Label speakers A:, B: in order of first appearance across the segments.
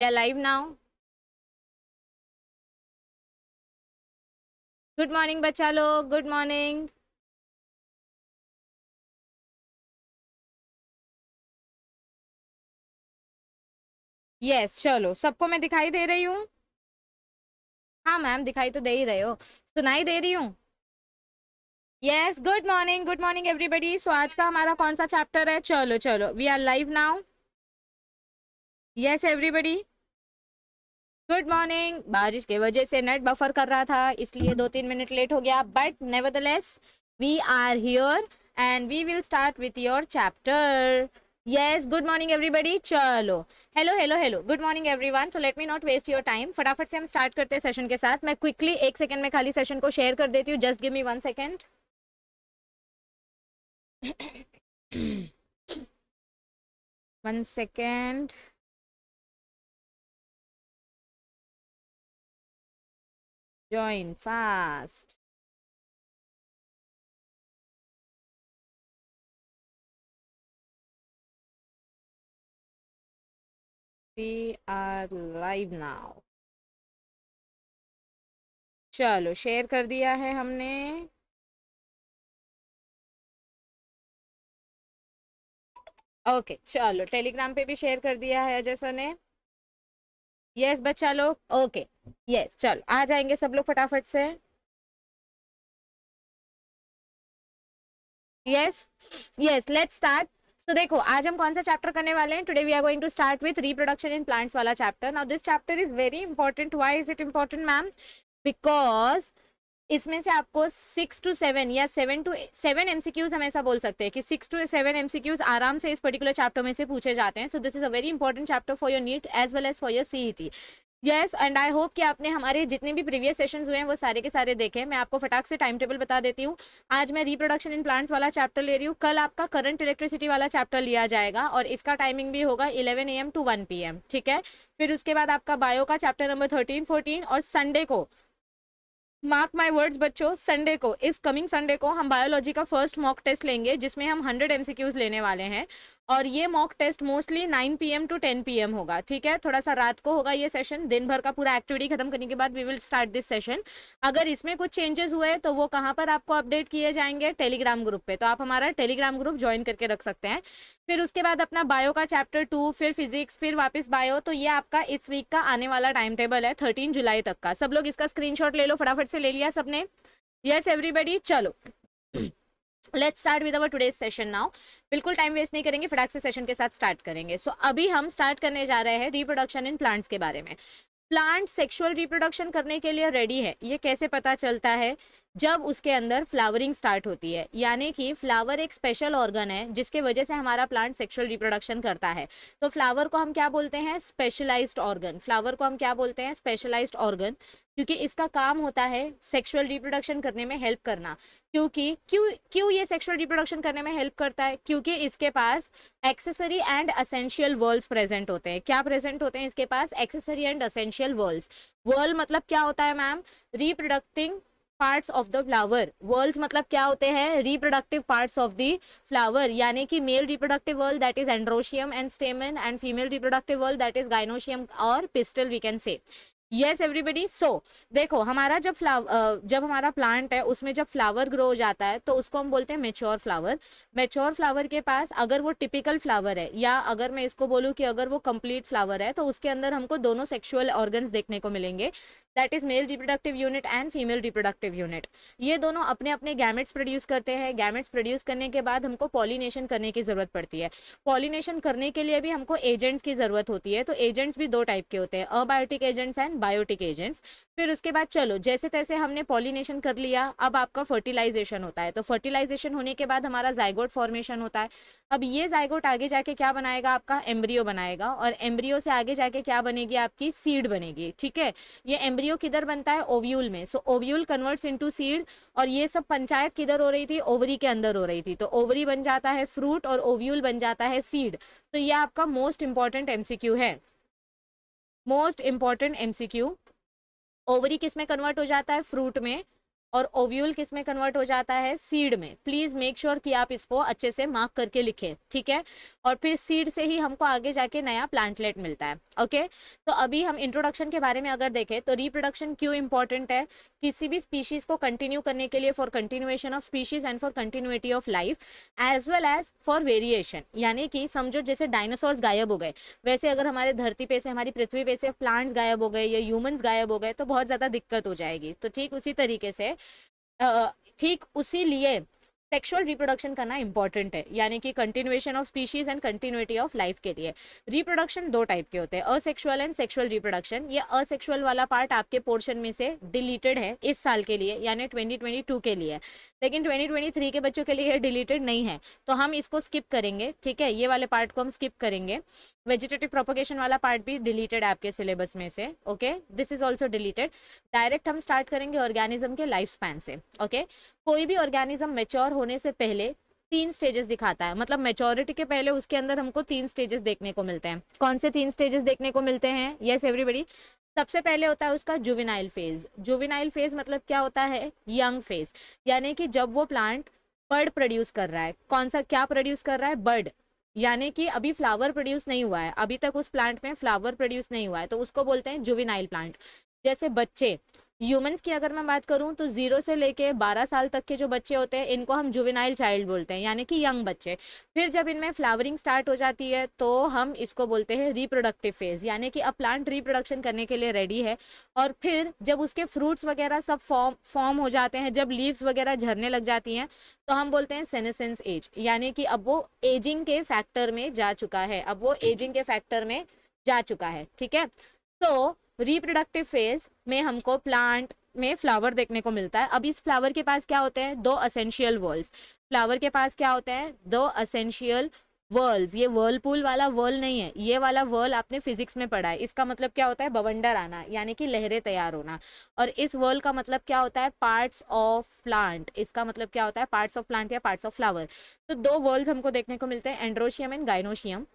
A: We are live now. Good morning बच्चा लोग good morning yes चलो
B: सबको मैं दिखाई दे रही हूँ हाँ मैम दिखाई तो दे ही रहे हो सुनाई दे रही हूँ yes good morning good morning everybody so आज का हमारा कौन सा चैप्टर है चलो चलो we are live now yes everybody good morning बारिश के वजह से नेट बफर कर रहा था इसलिए दो तीन
C: मिनट लेट हो गया but nevertheless we are here and we will start with your chapter yes good morning everybody चलो hello hello hello good morning
B: everyone so let me not waste your time फटाफट से हम start करते हैं session के साथ मैं quickly एक सेकेंड में खाली सेशन को शेयर कर देती हूँ just give me one second
A: one second join fast we are live now चलो शेयर कर दिया है हमने ओके चलो टेलीग्राम पे भी शेयर कर दिया है अजय सर ने
B: यस बच्चा लोग ओके यस चलो आ जाएंगे सब लोग फटाफट से यस यस लेट्स स्टार्ट तो देखो आज हम कौन सा चैप्टर करने वाले हैं today we are going to start with reproduction in plants वाला
C: chapter now this chapter is very important why is it important ma'am because इसमें से आपको सिक्स टू सेवन या सेवन टू सेवन एमसीक्यूज हम ऐसा बोल सकते हैं कि सिक्स टू सेवन एमसीक्यूज आराम से इस पर्टिकुलर चैप्टर में से पूछे जाते हैं so this is a very important chapter for your NEET as well as for your CET yes and I hope कि आपने हमारे जितने भी प्रीवियस सेशन हुए हैं वो सारे के सारे देखे मैं आपको फटाक से टाइम टेबल बता देती हूँ आज मैं रिप्रोडक्शन इन प्लांट्स वाला चैप्टर ले रही हूँ कल आपका करंट इलेक्ट्रिसिटी वाला चैप्टर लिया जाएगा और इसका टाइमिंग भी होगा 11 एम टू 1 एम ठीक है फिर उसके बाद आपका बायो का चैप्टर नंबर थर्टीन फोर्टीन और संडे को मार्क माई वर्ड्स बच्चों संडे को इस कमिंग संडे को हम बायोलॉजी का फर्स्ट मॉक टेस्ट लेंगे जिसमें हम 100 एमसीक्यूज लेने वाले हैं और ये mock test mostly 9 PM to 10 PM होगा ठीक है थोड़ा सा रात को होगा ये सेशन दिन भर का पूरा एक्टिविटी खत्म करने के बाद we will start this session अगर इसमें कुछ चेंजेस हुए तो वो कहाँ पर आपको अपडेट किए जाएंगे टेलीग्राम ग्रुप पे तो आप हमारा टेलीग्राम ग्रुप ज्वाइन करके रख सकते हैं फिर उसके बाद अपना बायो का चैप्टर टू फिर फिजिक्स फिर वापस बायो तो ये आपका इस वीक का आने वाला टाइम टेबल है थर्टीन जुलाई तक का सब लोग इसका स्क्रीन ले लो फटाफट से ले लिया सबने यस एवरीबडी चलो let's start with our today session now बिल्कुल टाइम वेस्ट नहीं करेंगे फटाक से सेशन के साथ स्टार्ट करेंगे सो so, अभी हम स्टार्ट करने जा रहे हैं रिप्रोडक्शन इन प्लांट्स के बारे में प्लांट सेक्सुअल रिप्रोडक्शन करने के लिए रेडी है ये कैसे पता चलता है जब उसके अंदर फ्लावरिंग स्टार्ट होती है यानी कि फ्लावर एक स्पेशल ऑर्गन है जिसके वजह से हमारा प्लांट सेक्सुअल रिप्रोडक्शन करता है तो फ्लावर को हम क्या बोलते हैं स्पेशलाइज्ड ऑर्गन फ्लावर को हम क्या बोलते हैं स्पेशलाइज्ड ऑर्गन क्योंकि इसका काम होता है सेक्सुअल रिप्रोडक्शन करने में हेल्प करना क्योंकि क्यों क्यों ये सेक्सुअल रिप्रोडक्शन करने में हेल्प करता है क्योंकि इसके पास accessory and essential whorls present होते हैं क्या प्रेजेंट होते हैं इसके पास accessory and essential whorls whorl मतलब क्या होता है ma'am reproductive parts of the flower whorl मतलब क्या होते हैं reproductive parts of the flower यानी कि male reproductive whorl that is androecium and stamen and female reproductive whorl that is gynoecium और pistil we can say yes everybody so देखो हमारा जब फ्लावर जब हमारा प्लांट है उसमें जब फ्लावर ग्रो हो जाता है तो उसको हम बोलते हैं मेच्योर फ्लावर मेच्योर फ्लावर के पास अगर वो टिपिकल फ्लावर है या अगर मैं इसको बोलूँ कि अगर वो कंप्लीट फ्लावर है तो उसके अंदर हमको दोनों सेक्शुअल ऑर्गन्स देखने को मिलेंगे that is male reproductive unit and female reproductive unit ये दोनों अपने अपने गैमेट्स प्रोड्यूस करते हैं गैमेट्स प्रोड्यूस करने के बाद हमको पॉलिनेशन करने की ज़रूरत पड़ती है पॉलिनेशन करने के लिए भी हमको एजेंट्स की ज़रूरत होती है तो एजेंट्स भी दो टाइप के होते हैं abiotic agents and biotic agents फिर उसके बाद चलो जैसे तैसे हमने पॉलिनेशन कर लिया अब आपका फर्टिलाइजेशन होता है तो फर्टिलाइजेशन होने के बाद हमारा जायगोट फॉर्मेशन होता है अब ये जायगोट आगे जाके क्या बनाएगा आपका एम्ब्रियो बनाएगा और एम्ब्रियो से आगे जाके क्या बनेगी आपकी सीड बनेगी ठीक है ये एम्ब्रियो किधर बनता है ओव्यूल में so ovule converts into seed और ये सब पंचायत किधर हो रही थी ओवरी के अंदर हो रही थी तो ओवरी बन जाता है फ्रूट और ओव्यूल बन जाता है सीड तो ये आपका मोस्ट इंपॉर्टेंट एमसीक्यू है मोस्ट इंपॉर्टेंट एमसीक्यू ओवरी किस में कन्वर्ट हो जाता है फ्रूट में और ओव्यूल किस में कन्वर्ट हो जाता है सीड में प्लीज़ मेक श्योर कि आप इसको अच्छे से मार्क करके लिखें ठीक है और फिर सीड से ही हमको आगे जाके नया प्लांटलेट मिलता है ओके तो अभी हम इंट्रोडक्शन के बारे में अगर देखें तो रिप्रोडक्शन क्यों इंपॉर्टेंट है किसी भी स्पीशीज़ को कंटिन्यू करने के लिए for continuation of species and for continuity of life as well as for variation यानी कि समझो जैसे डायनासोर्स गायब हो गए वैसे अगर हमारे धरती पे से हमारी पृथ्वी पे से प्लांट्स गायब हो गए या ह्यूमन्स गायब हो गए तो बहुत ज़्यादा दिक्कत हो जाएगी तो ठीक उसी तरीके से ठीक उसी लिए सेक्शुअल रिप्रोडक्शन करना इंपॉर्टेंट है यानी कि continuation of species and continuity of life के लिए रिप्रोडक्शन दो टाइप के होते हैं असेक्सुअल एंड सेक्सुअल रिप्रोडक्शन ये असेक्सुअल वाला पार्ट आपके पोर्शन में से डिलीटेड है इस साल के लिए यानी 2022 के लिए लेकिन 2023 के बच्चों के लिए ये डिलीटेड नहीं है तो हम इसको स्किप करेंगे ठीक है ये वाले पार्ट को हम स्किप करेंगे वेजिटेटिव प्रोपोगेशन वाला पार्ट भी डिलीटेड आपके सिलेबस में से okay this is also deleted direct हम स्टार्ट करेंगे ऑर्गेनिज्म के लाइफ स्पैन से ओके कोई भी ऑर्गेनिज्म मेच्योर होने से पहले तीन स्टेजेस दिखाता है मतलब मेच्योरिटी के पहले उसके अंदर हमको तीन स्टेजेस देखने को मिलते हैं कौन से तीन स्टेजेस देखने को मिलते हैं येस एवरीबडी सबसे पहले होता है उसका जुविनाइल फेज जुविनाइल फेज मतलब क्या होता है यंग फेज यानी कि जब वो प्लांट बर्ड प्रोड्यूस कर रहा है कौन सा क्या प्रोड्यूस कर रहा है बर्ड यानी कि अभी फ्लावर प्रोड्यूस नहीं हुआ है अभी तक उस प्लांट में फ्लावर प्रोड्यूस नहीं हुआ है तो उसको बोलते हैं जुविनाइल प्लांट जैसे बच्चे ह्यूमंस की अगर मैं बात करूं तो जीरो से लेके बारह साल तक के जो बच्चे होते हैं इनको हम जुवेनाइल चाइल्ड बोलते हैं यानी कि यंग बच्चे फिर जब इनमें फ्लावरिंग स्टार्ट हो जाती है तो हम इसको बोलते हैं रिप्रोडक्टिव फेज यानी कि अब प्लांट रिप्रोडक्शन करने के लिए रेडी है और फिर जब उसके फ्रूट्स वगैरह सब फॉर्म फॉर्म हो जाते हैं जब लीव्स वगैरह झरने लग जाती हैं तो हम बोलते हैं सेनेसेंस एज यानी कि अब वो एजिंग के फैक्टर में जा चुका है अब वो एजिंग के फैक्टर में जा चुका है ठीक है तो रिप्रोडक्टिव फेज में हमको प्लांट में फ्लावर देखने को मिलता है अब इस फ्लावर के पास क्या होते हैं दो असेंशियल वर्ल्स फ्लावर के पास क्या होते हैं दो असेंशियल वर्ल्स ये वर्लपूल वाला वर्ल नहीं है ये वाला वर्ल आपने फिजिक्स में पढ़ा है इसका मतलब क्या होता है बवंडर आना यानी कि लहरें तैयार होना और इस वर्ल का मतलब क्या होता है पार्ट्स ऑफ प्लांट इसका मतलब क्या होता है पार्ट्स ऑफ प्लांट या पार्ट्स ऑफ फ्लावर तो दो वर्ल्स हमको देखने को मिलते हैं androecium and gynoecium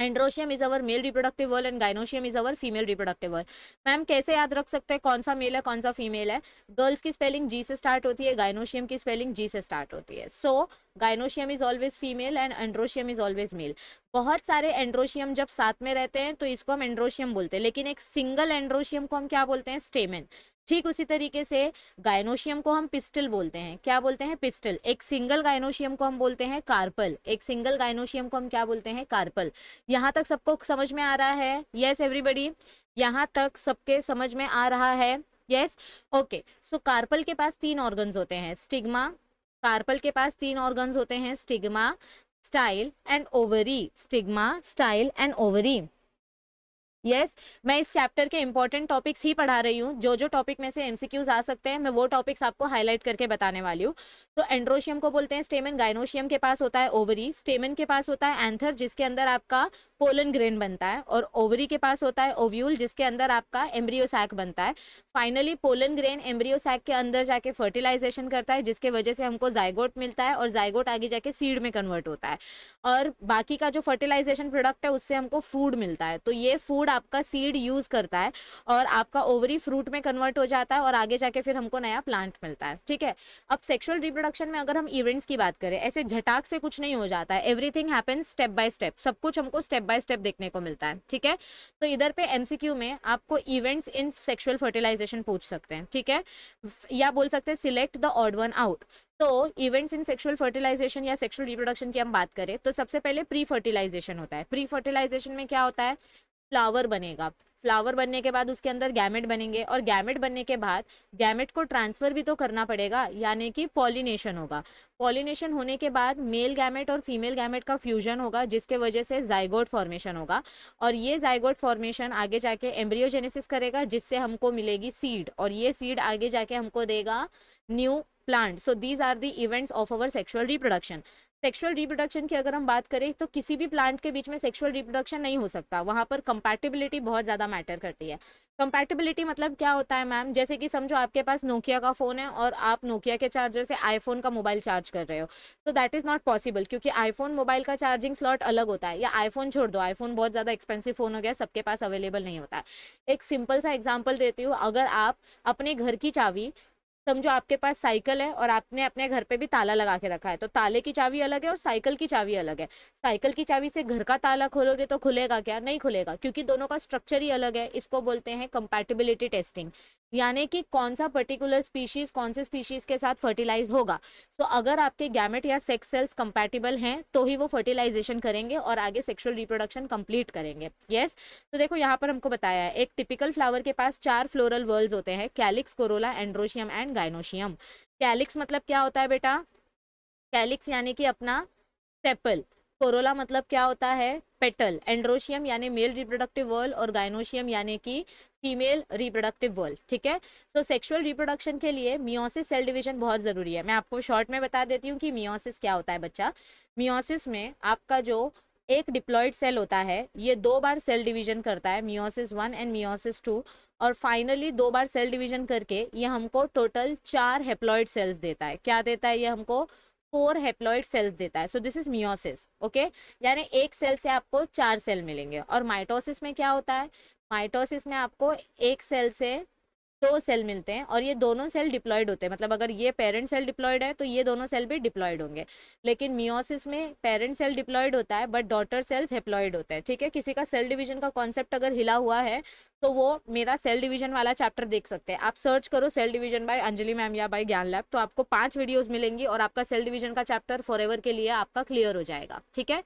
C: androecium is our male reproductive whorl and gynoecium is our female reproductive whorl ma'am कैसे याद रख सकते हैं कौन सा मेल है कौन सा फीमेल है गर्ल्स की स्पेलिंग जी से स्टार्ट होती है गाइनोशियम की स्पेलिंग जी से स्टार्ट होती है so so, gynoecium is always female and androecium is always male बहुत सारे एंड्रोशियम जब साथ में रहते हैं तो इसको हम एंड्रोशियम बोलते हैं लेकिन एक सिंगल एंड्रोशियम को हम क्या बोलते हैं स्टेमेन ठीक उसी तरीके से गायनोशियम को हम पिस्टल बोलते हैं क्या बोलते हैं पिस्टल एक सिंगल गायनोशियम को हम बोलते हैं कार्पल एक सिंगल गायनोशियम को हम क्या बोलते हैं कार्पल यहाँ तक सबको समझ में आ रहा है यस एवरीबडी यहाँ तक सबके समझ में आ रहा है यस ओके सो कार्पल के पास तीन ऑर्गन्स होते हैं स्टिग्मा कार्पल के पास तीन ऑर्गन्स होते हैं stigma style and ovary stigma style and ovary yes yes, मैं इस चैप्टर के इंपॉर्टेंट टॉपिक्स ही पढ़ा रही हूँ जो जो टॉपिक में से एमसीक्यूज आ सकते हैं मैं वो टॉपिक्स आपको हाईलाइट करके बताने वाली हूँ तो एंड्रोशियम को बोलते हैं स्टेमन गाइनोशियम के पास होता है ओवरी स्टेमन के पास होता है एंथर जिसके अंदर आपका पोलन ग्रेन बनता है और ओवरी के पास होता है ओव्यूल जिसके अंदर आपका एम्ब्रियोसैक बनता है फाइनली पोलन ग्रेन एम्ब्रियोसैक के अंदर जाके फर्टिलाइजेशन करता है जिसके वजह से हमको जायगोट मिलता है और जायगोट आगे जाके सीड में कन्वर्ट होता है और बाकी का जो फर्टिलाइजेशन प्रोडक्ट है उससे हमको फूड मिलता है तो ये फूड आपका सीड यूज़ करता है और आपका ओवरी फ्रूट में कन्वर्ट हो जाता है और आगे जाके फिर हमको नया प्लांट मिलता है ठीक है अब सेक्शुअल रिप्रोडक्शन में अगर हम इवेंट्स की बात करें ऐसे झटाक से कुछ नहीं हो जाता है everything happens step by step सब कुछ हमको स्टेप बाय स्टेप देखने को मिलता है ठीक है तो इधर पे एमसीक्यू में आपको इवेंट्स इन सेक्शुअल फर्टिलाइजेशन पूछ सकते हैं ठीक है या बोल सकते हैं select the odd one out तो इवेंट्स इन सेक्सुअल फर्टिलाइजेशन या सेक्सुअल रिप्रोडक्शन की हम बात करें तो सबसे पहले प्री फर्टिलाइजेशन होता है प्री फर्टिलाइजेशन में क्या होता है फ्लावर बनेगा फ्लावर बनने के बाद उसके अंदर गैमेट बनेंगे और गैमेट बनने के बाद गैमेट को ट्रांसफ़र भी तो करना पड़ेगा यानी कि पॉलिनेशन होगा पॉलिनेशन होने के बाद मेल गैमेट और फीमेल गैमेट का फ्यूजन होगा जिसके वजह से जाइगोड फॉर्मेशन होगा और ये जाइगोड फॉर्मेशन आगे जाके एम्ब्रियोजेनेसिस करेगा जिससे हमको मिलेगी सीड और ये सीड आगे जाके हमको देगा new plant so these are the events of our sexual reproduction sexual reproduction की अगर हम बात करें तो किसी भी प्लांट के बीच में सेक्सुअल रिप्रोडक्शन नहीं हो सकता वहाँ पर कंपैटिबिलिटी बहुत ज़्यादा मैटर करती है कंपैटिबिलिटी मतलब क्या होता है मैम जैसे कि समझो आपके पास नोकिया का फ़ोन है और आप नोकिया के चार्जर से आईफोन का मोबाइल चार्ज कर रहे हो तो दैट इज़ नॉट पॉसिबल क्योंकि आईफोन मोबाइल का चार्जिंग स्लॉट अलग होता है या आईफोन छोड़ दो आईफोन बहुत ज़्यादा एक्सपेंसिव फ़ोन हो गया सबके पास अवेलेबल नहीं होता है एक सिंपल सा एग्जाम्पल देती हूँ अगर आप अपने घर की चावी समझो आपके पास साइकिल है और आपने अपने घर पे भी ताला लगा के रखा है तो ताले की चाबी अलग है और साइकिल की चाबी अलग है साइकिल की चाबी से घर का ताला खोलोगे तो खुलेगा क्या नहीं खुलेगा क्योंकि दोनों का स्ट्रक्चर ही अलग है इसको बोलते हैं कंपैटिबिलिटी टेस्टिंग यानी कि कौन सा पर्टिकुलर स्पीशीज कौन से स्पीशीज के साथ फर्टिलाइज होगा सो so, अगर आपके गैमेट या सेक्स सेल्स कंपैटिबल हैं तो ही वो फर्टिलाइजेशन करेंगे और आगे सेक्सुअल रिप्रोडक्शन कंप्लीट करेंगे यस yes? तो देखो यहाँ पर हमको बताया है एक टिपिकल फ्लावर के पास चार फ्लोरल वर्ल्ड होते हैं calyx corolla androecium and gynoecium calyx मतलब क्या होता है बेटा कैलिक्स यानी कि अपना सेपल कोरोला मतलब क्या होता है पेटल एंड्रोशियम यानी मेल रिप्रोडक्टिव वर्ल और गायनोशियम यानी कि फीमेल रिप्रोडक्टिव वर्ल ठीक है सो सेक्सुअल रिप्रोडक्शन के लिए मियोसिस सेल डिवीजन बहुत ज़रूरी है मैं आपको शॉर्ट में बता देती हूँ कि मियोसिस क्या होता है बच्चा मियोसिस में आपका जो एक डिप्लॉयड सेल होता है ये दो बार सेल डिवीजन करता है meiosis one and meiosis two और फाइनली दो बार सेल डिवीजन करके ये हमको टोटल चार हेप्लॉयड सेल्स देता है क्या देता है ये हमको फोर हेप्लॉइड सेल्स देता है so this is meiosis okay यानी एक सेल से आपको चार सेल मिलेंगे और माइटोसिस में क्या होता है माइटोसिस में आपको एक सेल से दो सेल मिलते हैं और ये दोनों सेल डिप्लॉयड होते हैं मतलब अगर ये पेरेंट सेल डिप्लॉयड है तो ये दोनों सेल भी डिप्लॉयड होंगे लेकिन मियोसिस में पेरेंट सेल डिप्लॉयड होता है बट डॉटर सेल्स हेप्लॉयड होता है ठीक है किसी का सेल डिवीजन का कॉन्सेप्ट अगर हिला हुआ है तो वो मेरा सेल डिवीजन वाला चैप्टर देख सकते हैं आप सर्च करो cell division by Anjali ma'am या बाय ज्ञान लैब तो आपको पांच वीडियोस मिलेंगी और आपका सेल डिवीजन का चैप्टर फॉर के लिए आपका क्लियर हो जाएगा ठीक है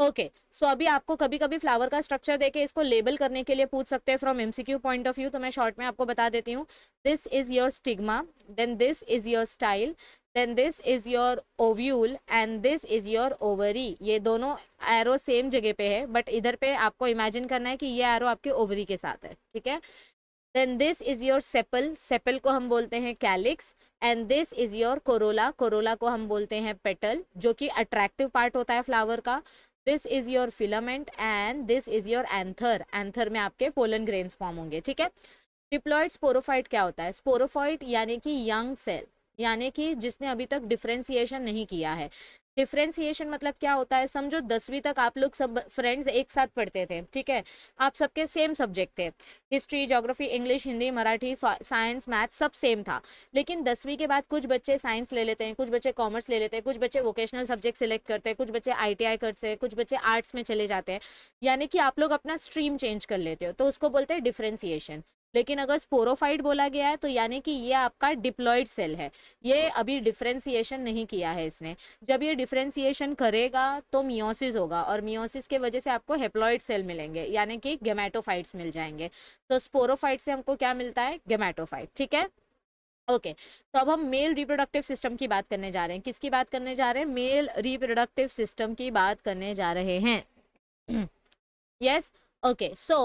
C: ओके okay, सो so अभी आपको कभी कभी फ्लावर का स्ट्रक्चर देके इसको लेबल करने के लिए पूछ सकते हैं from MCQ point of view तो मैं शॉर्ट में आपको बता देती हूँ this is your stigma then this is your style then this is your ovule and this is your ovary ये दोनों एरो सेम जगह पे है बट इधर पे आपको इमेजिन करना है कि ये एरो आपके ओवरी के साथ है ठीक है then this is your sepal sepal को हम बोलते हैं calyx and this is your corolla corolla को हम बोलते हैं पेटल जो कि अट्रैक्टिव पार्ट होता है फ्लावर का this is your filament and this is your anther anther में आपके पोलन ग्रेन्स फॉर्म होंगे ठीक है डिप्लॉइड स्पोरोफाइट क्या होता है स्पोरोफाइट यानी कि यंग सेल यानी कि जिसने अभी तक डिफ्रेंसिएशन नहीं किया है डिफ्रेंसिएशन मतलब क्या होता है समझो दसवीं तक आप लोग सब फ्रेंड्स एक साथ पढ़ते थे ठीक है आप सबके सेम सब्जेक्ट थे history geography English Hindi Marathi science math सब सेम था लेकिन दसवीं के बाद कुछ बच्चे साइंस ले लेते हैं कुछ बच्चे कॉमर्स ले लेते हैं कुछ बच्चे वोकेशनल सब्जेक्ट सिलेक्ट करते हैं कुछ बच्चे आई करते हैं कुछ बच्चे आर्ट्स में चले जाते हैं यानी कि आप लोग अपना स्ट्रीम चेंज कर लेते हो तो उसको बोलते हैं डिफ्रेंसिएशन लेकिन अगर स्पोरोफाइट बोला गया है तो यानी कि ये आपका डिप्लॉयड सेल है ये अभी डिफ्रेंसिएशन नहीं किया है इसने जब ये डिफ्रेंसिएशन करेगा तो मियोसिस होगा और मियोसिस के वजह से आपको हेप्लॉइड सेल मिलेंगे यानी कि गेमेटोफाइट्स मिल जाएंगे तो स्पोरोफाइट से हमको क्या मिलता है गेमेटोफाइट ठीक है ओके okay. तो अब हम मेल रिप्रोडक्टिव सिस्टम की बात करने जा रहे हैं किसकी बात करने जा रहे हैं मेल रिप्रोडक्टिव सिस्टम की बात करने जा रहे हैं yes okay so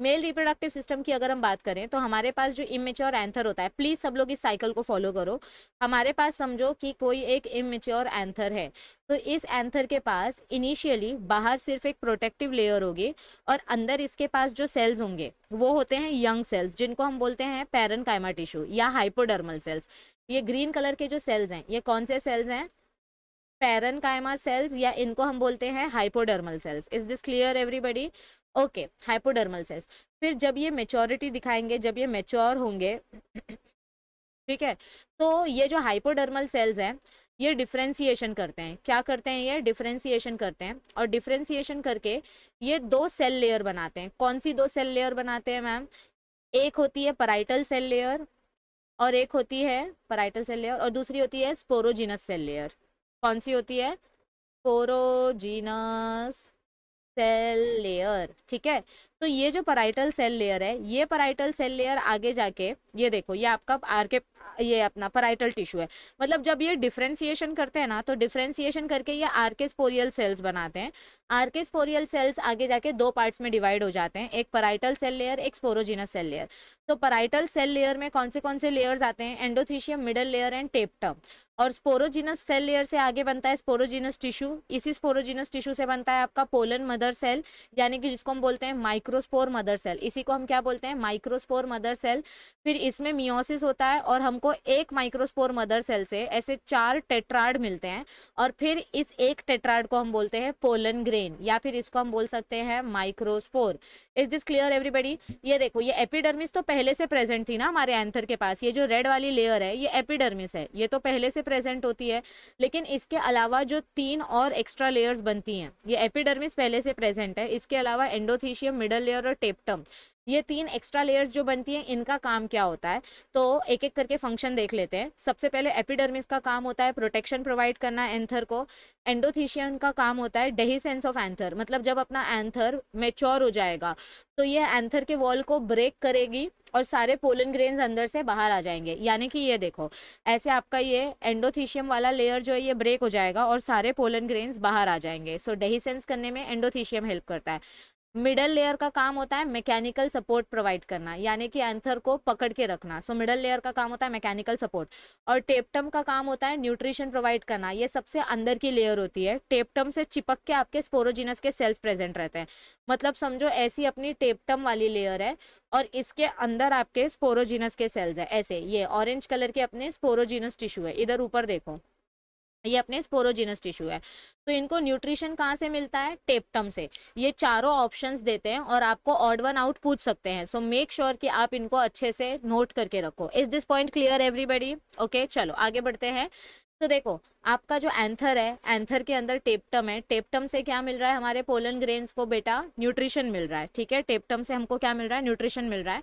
C: male reproductive system की अगर हम बात करें तो हमारे पास जो इमेच्योर एंथर होता है प्लीज़ सब लोग इस साइकिल को फॉलो करो हमारे पास समझो कि कोई एक इमेच्योर एंथर है तो इस एंथर के पास इनिशियली बाहर सिर्फ एक प्रोटेक्टिव लेयर होगी और अंदर इसके पास जो सेल्स होंगे वो होते हैं यंग सेल्स जिनको हम बोलते हैं पैरन कायमा टिश्यू या हाइपोडर्मल सेल्स ये ग्रीन कलर के जो सेल्स हैं ये कौन से सेल्स हैं पैरन कायमा सेल्स या इनको हम बोलते हैं hypodermal cells is this clear everybody okay hypodermal cells फिर जब ये मेच्योरिटी दिखाएंगे जब ये मेच्योर होंगे ठीक है तो ये जो हाइपोडर्मल सेल्स हैं ये डिफ्रेंसीशन करते हैं क्या करते हैं ये डिफ्रेंसीशन करते हैं और डिफ्रेंसीशन करके ये दो सेल लेयर बनाते हैं कौन सी दो सेल लेयर बनाते हैं मैम एक होती है पराइटल सेल लेयर और एक होती है पराइटल सेल लेयर और दूसरी होती है स्पोरोजीनस सेल लेयर कौन सी होती है स्पोरोजीनस सेल लेयर ठीक है तो ये जो पराइटल सेल लेयर है ये पराइटल सेल लेयर आगे जाके ये देखो ये आपका आर के ये अपना पराइटल टिश्यू है मतलब जब ये डिफ्रेंसिएशन करते हैं ना तो डिफ्रेंसिएशन करके ये आर के स्पोरियल सेल्स बनाते हैं आर के स्पोरियल सेल्स आगे जाके दो पार्ट्स में डिवाइड हो जाते हैं एक पराइटल सेल लेयर एक स्पोरोजिनस सेल लेयर तो पराइटल सेल लेयर में कौन से कौन से लेयर्स आते हैं endothecium middle layer and tapetum और स्पोरोजिनस सेल लेयर से आगे बनता है स्पोरोजिनस टिश्यू इसी स्पोरोजिनस टिश्यू से बनता है आपका पोलन मदर सेल यानी कि जिसको हम बोलते हैं माइक्रो माइक्रोस्पोर मदर सेल इसी को हम क्या बोलते हैं माइक्रोस्पोर मदर सेल फिर इसमें मियोसिस होता है और हमको एक माइक्रोस्पोर मदर सेल से ऐसे चार टेट्राड मिलते हैं और फिर इस एक टेट्राड को हम बोलते हैं पोलन ग्रेन या फिर इसको हम बोल सकते हैं microspore is this clear everybody ये देखो ये एपिडर्मिस तो पहले से प्रेजेंट थी ना हमारे एंथर के पास ये जो रेड वाली लेयर है ये एपिडर्मिस है ये तो पहले से प्रेजेंट होती है लेकिन इसके अलावा जो तीन और एक्स्ट्रा लेयर्स बनती हैं ये एपिडर्मिस पहले से प्रेजेंट है इसके अलावा एंडोथीशियम मिडल मिडल लेयर और टेप्टम ये तीन एक्स्ट्रा लेयर्स जो बनती हैं इनका काम क्या होता है तो एक एक करके फंक्शन देख लेते हैं सबसे पहले एपिडर्मिस का काम होता है प्रोटेक्शन प्रोवाइड करना एंथर को एंडोथीशियन का काम होता है डेही सेंस ऑफ एंथर मतलब जब अपना एंथर मेच्योर हो जाएगा तो ये एंथर के वॉल को ब्रेक करेगी और सारे पोलन ग्रेन्स अंदर से बाहर आ जाएंगे यानी कि ये देखो ऐसे आपका ये एंडोथीशियम वाला लेयर जो है ये ब्रेक हो जाएगा और सारे पोलन ग्रेन्स बाहर आ जाएंगे सो so, डेही सेंस करने में एंडोथीशियम हेल्प करता है मिडल लेयर का काम होता है मैकेनिकल सपोर्ट प्रोवाइड करना यानी कि एंथर को पकड़ के रखना सो मिडल लेयर का काम होता है मैकेनिकल सपोर्ट और टेप्टम का काम होता है न्यूट्रिशन प्रोवाइड करना ये सबसे अंदर की लेयर होती है टेप्टम से चिपक के आपके स्पोरोजिनस के सेल्स प्रेजेंट रहते हैं मतलब समझो ऐसी अपनी टेप्टम वाली लेयर है और इसके अंदर आपके स्पोरोजिनस के सेल्स है ऐसे ये ऑरेंज कलर के अपने स्पोरोजिनस टिश्यू है इधर ऊपर देखो ये अपने स्पोरोजिनस टिश्यू है तो इनको न्यूट्रिशन कहाँ से मिलता है टेपटम से ये चारों ऑप्शंस देते हैं और आपको ऑड वन आउट पूछ सकते हैं सो मेक श्योर कि आप इनको अच्छे से नोट करके रखो is this point clear everybody okay चलो आगे बढ़ते हैं तो देखो आपका जो एंथर है एंथर के अंदर टेपटम है टेपटम से क्या मिल रहा है हमारे पोलन ग्रेन्स को बेटा न्यूट्रिशन मिल रहा है ठीक है टेपटम से हमको क्या मिल रहा है न्यूट्रिशन मिल रहा है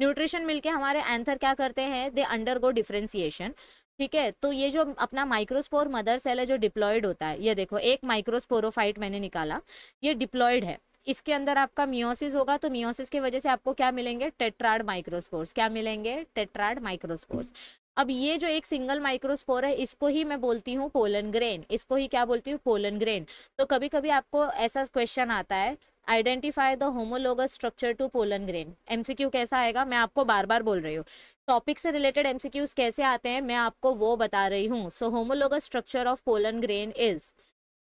C: न्यूट्रिशन मिलके हमारे एंथर क्या करते हैं दे अंडर गो डिफ्रेंसिएशन ठीक है तो ये जो अपना माइक्रोस्पोर मदर सेल है जो डिप्लॉयड होता है ये देखो एक माइक्रोस्पोरोफाइट मैंने निकाला ये डिप्लॉयड है इसके अंदर आपका मियोसिस होगा तो मियोसिस की वजह से आपको क्या मिलेंगे टेट्राड माइक्रोस्पोर्स क्या मिलेंगे टेट्राड माइक्रोस्पोर्स अब ये जो एक सिंगल माइक्रोस्पोर है इसको ही मैं बोलती हूँ पोलन ग्रेन इसको ही क्या बोलती हूँ पोलन ग्रेन तो कभी कभी आपको ऐसा क्वेश्चन आता है identify the homologous structure to pollen grain MCQ कैसा आएगा मैं आपको बार बार बोल रही हूँ टॉपिक से रिलेटेड एमसीक्यूज कैसे आते हैं मैं आपको वो बता रही हूँ so homolog structure of pollen grain is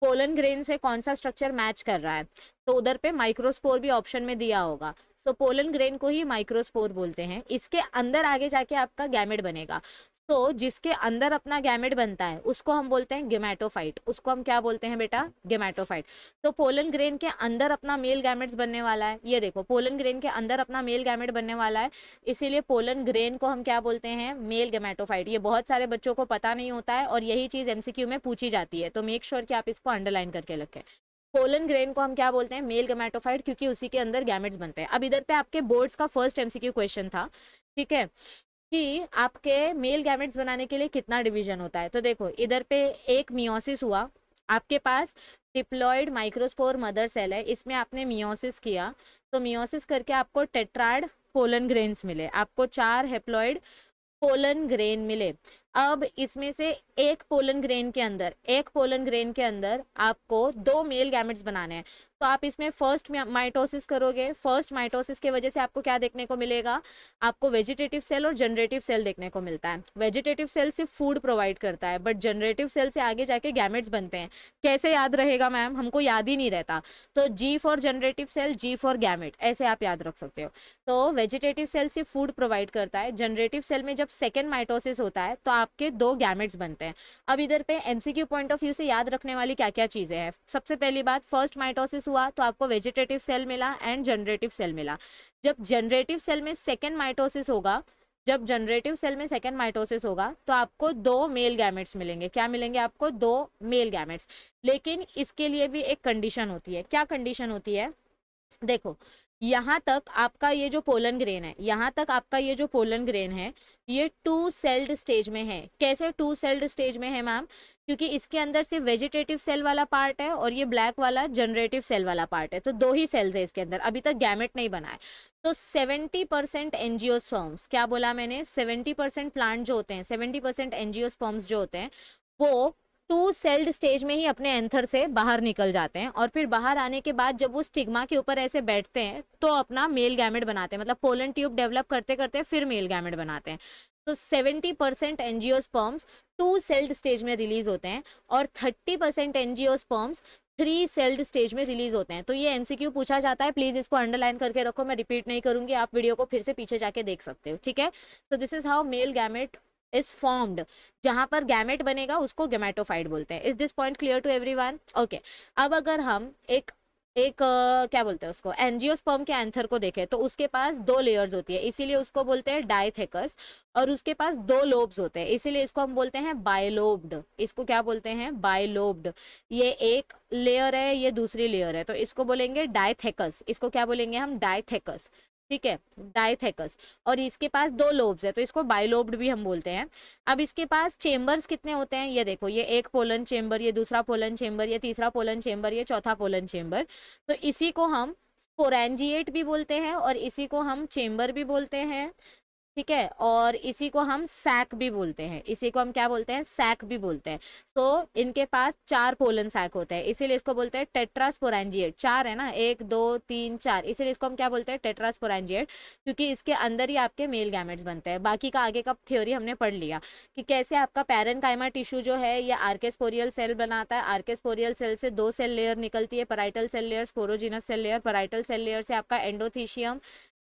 C: pollen grain से कौन सा स्ट्रक्चर मैच कर रहा है तो उधर पे माइक्रोस्पोर भी ऑप्शन में दिया होगा सो पोलन ग्रेन को ही माइक्रोस्पोर बोलते हैं इसके अंदर आगे जाके आपका गैमेट बनेगा तो जिसके अंदर अपना गैमेट बनता है उसको हम बोलते हैं गेमेटोफाइट उसको हम क्या बोलते हैं बेटा गेमेटोफाइट तो पोलन ग्रेन के अंदर अपना मेल गैमेट्स बनने वाला है ये देखो पोलन ग्रेन के अंदर अपना मेल गैमेट बनने वाला है इसीलिए पोलन ग्रेन को हम क्या बोलते हैं मेल गेमेटोफाइट ये बहुत सारे बच्चों को पता नहीं होता है और यही चीज़ एमसीक्यू में पूछी जाती है तो मेक श्योर sure कि आप इसको अंडरलाइन करके रखें पोलन ग्रेन को हम क्या बोलते हैं मेल गमेटोफाइट क्योंकि उसी के अंदर गैमेट्स बनते हैं अब इधर पे आपके बोर्ड्स का फर्स्ट एमसीक्यू क्वेश्चन था ठीक है कि आपके मेल गैमेट्स बनाने के लिए कितना डिवीजन होता है तो देखो इधर पे एक मियोसिस हुआ आपके पास डिप्लॉयड माइक्रोस्पोर मदर सेल है इसमें आपने मियोसिस किया तो मियोसिस करके आपको टेट्राइड पोलन ग्रेन्स मिले आपको चार हेप्लॉयड पोलन ग्रेन मिले अब इसमें से एक पोलन ग्रेन के अंदर एक पोलन ग्रेन के अंदर आपको दो मेल गैमेट्स बनाने हैं तो आप इसमें फर्स्ट माइटोसिस करोगे फर्स्ट माइटोसिस की वजह से आपको क्या देखने को मिलेगा आपको वेजिटेटिव सेल और जनरेटिव सेल देखने को मिलता है वेजिटेटिव सेल सिर्फ फूड प्रोवाइड करता है बट जनरेटिव सेल से आगे जाके गैमेट्स बनते हैं कैसे याद रहेगा मैम हमको याद ही नहीं रहता तो G for generative cell G for gamete ऐसे आप याद रख सकते हो तो वेजिटेटिव सेल सिर्फ फूड प्रोवाइड करता है जनरेटिव सेल में जब सेकेंड माइटोसिस होता है तो आपके दो गैमेट्स बनते हैं अब इधर पे एमसीक्यू पॉइंट ऑफ व्यू से याद रखने वाली क्या क्या चीज़ें हैं सबसे पहली बात फर्स्ट माइटोसिस हुआ तो आपको वेजिटेटिव सेल मिला एंड जनरेटिव सेल मिला जब जनरेटिव सेल में सेकेंड माइटोसिस होगा जब जनरेटिव सेल में सेकेंड माइटोसिस होगा तो आपको दो मेल गैमेट्स मिलेंगे क्या मिलेंगे आपको दो मेल गैमेट्स लेकिन इसके लिए भी एक कंडीशन होती है क्या कंडीशन होती है देखो यहाँ तक आपका ये जो पोलन ग्रेन है यहाँ तक आपका ये जो पोलन ग्रेन है ये टू सेल्ड स्टेज में है कैसे टू सेल्ड स्टेज में है मैम क्योंकि इसके अंदर सिर्फ वेजिटेटिव सेल वाला पार्ट है और ये ब्लैक वाला जनरेटिव सेल वाला पार्ट है तो दो ही सेल्स है इसके अंदर अभी तक गैमेट नहीं बना है तो 70 परसेंट एनजीओ स्पर्म्स क्या बोला मैंने 70 परसेंट प्लांट जो होते हैं 70 परसेंट एनजीओ स्पर्म्स जो होते हैं वो टू सेल्ड स्टेज में ही अपने एंथर से बाहर निकल जाते हैं और फिर बाहर आने के बाद जब वो स्टिग्मा के ऊपर ऐसे बैठते हैं तो अपना मेल गैमेट बनाते हैं मतलब पोलन ट्यूब डेवलप करते करते फिर मेल गैमेट बनाते हैं तो 70 percent angiosperms two celled stage में रिलीज होते हैं और 30 percent angiosperms three celled stage में रिलीज होते हैं तो ये एमसीक्यू पूछा जाता है प्लीज इसको अंडरलाइन करके रखो मैं रिपीट नहीं करूंगी आप वीडियो को फिर से पीछे जाके देख सकते हो ठीक है so this is how male gamete is formed जहाँ पर गैमेट बनेगा उसको गैमेटोफाइट बोलते हैं is this point clear to everyone okay अब अगर हम एक एक क्या बोलते हैं उसको एनजियोस्पर्म के एंथर को देखें तो उसके पास दो लेयर्स होती है इसीलिए उसको बोलते हैं डायथेकर्स और उसके पास दो लोब्स होते हैं इसीलिए इसको हम बोलते हैं बायलोब्ड इसको क्या बोलते हैं बायलोब्ड ये एक लेयर है ये दूसरी लेयर है तो इसको बोलेंगे डायथेकस इसको क्या बोलेंगे हम डायथेकस ठीक है डायथेकस और इसके पास दो लोब्स है तो इसको बायोलोब्ड भी हम बोलते हैं अब इसके पास चेंबर्स कितने होते हैं ये देखो ये एक पोलन चेम्बर ये दूसरा पोलन चेम्बर ये तीसरा पोलन चेंबर ये चौथा पोलन चेम्बर तो इसी को हम स्पोरेंजिएट भी बोलते हैं और इसी को हम चेम्बर भी बोलते हैं ठीक है और इसी को हम सैक भी बोलते हैं इसी को हम क्या बोलते हैं सैक भी बोलते हैं तो इनके पास चार पोलन सैक होते हैं इसीलिए इसको बोलते हैं टेट्रास्पोरेंजिएट चार है ना एक दो तीन चार इसीलिए इसको हम क्या बोलते हैं टेट्रास्पोरेंजिएट क्योंकि इसके अंदर ही आपके मेल गैमेट्स बनते हैं बाकी का आगे का थ्योरी हमने पढ़ लिया कि कैसे आपका पैरन टिश्यू जो है यह आर्केस्पोरियल सेल बनाता है आर्केस्पोरियल सेल से दो सेल लेयर निकलती है parietal cell layer sporogenous cell layer parietal cell layer से आपका एंडोथीशियम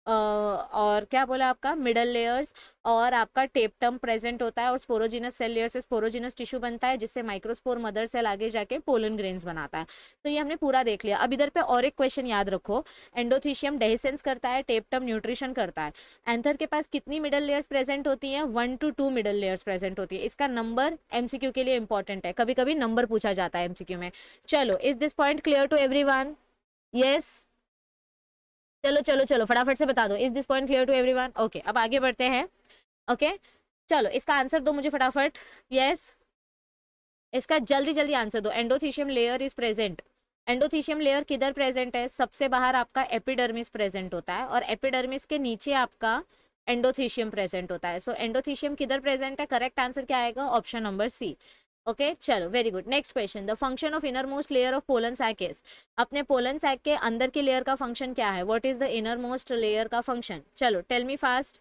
C: और क्या बोला आपका मिडल लेयर्स और आपका टेपटम प्रेजेंट होता है और स्पोरोजिनस सेल लेयर से स्पोरोजिनस टिश्यू बनता है जिससे माइक्रोस्पोर मदर सेल आगे जाके पोलन ग्रेन्स बनाता है तो ये हमने पूरा देख लिया अब इधर पे और एक क्वेश्चन याद रखो एंडोथीशियम डेहिसेंस करता है टेपटम न्यूट्रिशन करता है एंथर के पास कितनी मिडल लेयर्स प्रेजेंट होती है one to two middle layers present होती है इसका नंबर एम के लिए इंपॉर्टेंट है कभी कभी नंबर पूछा जाता है एम में चलो is this point clear to every yes चलो चलो चलो फटाफट से बता दो is this point clear to every okay अब आगे बढ़ते हैं ओके okay? चलो इसका आंसर दो मुझे फटाफट यस yes. इसका जल्दी जल्दी आंसर दो endothecium layer is present endothecium layer किधर प्रेजेंट है सबसे बाहर आपका एपिडर्मिस प्रेजेंट होता है और एपिडर्मिस के नीचे आपका एंडोथीशियम प्रेजेंट होता है सो एंडोथीशियम किधर प्रेजेंट है करेक्ट आंसर क्या आएगा ऑप्शन नंबर सी ओके चलो very good next question the function of innermost layer of pollen sac is अपने पोलन सैक के अंदर के लेयर का फंक्शन क्या है what is the innermost layer का फंक्शन चलो टेल मी फास्ट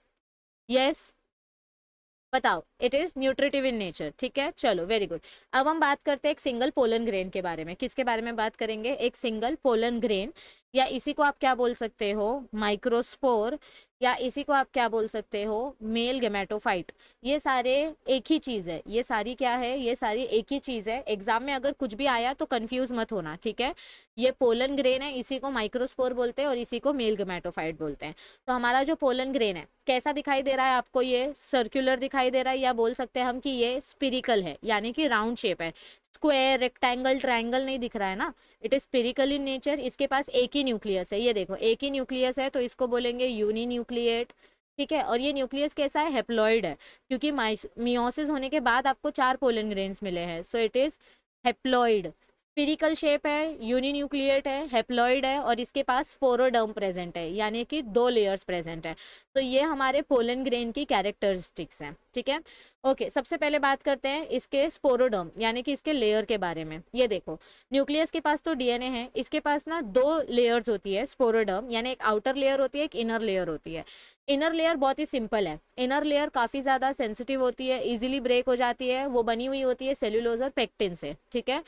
C: यस बताओ it is nutritive in nature ठीक है चलो वेरी गुड अब हम बात करते हैं एक सिंगल पोलन ग्रेन के बारे में किसके बारे में बात करेंगे एक सिंगल पोलन ग्रेन या इसी को आप क्या बोल सकते हो माइक्रोस्पोर या इसी को आप क्या बोल सकते हो मेल गेमेटोफाइट ये सारे एक ही चीज़ है ये सारी क्या है ये सारी एक ही चीज़ है एग्जाम में अगर कुछ भी आया तो कंफ्यूज मत होना ठीक है ये पोलन ग्रेन है इसी को माइक्रोस्पोर बोलते हैं और इसी को मेल गेमेटोफाइट बोलते हैं तो हमारा जो पोलन ग्रेन है कैसा दिखाई दे रहा है आपको ये सर्क्यूलर दिखाई दे रहा है या बोल सकते हैं हम कि ये स्पिरिकल है यानी कि राउंड शेप है स्क्वायर रेक्टेंगल ट्रायंगल नहीं दिख रहा है ना it is spherical in nature इसके पास एक ही न्यूक्लियस है ये देखो एक ही न्यूक्लियस है तो इसको बोलेंगे यूनी न्यूक्लिएट ठीक है और ये न्यूक्लियस कैसा है हेप्लॉइड है क्योंकि मियोसिस होने के बाद आपको चार पोलन ग्रेन्स मिले हैं so it is haploid spherical shape है न्यूक्लियट है हेप्लॉइड है और इसके पास फोरोडर्म प्रेजेंट है यानी कि दो लेयर्स प्रेजेंट है तो ये हमारे पोलन ग्रेन की कैरेक्टरिस्टिक्स हैं ठीक है ओके सबसे पहले बात करते हैं इसके स्पोरोडर्म यानी कि इसके लेयर के बारे में ये देखो न्यूक्लियस के पास तो डीएनए है इसके पास ना दो लेयर्स होती है स्पोरोडर्म यानी एक आउटर लेयर होती है एक इनर लेयर होती है इनर लेयर बहुत ही सिंपल है इनर लेयर काफ़ी ज़्यादा सेंसिटिव होती है इजीली ब्रेक हो जाती है वो बनी हुई होती है सेल्यूलोज और पेक्टिन से ठीक है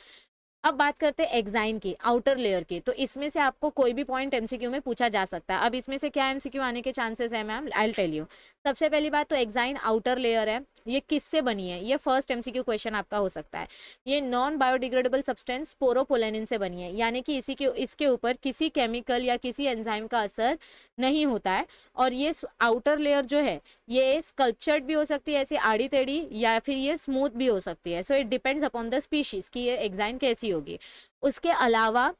C: अब बात करते हैं एग्जाइन की आउटर लेयर की तो इसमें से आपको कोई भी पॉइंट एमसीक्यू में पूछा जा सकता है अब इसमें से क्या एमसीक्यू आने के चांसेस है मैम आई टेल यू सबसे पहली बात तो एग्जाइन आउटर लेयर है ये किससे बनी है ये फर्स्ट एमसीक्यू क्वेश्चन आपका हो सकता है ये नॉन बायोडिग्रेडेबल सब्सटेंस पोरोपोलेनिन से बनी है यानी कि इसी के इसके ऊपर किसी केमिकल या किसी एंजाइम का असर नहीं होता है और ये आउटर लेयर जो है ये स्कल्पचर्ड भी हो सकती है ऐसी आड़ी टेढ़ी या फिर ये स्मूथ भी हो सकती है so it depends upon the species कि ये एग्जाइन कैसी होगी उसके अलावा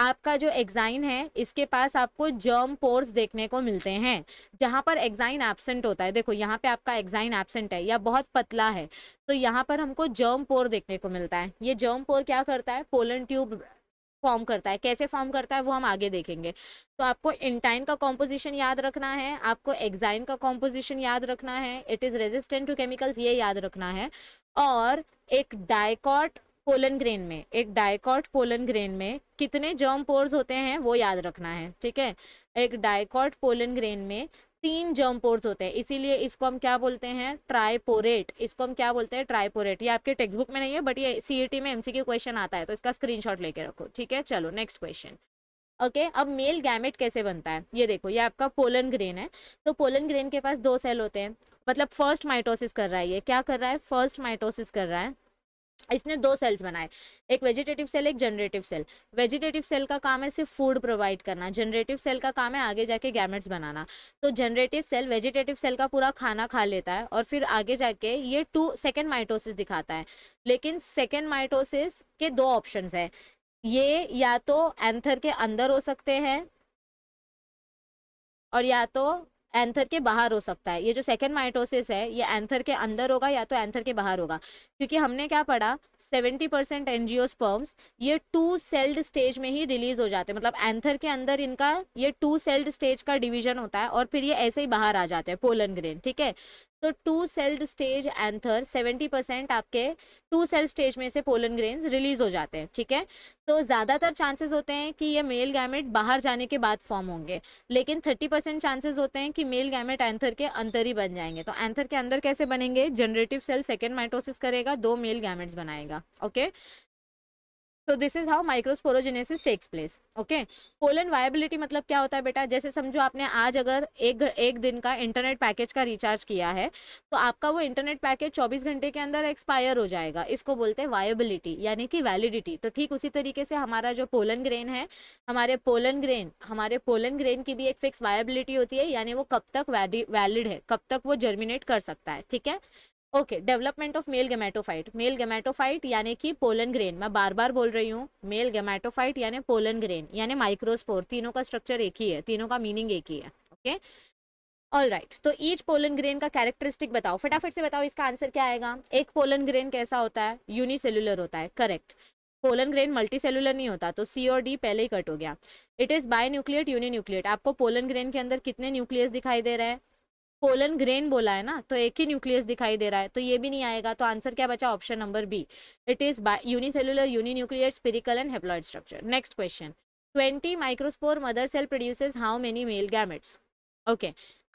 C: आपका जो एग्जाइन है इसके पास आपको जर्म पोर्स देखने को मिलते हैं जहाँ पर एग्जाइन एबसेंट होता है देखो यहाँ पे आपका एग्जाइन एबसेंट है या बहुत पतला है तो यहाँ पर हमको जर्म पोर देखने को मिलता है ये जर्म पोर क्या करता है पोलन ट्यूब फॉर्म करता है कैसे फॉर्म करता है वो हम आगे देखेंगे तो आपको इंटाइन का कॉम्पोजिशन याद रखना है आपको एग्जाइन का कॉम्पोजिशन याद रखना है it is resistant to chemicals ये याद रखना है और एक डायकॉट पोलन ग्रेन में एक डायकॉट पोलन ग्रेन में कितने जर्म पोर्स होते हैं वो याद रखना है ठीक है एक डायकॉट पोलन ग्रेन में तीन जर्म पोर्स होते हैं इसीलिए इसको हम क्या बोलते हैं ट्राइपोरेट इसको हम क्या बोलते हैं ट्राइपोरेट ये आपके टेक्स्ट बुक में नहीं है बट ये सी e में एमसीक्यू क्वेश्चन आता है तो इसका स्क्रीन लेके रखो ठीक है चलो नेक्स्ट क्वेश्चन ओके okay, अब मेल गैमेट कैसे बनता है ये देखो ये आपका पोलन ग्रेन है तो पोलन ग्रेन के पास दो सेल होते हैं मतलब फर्स्ट माइटोसिस कर रहा है ये क्या कर रहा है फर्स्ट माइटोसिस कर रहा है इसने दो सेल्स बनाए एक वेजिटेटिव सेल एक जनरेटिव सेल वेजिटेटिव सेल का काम है सिर्फ फूड प्रोवाइड करना जनरेटिव सेल का काम है आगे जाके गैमेट्स बनाना तो जनरेटिव सेल वेजिटेटिव सेल का पूरा खाना खा लेता है और फिर आगे जाके ये टू सेकेंड माइटोसिस दिखाता है लेकिन सेकेंड माइटोसिस के दो ऑप्शन है ये या तो एंथर के अंदर हो सकते हैं और या तो एंथर के बाहर हो सकता है ये जो सेकेंड माइटोसिस है ये एंथर के अंदर होगा या तो एंथर के बाहर होगा क्योंकि हमने क्या पढ़ा सेवेंटी परसेंट एनजीओ स्पर्म्स ये टू सेल्ड स्टेज में ही रिलीज हो जाते हैं मतलब एंथर के अंदर इनका ये टू सेल्ड स्टेज का डिवीजन होता है और फिर ये ऐसे ही बाहर आ जाते हैं पोलन ग्रेन ठीक है तो two celled stage anther 70 percent आपके टू सेल स्टेज में से पोलन ग्रेन्स रिलीज हो जाते हैं ठीक है तो ज़्यादातर चांसेस होते हैं कि ये मेल गैमेट बाहर जाने के बाद फॉर्म होंगे लेकिन 30 परसेंट चांसेस होते हैं कि मेल गैमेट एंथर के अंतर ही बन जाएंगे तो एंथर के अंदर कैसे बनेंगे जनरेटिव सेल सेकेंड माइटोसिस करेगा दो मेल गैमेट्स बनाएगा ओके तो this is how microsporogenesis takes place okay pollen viability मतलब क्या होता है बेटा जैसे समझो आपने आज अगर एक एक दिन का इंटरनेट पैकेज का रिचार्ज किया है तो आपका वो इंटरनेट पैकेज 24 घंटे के अंदर एक्सपायर हो जाएगा इसको बोलते हैं वायबिलिटी यानी कि वैलिडिटी तो ठीक उसी तरीके से हमारा जो पोलन ग्रेन है हमारे पोलन ग्रेन हमारे पोलन ग्रेन की भी एक फिक्स वायबिलिटी होती है यानी वो कब तक वैलिड है कब तक वो जर्मिनेट कर सकता है ठीक है okay development of male gametophyte male gametophyte यानी कि पोलन ग्रेन मैं बार बार बोल रही हूँ मेल गेमेटोफाइट यानी पोलन ग्रेन यानी माइक्रोस्पोर तीनों का स्ट्रक्चर एक ही है तीनों का मीनिंग एक ही है ओके ऑल राइट तो ईच पोलन ग्रेन का कैरेक्टरिस्टिक बताओ फटाफट से बताओ इसका आंसर क्या आएगा एक पोलन ग्रेन कैसा होता है यूनिसेलुलर होता है correct pollen grain multicellular नहीं होता तो सी और डी पहले ही कट हो गया it is binucleate uninucleate आपको पोलन ग्रेन के अंदर कितने न्यूक्लियस दिखाई दे रहे हैं पोलन ग्रेन बोला है ना तो एक ही न्यूक्लियस दिखाई दे रहा है तो ये भी नहीं आएगा तो आंसर क्या बचा option number B it is unicellular uninuclear spherical and haploid structure next question twenty microspore mother cell produces how many male gametes okay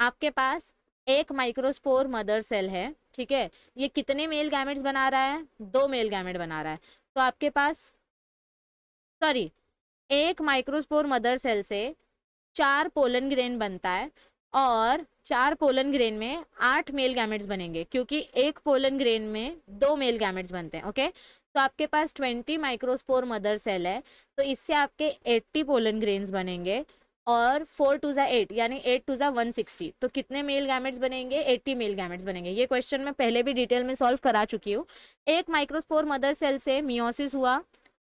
C: आपके पास एक माइक्रोस्पोर मदर सेल है ठीक है ये कितने मेल गैमेट्स बना रहा है दो मेल गैमेट बना रहा है तो आपके पास सॉरी एक माइक्रोस्पोर मदर सेल से चार पोलन ग्रेन बनता है और चार पोलन ग्रेन में आठ मेल गैमेट्स बनेंगे क्योंकि एक पोलन ग्रेन में दो मेल गैमेट्स बनते हैं ओके तो आपके पास ट्वेंटी माइक्रोस्पोर मदर सेल है तो इससे आपके एट्टी पोलन ग्रेन्स बनेंगे और फोर टू ज़ा एट यानी एट टू ज़ा वन सिक्सटी तो कितने मेल गैमेट्स बनेंगे एट्टी मेल गैमेट्स बनेंगे ये क्वेश्चन मैं पहले भी डिटेल में सॉल्व करा चुकी हूँ एक माइक्रोस्पोर मदर सेल से मियोसिस हुआ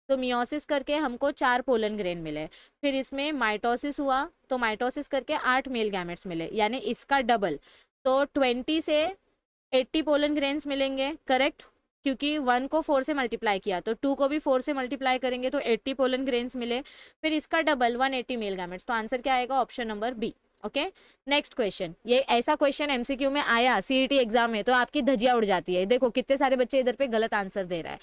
C: तो मियोसिस करके हमको चार पोलन ग्रेन मिले फिर इसमें माइटोसिस हुआ तो माइटोसिस करके आठ मेल गैमेट्स मिले यानी इसका डबल तो ट्वेंटी से एट्टी पोलन ग्रेन्स मिलेंगे करेक्ट क्योंकि वन को फोर से मल्टीप्लाई किया तो टू को भी फोर से मल्टीप्लाई करेंगे तो एट्टी पोलन ग्रेन्स मिले फिर इसका double one eighty male gametes तो आंसर क्या आएगा option number B okay next question ये ऐसा क्वेश्चन एमसीक्यू में आया सीईटी एग्जाम e में तो आपकी धजिया उड़ जाती है देखो कितने सारे बच्चे इधर पे गलत आंसर दे रहा है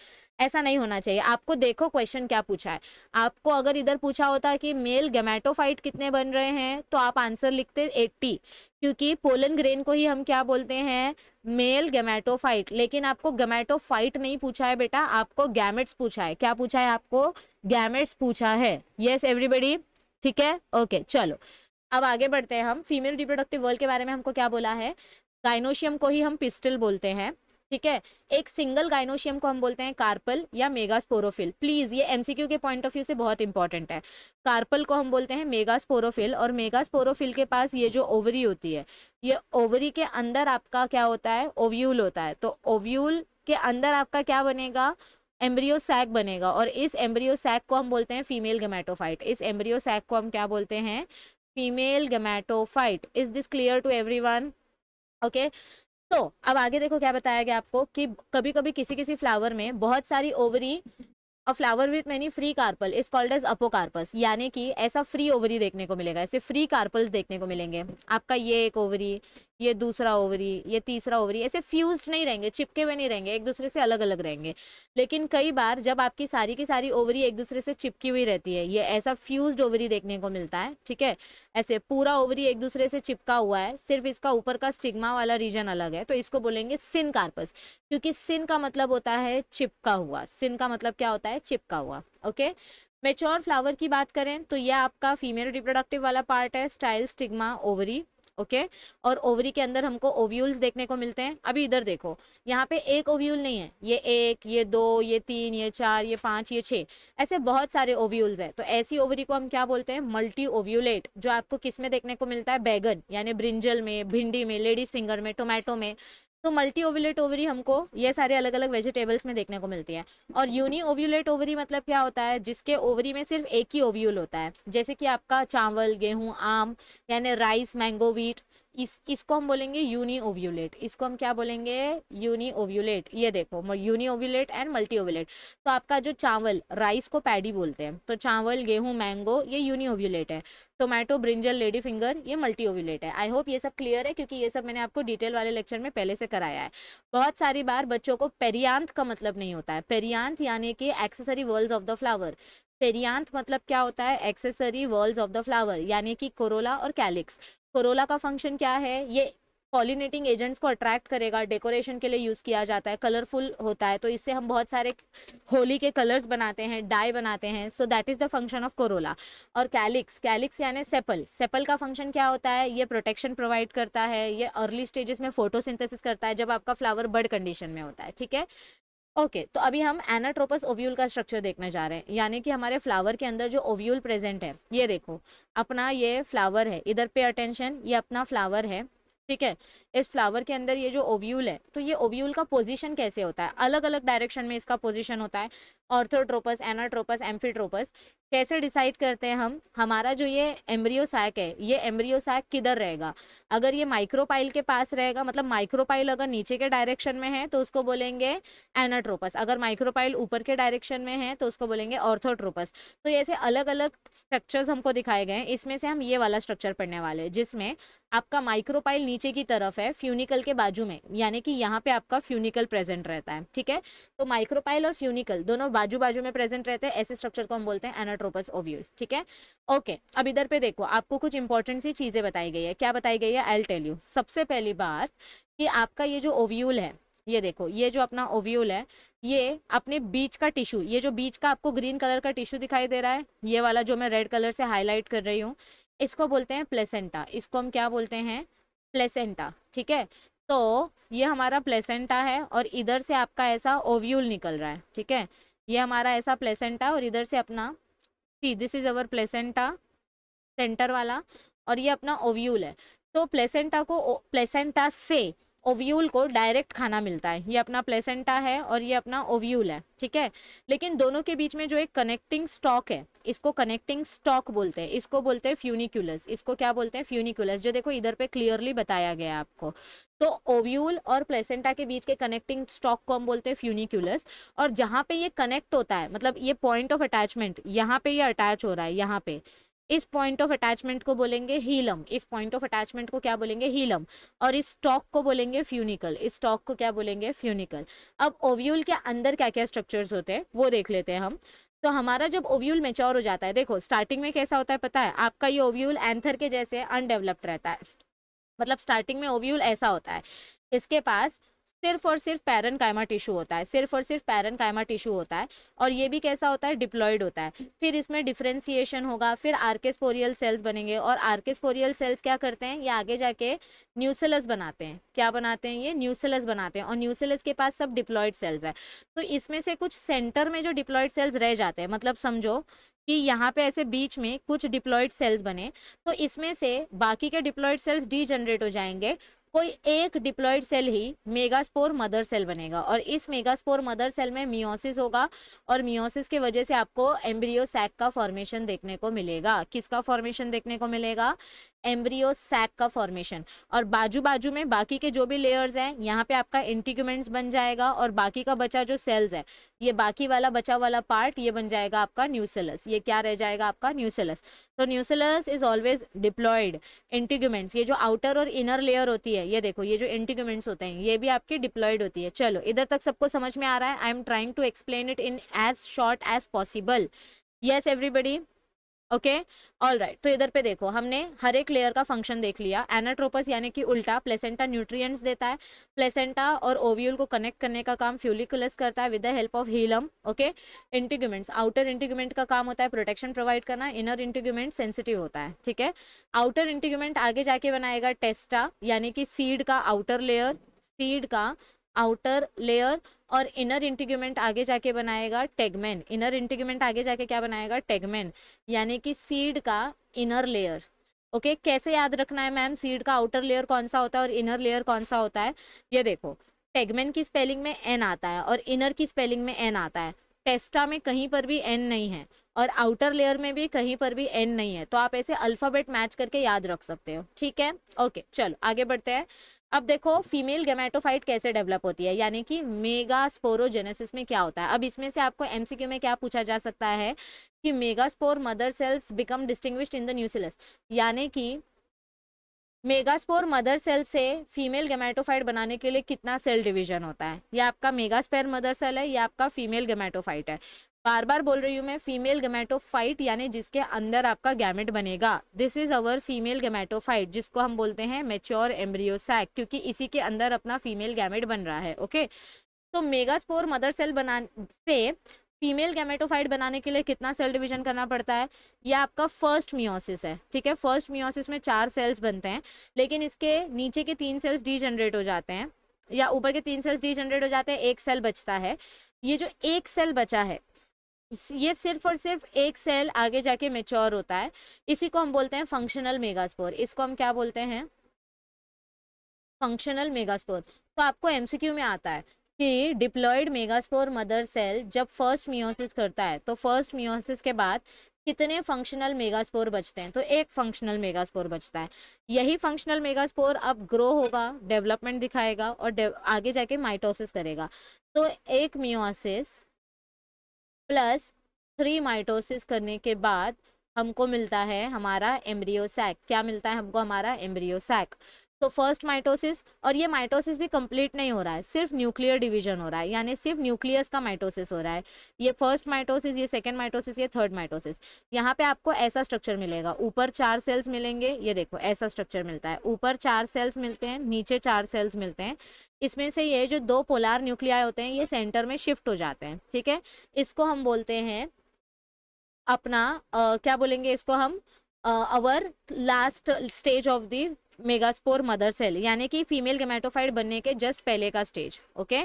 C: ऐसा नहीं होना चाहिए आपको देखो क्वेश्चन क्या पूछा है आपको अगर इधर पूछा होता कि मेल गैमेटोफाइट कितने बन रहे हैं तो आप आंसर लिखते एट्टी क्योंकि पोलन ग्रेन को ही हम क्या बोलते हैं मेल गैमेटोफाइट लेकिन आपको गैमेटोफाइट नहीं पूछा है बेटा आपको गैमेट्स पूछा है क्या पूछा है आपको गैमेट्स पूछा है यस एवरीबडी ठीक है ओके चलो अब आगे बढ़ते हैं हम फीमेल रिप्रोडक्टिव वर्ल्ड के बारे में हमको क्या बोला है गाइनोशियम को ही हम पिस्टल बोलते हैं ठीक है एक सिंगल गाइनोशियम को हम बोलते हैं कार्पल या मेगास्पोरोफिल प्लीज ये एमसीक्यू के पॉइंट ऑफ व्यू से बहुत इंपॉर्टेंट है कार्पल को हम बोलते हैं मेगास्पोरोफिल और मेगास्पोरोफिल के पास ये जो ओवरी होती है ये ओवरी के अंदर आपका क्या होता है ओव्यूल होता है तो ओव्यूल के अंदर आपका क्या बनेगा एम्ब्रियो सैक बनेगा और इस एम्ब्रियो सैक को हम बोलते हैं फीमेल गमेटोफाइट इस एम्ब्रियो सैक को हम क्या बोलते हैं female gametophyte is this clear to one okay तो अब आगे देखो क्या बताया गया आपको कि कभी कभी किसी किसी फ्लावर में बहुत सारी ovary a flower with many free carpel is called as apocarpous यानी कि ऐसा फ्री ओवरी देखने को मिलेगा ऐसे फ्री कार्पल्स देखने को मिलेंगे आपका ये एक ओवरी ये दूसरा ओवरी ये तीसरा ओवरी ऐसे फ्यूज नहीं रहेंगे चिपके हुए नहीं रहेंगे एक दूसरे से अलग अलग रहेंगे लेकिन कई बार जब आपकी सारी की सारी ओवरी एक दूसरे से चिपकी हुई रहती है ये ऐसा फ्यूज्ड ओवरी देखने को मिलता है ठीक है ऐसे पूरा ओवरी एक दूसरे से चिपका हुआ है सिर्फ इसका ऊपर का स्टिग्मा वाला रीजन अलग है तो इसको बोलेंगे सिन कार्पस क्योंकि सिन का मतलब होता है चिपका हुआ सिन का मतलब क्या होता है चिपका हुआ ओके मेच्योर फ्लावर की बात करें तो यह आपका फीमेल रिप्रोडक्टिव वाला पार्ट है स्टाइल स्टिग्मा ओवरी ओके और ओवरी के अंदर हमको ओव्यूल्स देखने को मिलते हैं अभी इधर देखो यहाँ पे एक ओव्यूल नहीं है ये एक ये दो ये तीन ये चार ये पाँच ये छः ऐसे बहुत सारे ओव्यूल्स हैं तो ऐसी ओवरी को हम क्या बोलते हैं मल्टी ओव्यूलेट जो आपको किस में देखने को मिलता है बैगन यानी ब्रिंजल में भिंडी में लेडीज फिंगर में टोमेटो में तो मल्टी ओव्यूलेट ओवरी हमको ये सारे अलग अलग वेजिटेबल्स में देखने को मिलती है और यूनी ओव्यूलेट ओवरी मतलब क्या होता है जिसके ओवरी में सिर्फ एक ही ओव्यूल होता है जैसे कि आपका चावल गेहूँ आम यानी राइस मैंगो वीट इस इसको हम बोलेंगे यूनी ओव्यूलेट इसको हम क्या बोलेंगे यूनी ओव्यूलेट ये देखो uniovulate and multiovulate तो आपका जो चावल राइस को पैडी बोलते हैं तो चावल गेहूं मैंगो ये यूनी ओव्यूलेट है टोमेटो ब्रिंजल लेडी फिंगर ये मल्टी ओव्यूलेट है आई होप ये सब क्लियर है क्योंकि ये सब मैंने आपको डिटेल वाले लेक्चर में पहले से कराया है बहुत सारी बार बच्चों को पेरियांत का मतलब नहीं होता है पेरियांत यानी कि accessory whorl of the flower perianth मतलब क्या होता है accessory whorl of the flower यानी कि कोरोला और कैलिक्स कोरोला का फंक्शन क्या है ये पॉलिनेटिंग एजेंट्स को अट्रैक्ट करेगा डेकोरेशन के लिए यूज़ किया जाता है कलरफुल होता है तो इससे हम बहुत सारे होली के कलर्स बनाते हैं डाई बनाते हैं so that is the function of corolla और कैलिक्स कैलिक्स यानी सेपल सेपल का फंक्शन क्या होता है ये प्रोटेक्शन प्रोवाइड करता है ये अर्ली स्टेजेस में फोटोसिंथेसिस करता है जब आपका फ्लावर बर्ड कंडीशन में होता है ठीक है ओके okay, तो अभी हम एनाट्रोपस ओव्यूल का स्ट्रक्चर देखने जा रहे हैं यानी कि हमारे फ्लावर के अंदर जो ओव्यूल प्रेजेंट है ये देखो अपना ये फ्लावर है इधर पे अटेंशन ये अपना फ्लावर है ठीक है इस फ्लावर के अंदर ये जो ओव्यूल है तो ये ओव्यूल का पोजीशन कैसे होता है अलग अलग डायरेक्शन में इसका पोजीशन होता है ऑर्थोट्रोपस एनाट्रोपस एम्फीट्रोपस कैसे डिसाइड करते हैं हम हमारा जो ये एम्ब्रियो सैक है ये एम्ब्रियो सैक किधर रहेगा अगर ये माइक्रोपाइल के पास रहेगा मतलब माइक्रोपाइल अगर नीचे के डायरेक्शन में है तो उसको बोलेंगे एनाट्रोपस अगर माइक्रोपाइल ऊपर के डायरेक्शन में है तो उसको बोलेंगे ऑर्थोट्रोपस तो ऐसे अलग अलग स्ट्रक्चर्स हमको दिखाए गए हैं इसमें से हम ये वाला स्ट्रक्चर पढ़ने वाले हैं जिसमें आपका माइक्रोपाइल नीचे की तरफ है फ्यूनिकल के बाजू में यानी कि यहाँ पे आपका फ्यूनिकल प्रेजेंट रहता है ठीक है तो माइक्रोपाइल और फ्यूनिकल दोनों बाजू बाजू में प्रेजेंट रहते हैं ऐसे स्ट्रक्चर को हम बोलते हैं एनाट्रोपस ओव्यूल ठीक है ओके अब इधर पे देखो आपको कुछ इंपॉर्टेंट सी चीज़ें बताई गई है क्या बताई गई है आई टेल यू सबसे पहली बात कि आपका ये जो ओव्यूल है ये देखो ये जो अपना ओव्यूल है ये अपने बीच का टिश्यू ये जो बीच का आपको ग्रीन कलर का टिश्यू दिखाई दे रहा है ये वाला जो मैं रेड कलर से हाईलाइट कर रही हूँ इसको बोलते हैं प्लेसेंटा इसको हम क्या बोलते हैं प्लेसेंटा ठीक है तो ये हमारा प्लेसेंटा है और इधर से आपका ऐसा ओव्यूल निकल रहा है ठीक है ये हमारा ऐसा प्लेसेंटा और इधर से अपना see this is our placenta centre वाला और ये अपना ओव्यूल है तो प्लेसेंटा को प्लेसेंटा से ओव्यूल को डायरेक्ट खाना मिलता है ये अपना प्लेसेंटा है और ये अपना ओव्यूल है ठीक है लेकिन दोनों के बीच में जो एक कनेक्टिंग स्टॉक है इसको कनेक्टिंग स्टॉक बोलते हैं इसको बोलते हैं फ्यूनिक्यूलस इसको क्या बोलते हैं फ्यूनिक्यूलस जो देखो इधर पे क्लियरली बताया गया आपको तो ओव्यूल और प्लेसेंटा के बीच के कनेक्टिंग स्टॉक को हम बोलते हैं फ्यूनिक्यूलस और जहाँ पे ये कनेक्ट होता है मतलब ये पॉइंट ऑफ अटैचमेंट यहाँ पे ये अटैच हो रहा है यहाँ पे इस पॉइंट ऑफ अटैचमेंट को बोलेंगे हीलम इस पॉइंट ऑफ अटैचमेंट को क्या बोलेंगे हीलम और इस स्टॉक को बोलेंगे फ्यूनिकल इस स्टॉक को क्या बोलेंगे फ्यूनिकल अब ओव्यूल के अंदर क्या क्या स्ट्रक्चर्स होते हैं वो देख लेते हैं हम तो हमारा जब ओव्यूल मेच्योर हो जाता है देखो स्टार्टिंग में कैसा होता है पता है आपका ये ओव्यूल एंथर के जैसे अनडेवलप्ड रहता है मतलब स्टार्टिंग में ओव्यूल ऐसा होता है इसके पास सिर्फ और सिर्फ पैरन कायमा टिश्यू होता है सिर्फ और सिर्फ पैरन कायमा टिश्यू होता है और ये भी कैसा होता है डिप्लॉयड होता है फिर इसमें डिफ्रेंसिएशन होगा फिर आर्केस्पोरियल सेल्स बनेंगे और आर्केस्पोरियल सेल्स क्या करते हैं ये आगे जाके न्यूसेलस बनाते हैं क्या बनाते हैं ये न्यूसेलस बनाते हैं और न्यूसेलस के पास सब डिप्लॉयड सेल्स है तो इसमें से कुछ सेंटर में जो डिप्लॉयड सेल्स रह जाते हैं मतलब समझो कि यहाँ पे ऐसे बीच में कुछ डिप्लॉयड सेल्स बने तो इसमें से बाकी के डिप्लॉयड सेल्स डी हो जाएंगे कोई एक डिप्लॉयड सेल ही मेगास्पोर मदर सेल बनेगा और इस मेगास्पोर मदर सेल में मियोसिस होगा और मियोसिस के वजह से आपको एम्ब्रियो सैक का फॉर्मेशन देखने को मिलेगा किसका फॉर्मेशन देखने को मिलेगा एम्ब्रियो सैक का फॉर्मेशन और बाजू बाजू में बाकी के जो भी लेयर्स हैं यहाँ पे आपका इंटिक्यूमेंट्स बन जाएगा और बाकी का बचा जो सेल्स है ये बाकी वाला बचा वाला पार्ट ये बन जाएगा आपका न्यूसेलस ये क्या रह जाएगा आपका न्यूसेलस तो nucellus is always diploid integuments ये जो आउटर और इनर लेयर होती है ये देखो ये जो इंटीग्यूमेंट्स होते हैं ये भी आपकी डिप्लॉयड होती है चलो इधर तक सबको समझ में आ रहा है I am trying to explain it in as short as possible yes everybody okay all right तो इधर पे देखो हमने हर एक लेयर का फंक्शन देख लिया एनाट्रोपस यानी कि उल्टा प्लेसेंटा न्यूट्रिएंट्स देता है प्लेसेंटा और ओव्यूल को कनेक्ट करने का काम फ्यूलिकुलस करता है with the help of hilum okay integuments outer integument का काम होता है प्रोटेक्शन प्रोवाइड करना इनर इंटीग्यूमेंट सेंसिटिव होता है ठीक है आउटर इंटीग्यूमेंट आगे जाके बनाएगा टेस्टा यानी कि सीड का आउटर लेयर सीड का आउटर लेयर और इनर इंटीग्यूमेंट आगे जाके बनाएगा टेगमेन इनर इंटीग्यूमेंट आगे जाके क्या बनाएगा टेगमेन यानी कि सीड का इनर लेयर ओके okay, कैसे याद रखना है मैम सीड का आउटर लेयर कौन सा होता है और इनर लेयर कौन सा होता है ये देखो टेगमेन की स्पेलिंग में एन आता है और इनर की स्पेलिंग में एन आता है टेस्टा में कहीं पर भी एन नहीं है और आउटर लेयर में भी कहीं पर भी एन नहीं है तो आप ऐसे अल्फ़ाबेट मैच करके याद रख सकते हो ठीक है ओके चलो आगे बढ़ते हैं अब देखो फीमेल गेमेटोफाइट कैसे डेवलप होती है यानी कि मेगा स्पोरोजेनेसिस में क्या होता है अब इसमें से आपको एमसीक्यू में क्या पूछा जा सकता है कि spore mother cells become distinguished in the nucellus यानी कि मेगास्पोर मदर सेल से फीमेल गेमेटोफाइट बनाने के लिए कितना सेल डिवीजन होता है यह आपका मेगास्पेयर मदर सेल है या आपका फीमेल गेमेटोफाइट है बार बार बोल रही हूँ मैं फीमेल फाइट यानी जिसके अंदर आपका गैमेट बनेगा this is our female phyte जिसको हम बोलते हैं मेच्योर सैक क्योंकि इसी के अंदर अपना फीमेल गैमेट बन रहा है ओके तो मेगास्पोर मदर सेल बना से फीमेल गैमेटोफाइट बनाने के लिए कितना सेल डिवीजन करना पड़ता है यह आपका फर्स्ट मियोसिस है ठीक है फर्स्ट मियोसिस में चार सेल्स बनते हैं लेकिन इसके नीचे के तीन सेल्स डी हो जाते हैं या ऊपर के तीन सेल्स डी हो जाते हैं एक सेल बचता है ये जो एक सेल बचा है ये सिर्फ और सिर्फ एक सेल आगे जाके मेच्योर होता है इसी को हम बोलते हैं फंक्शनल मेगास्पोर इसको हम क्या बोलते हैं फंक्शनल मेगास्पोर तो आपको एमसीक्यू में आता है कि डिप्लॉयड मेगास्पोर मदर सेल जब फर्स्ट मियोसिस करता है तो फर्स्ट मियोसिस के बाद कितने फंक्शनल मेगास्पोर बचते हैं तो एक फंक्शनल मेगास्पोर बचता है यही फंक्शनल मेगास्पोर अब ग्रो होगा डेवलपमेंट दिखाएगा और आगे जाके माइटोसिस करेगा तो एक मियोसिस प्लस थ्री माइटोसिस करने के बाद हमको मिलता है हमारा एम्ब्रियो सैक क्या मिलता है हमको हमारा एम्ब्रियो सैक तो फर्स्ट माइटोसिस और ये माइटोसिस भी कंप्लीट नहीं हो रहा है सिर्फ न्यूक्लियर डिवीजन हो रहा है यानी सिर्फ न्यूक्लियस का माइटोसिस हो रहा है ये फर्स्ट माइटोसिस ये सेकंड माइटोसिस ये थर्ड माइटोसिस यहाँ पे आपको ऐसा स्ट्रक्चर मिलेगा ऊपर चार सेल्स मिलेंगे ये देखो ऐसा स्ट्रक्चर मिलता है ऊपर चार सेल्स मिलते हैं नीचे चार सेल्स मिलते हैं इसमें से ये जो दो पोलार न्यूक्लियाई होते हैं ये सेंटर में शिफ्ट हो जाते हैं ठीक है इसको हम बोलते हैं अपना आ, क्या बोलेंगे इसको हम our last stage of the megaspore mother cell यानी कि फीमेल गेमेटोफाइड बनने के जस्ट पहले का स्टेज ओके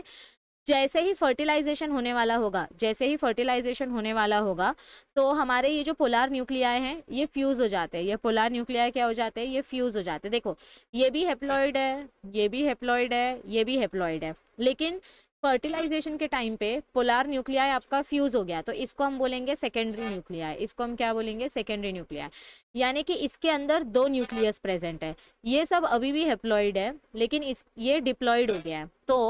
C: जैसे ही फर्टिलाइजेशन होने वाला होगा जैसे ही फर्टिलाइजेशन होने वाला होगा तो हमारे ये जो पोलार न्यूक्लिया हैं ये फ्यूज़ हो जाते हैं ये पोलार न्यूक्लिया क्या हो जाते हैं ये फ्यूज़ हो जाते हैं देखो ये भी हेप्लॉयड है ये भी हेप्लॉयड है ये भी हेप्लॉयड है लेकिन फर्टिलाइजेशन के टाइम पे पोलार न्यूक्लिया आपका फ्यूज हो गया तो इसको हम बोलेंगे सेकेंडरी न्यूक्लिया इसको हम क्या बोलेंगे सेकेंडरी न्यूक्लिया यानी कि इसके अंदर दो न्यूक्लियस प्रेजेंट है ये सब अभी भी हेप्लॉयड है लेकिन इस ये डिप्लॉयड हो गया है तो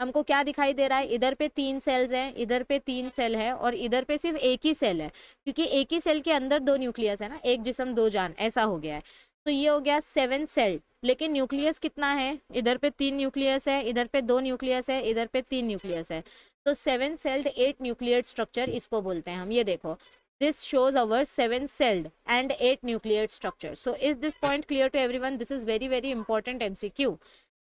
C: हमको क्या दिखाई दे रहा है इधर पे तीन सेल्स हैं इधर पे तीन सेल है और इधर पे सिर्फ एक ही सेल है क्योंकि एक ही सेल के अंदर दो न्यूक्लियस है ना एक जिसम दो जान ऐसा हो गया है तो ये हो गया सेवन सेल लेकिन न्यूक्लियस कितना है इधर पे तीन न्यूक्लियस है इधर पे दो न्यूक्लियस है इधर पे तीन न्यूक्लियस है तो seven celled eight nuclear structure इसको बोलते हैं हम ये देखो this shows our seven celled and eight nucleate structure so is this point clear to everyone this is very very important mcq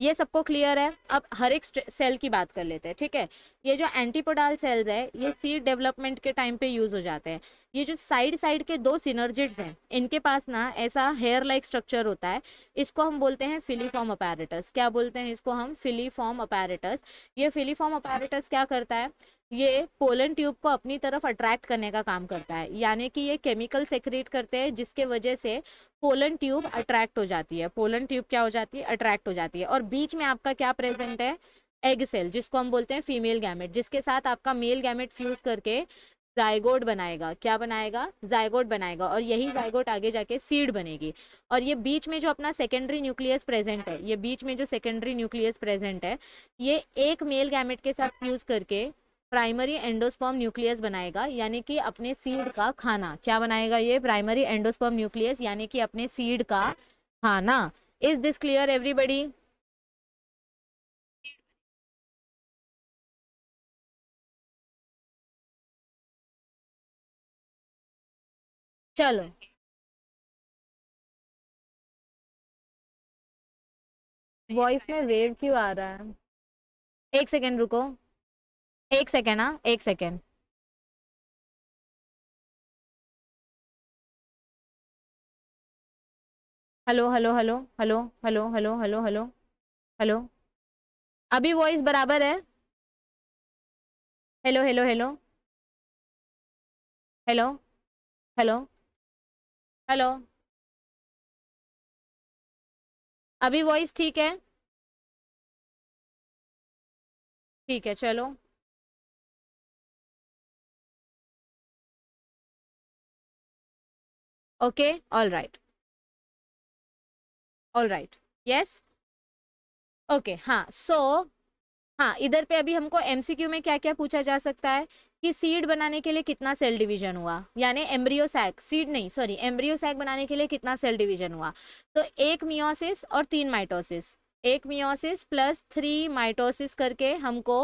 C: ये सबको क्लियर है अब हर एक सेल की बात कर लेते हैं ठीक है ये जो एंटीपोडाल सेल्स है ये सीड डेवलपमेंट के टाइम पे यूज हो जाते हैं ये जो साइड साइड के दो सिनर्जिट्स हैं इनके पास ना ऐसा हेयर लाइक स्ट्रक्चर होता है इसको हम बोलते हैं फिलीफॉर्म अपैरेटस क्या बोलते हैं इसको हम फिलीफॉर्म अपैरेटस ये फिलीफॉर्म अपैरेटस क्या करता है ये पोलन ट्यूब को अपनी तरफ अट्रैक्ट करने का काम करता है यानी कि ये केमिकल सेक्रेट करते हैं जिसके वजह से पोलन ट्यूब अट्रैक्ट हो जाती है पोलन ट्यूब क्या हो जाती है अट्रैक्ट हो जाती है और बीच में आपका क्या प्रेजेंट है एग सेल जिसको हम बोलते हैं फीमेल गैमेट जिसके साथ आपका मेल गैमेट फ्यूज करके जायगोड बनाएगा क्या बनाएगा जायगोड बनाएगा और यही जायगोड आगे जाके सीड बनेगी और ये बीच में जो अपना सेकेंडरी न्यूक्लियस प्रेजेंट है ये बीच में जो सेकेंडरी न्यूक्लियस प्रेजेंट है ये एक मेल गैमेट के साथ फ्यूज करके प्राइमरी एंडोस्पर्म न्यूक्लियस बनाएगा यानी कि अपने सीड का खाना क्या बनाएगा ये प्राइमरी एंडोस्पर्म
B: न्यूक्लियस यानी कि अपने सीड का खाना इज दिस क्लियर एवरीबडी
A: चलो वॉइस में वेव क्यों आ रहा है एक सेकेंड रुको एक सेकेंड हाँ एक second
B: hello hello hello hello hello hello hello hello hello अभी वॉइस बराबर है hello hello
A: hello hello hello hello अभी वॉइस ठीक है ठीक है चलो Okay,
B: all right. All right. Yes. Okay okay, हाँ सो so, हाँ इधर पे अभी हमको एमसीक्यू में क्या क्या पूछा जा सकता
C: है कि सीड बनाने के लिए कितना सेल डिवीजन हुआ यानी एम्ब्रियो सैक सीड नहीं सॉरी एम्ब्रियो सैक बनाने के लिए कितना सेल डिवीजन हुआ तो एक मियोसिस और तीन माइटोसिस एक मियोसिस प्लस थ्री माइटोसिस करके हमको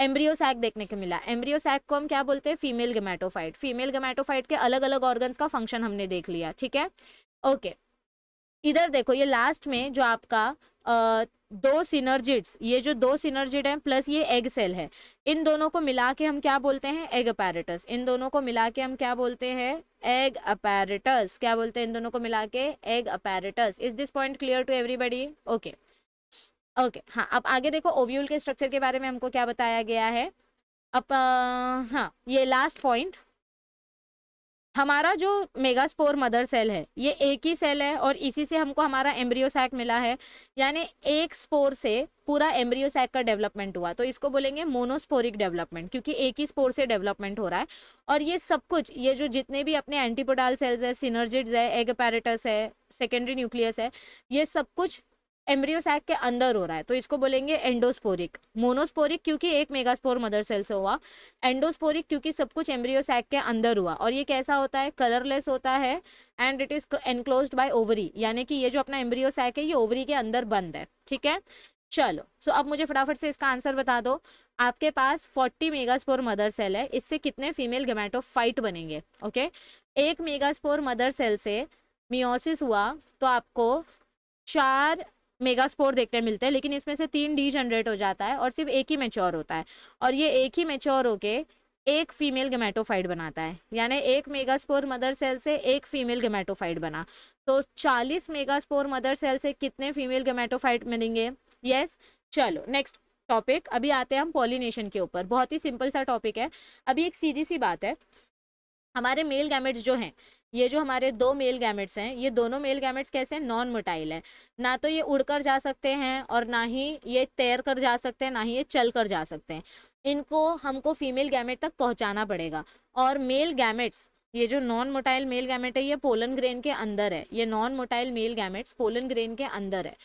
C: एम्ब्रियो सैक देखने को मिला एम्ब्रियो सैक को हम क्या बोलते हैं फीमेल गमेटोफाइट फीमेल गमेटोफाइट के अलग अलग ऑर्गन्स का फंक्शन हमने देख लिया ठीक है ओके इधर देखो ये लास्ट में जो आपका आ, दो सिनर्जिड्स ये जो दो सिनर्जिड हैं प्लस ये एग सेल है इन दोनों को मिला के हम क्या बोलते हैं एग अपैरेटस इन दोनों को मिला के हम क्या बोलते हैं एग अपैरेटस क्या बोलते हैं इन दोनों को मिला के egg apparatus is this point clear to everybody okay okay हाँ अब आगे देखो ओव्यूल के स्ट्रक्चर के बारे में हमको क्या बताया गया है अब हाँ ये लास्ट पॉइंट हमारा जो मेगास्पोर मदर सेल है ये एक ही सेल है और इसी से हमको हमारा एम्ब्रियो सैक मिला है यानी एक स्पोर से पूरा एम्ब्रियो सैक का डेवलपमेंट हुआ तो इसको बोलेंगे मोनोस्पोरिक डेवलपमेंट क्योंकि एक ही स्पोर से डेवलपमेंट हो रहा है और ये सब कुछ ये जो जितने भी अपने एंटीपोडाल सेल्स है सिनर्जिड्स है एग पैरेटस है सेकेंडरी न्यूक्लियस है ये सब कुछ एम्ब्रियो सैक के अंदर हो रहा है तो इसको बोलेंगे एंडोस्पोरिक मोनोस्पोरिक क्योंकि एक मेगास्पोर मदर सेल से हुआ एंडोस्पोरिक क्योंकि सब कुछ एम्ब्रियो सैक के अंदर हुआ और ये कैसा होता है कलरलेस होता है and it is enclose by ovary यानी कि ये जो अपना एम्ब्रियो सैक है ये ओवरी के अंदर बंद है ठीक है चलो सो so, अब मुझे फटाफट से इसका आंसर बता दो आपके पास फोर्टी मेगास्पोर मदर सेल है इससे कितने फीमेल गमेटोफाइट बनेंगे ओके एक मेगास्पोर मदर सेल से मियोसिस हुआ तो आपको चार मेगा स्पोर देखने मिलते हैं लेकिन इसमें से तीन डी जनरेट हो जाता है और सिर्फ एक ही मेच्योर होता है और ये एक ही मेच्योर होके एक फीमेल गमेटोफाइट बनाता है यानी एक मेगास्पोर मदर सेल से एक फीमेल गमेटोफाइट बना तो 40 मेगास्पोर मदर सेल से कितने फीमेल गमेटोफाइट मिलेंगे यस चलो नेक्स्ट टॉपिक अभी आते हैं हम पॉलिनेशन के ऊपर बहुत ही सिंपल सा टॉपिक है अभी एक सीधी सी बात है हमारे मेल गैमेट्स जो हैं ये जो हमारे दो मेल गैमेट्स हैं ये दोनों मेल गैमेट्स कैसे हैं नॉन मोटाइल है ना तो ये उड़कर जा सकते हैं और ना ही ये तैर कर जा सकते हैं ना ही ये चल कर जा सकते हैं इनको हमको फीमेल गैमेट तक पहुंचाना पड़ेगा और मेल गैमेट्स ये जो नॉन मोटाइल मेल गैमेट है ये पोलन ग्रेन के अंदर है ये non motile male gametes pollen grain के अंदर है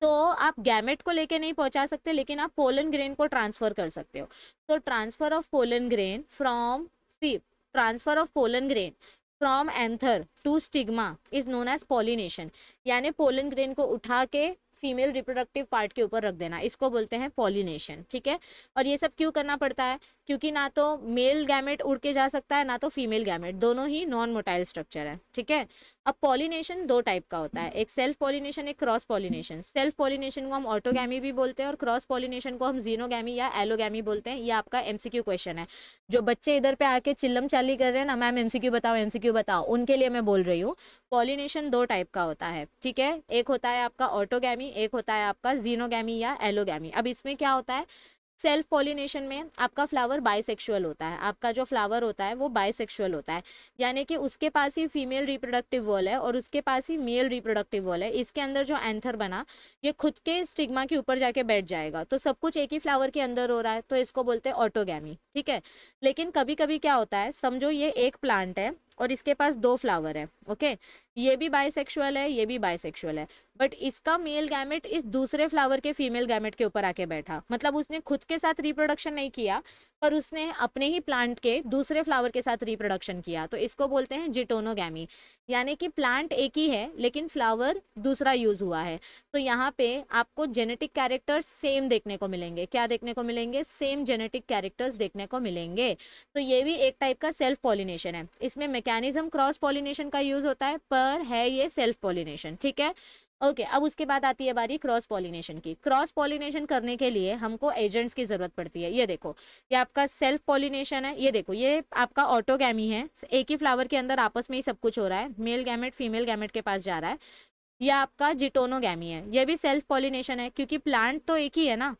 C: तो आप गैमेट को लेके नहीं पहुंचा सकते लेकिन आप पोलन ग्रेन को ट्रांसफर कर सकते हो तो transfer of pollen grain from see transfer of pollen grain from anther to stigma is known as pollination यानी पोलन ग्रेन को उठा के फीमेल रिप्रोडक्टिव पार्ट के ऊपर रख देना इसको बोलते हैं पॉलिनेशन ठीक है और ये सब क्यों करना पड़ता है क्योंकि ना तो मेल गैमेट उड़ के जा सकता है ना तो फीमेल गैमेट दोनों ही नॉन मोटाइल स्ट्रक्चर है ठीक है अब पॉलिनेशन दो टाइप का होता है एक सेल्फ पॉलिनेशन एक क्रॉस पॉलिनेशन सेल्फ पॉलिनेशन को हम ऑटोगैमी भी बोलते हैं और क्रॉस पॉलिनेशन को हम जीनोगैमी या एलोगैमी बोलते हैं ये आपका एमसीक्यू क्वेश्चन है जो बच्चे इधर पे आके चिल्लम चाली कर रहे हैं ना मैम एमसीक्यू बताओ एमसीक्यू बताओ उनके लिए मैं बोल रही हूँ पॉलिनेशन दो टाइप का होता है ठीक है एक होता है आपका ऑटोगैमी एक होता है आपका जीनोगैमी या एलोगैमी अब इसमें क्या होता है सेल्फ पॉलिनेशन में आपका फ्लावर बाइसेक्सुअल होता है आपका जो फ्लावर होता है वो बाइसेक्सुअल होता है यानी कि उसके पास ही फीमेल रिप्रोडक्टिव वॉल है और उसके पास ही मेल रिप्रोडक्टिव वॉल है इसके अंदर जो एंथर बना ये खुद के स्टिग्मा के ऊपर जाके बैठ जाएगा तो सब कुछ एक ही फ्लावर के अंदर हो रहा है तो इसको बोलते हैं ऑटोगैमी ठीक है लेकिन कभी कभी क्या होता है समझो ये एक प्लांट है और इसके पास दो फ्लावर है ओके ये भी बाइसेक्सुअल है ये भी बाइसेक्सुअल है बट इसका मेल गैमेट इस दूसरे फ्लावर के फीमेल गैमेट के ऊपर आके बैठा मतलब उसने खुद के साथ रिप्रोडक्शन नहीं किया पर उसने अपने ही प्लांट के दूसरे फ्लावर के साथ रिप्रोडक्शन किया तो इसको बोलते हैं जिटोनोगैमी यानी कि प्लांट एक ही है लेकिन फ्लावर दूसरा यूज हुआ है तो यहाँ पे आपको जेनेटिक कैरेक्टर्स सेम देखने को मिलेंगे क्या देखने को मिलेंगे सेम जेनेटिक कैरेक्टर्स देखने को मिलेंगे तो ये भी एक टाइप का सेल्फ पॉलिनेशन है इसमें मैकेनिज्म क्रॉस पॉलिनेशन का यूज होता है पर पर है ये सेल्फ पॉलिनेशन ठीक है ओके okay, अब उसके बाद आती है बारी क्रॉस पॉलिनेशन की क्रॉस पॉलिनेशन करने के लिए हमको एजेंट्स की ज़रूरत पड़ती है ये देखो ये आपका सेल्फ पॉलिनेशन है ये देखो ये आपका ऑटोगैमी है एक ही फ्लावर के अंदर आपस में ही सब कुछ हो रहा है मेल गैमेट फीमेल गैमेट के पास जा रहा है यह आपका जिटोनोगैमी है यह भी सेल्फ पॉलिनेशन है क्योंकि प्लांट तो एक ही है ना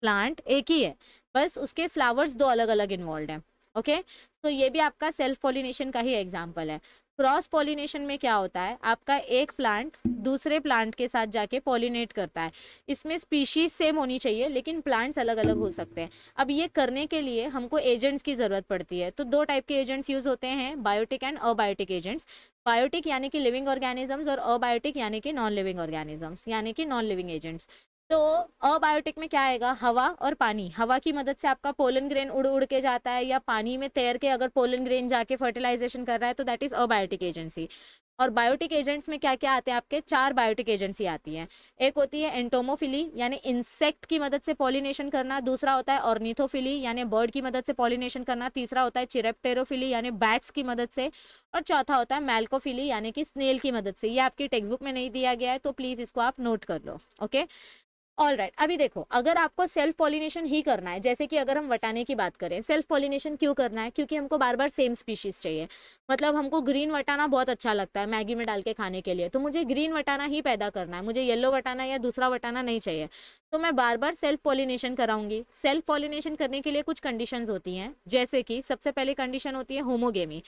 C: प्लांट एक ही है बस उसके फ्लावर्स दो अलग अलग इन्वॉल्व हैं ओके okay? तो ये भी आपका सेल्फ पॉलिनेशन का ही एग्जाम्पल है क्रॉस पॉलिनेशन में क्या होता है आपका एक प्लांट दूसरे प्लांट के साथ जाके पॉलिनेट करता है इसमें स्पीशीज सेम होनी चाहिए लेकिन प्लांट्स अलग अलग हो सकते हैं अब ये करने के लिए हमको एजेंट्स की ज़रूरत पड़ती है तो दो टाइप के एजेंट्स यूज़ होते हैं biotic and abiotic agents biotic यानी कि लिविंग ऑर्गेनिजम्स और अबायोटिक यानी कि नॉन लिविंग ऑर्गेनिजम्स यानी कि नॉन लिविंग एजेंट्स तो अबायोटिक में क्या आएगा हवा और पानी हवा की मदद से आपका पोलन ग्रेन उड़ उड़ के जाता है या पानी में तैर के अगर पोलन ग्रेन जाके फर्टिलाइजेशन कर रहा है तो दैट इज़ अबायोटिक एजेंसी और बायोटिक एजेंट्स में क्या क्या आते हैं आपके चार बायोटिक एजेंसी आती हैं एक होती है एंटोमोफिली यानी इंसेक्ट की मदद से पॉलिनेशन करना दूसरा होता है ऑर्निथोफिली यानी बर्ड की मदद से पॉलिनेशन करना तीसरा होता है चिरेप्टेरोफिली यानी बैट्स की मदद से और चौथा होता है मेल्कोफिली यानी कि स्नेल की मदद से ये आपकी टेक्सट बुक में नहीं दिया गया है तो प्लीज़ इसको आप नोट कर लो ओके ऑल राइट right, अभी देखो अगर आपको सेल्फ पॉलिनेशन ही करना है जैसे कि अगर हम वटाने की बात करें सेल्फ पॉलिनेशन क्यों करना है क्योंकि हमको बार बार सेम स्पीशीज चाहिए मतलब हमको ग्रीन वटाना बहुत अच्छा लगता है मैगी में डाल के खाने के लिए तो मुझे ग्रीन वटाना ही पैदा करना है मुझे येलो वटाना या दूसरा वटाना नहीं चाहिए तो मैं बार बार सेल्फ पॉलिनेशन कराऊंगी सेल्फ पॉलिनेशन करने के लिए कुछ कंडीशन होती हैं जैसे कि सबसे पहले कंडीशन होती है होमोगेमी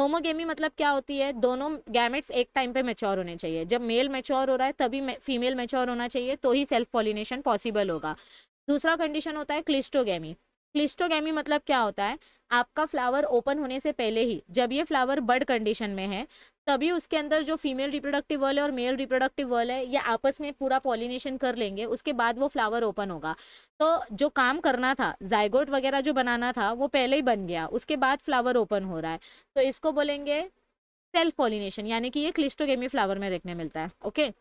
C: होमोगेमी मतलब क्या होती है दोनों गैमेट्स एक टाइम पे मेच्योर होने चाहिए जब मेल मेच्योर हो रहा है तभी फीमेल मेच्योर होना चाहिए तो ही सेल्फ पॉलिनेशन पॉसिबल होगा दूसरा कंडीशन होता है क्लिस्टोगेमी क्लिस्टोगेमी मतलब क्या होता है आपका फ्लावर ओपन होने से पहले ही जब ये फ्लावर बर्ड कंडीशन में है तभी उसके अंदर जो फीमेल रिप्रोडक्टिव वर्ल है और मेल रिप्रोडक्टिव वर्ल है ये आपस में पूरा पॉलिनेशन कर लेंगे उसके बाद वो फ्लावर ओपन होगा तो जो काम करना था जायगोट वगैरह जो बनाना था वो पहले ही बन गया उसके बाद फ्लावर ओपन हो रहा है तो इसको बोलेंगे सेल्फ पॉलिनेशन यानी कि ये क्लिस्टोगेमी फ्लावर में देखने मिलता है ओके okay?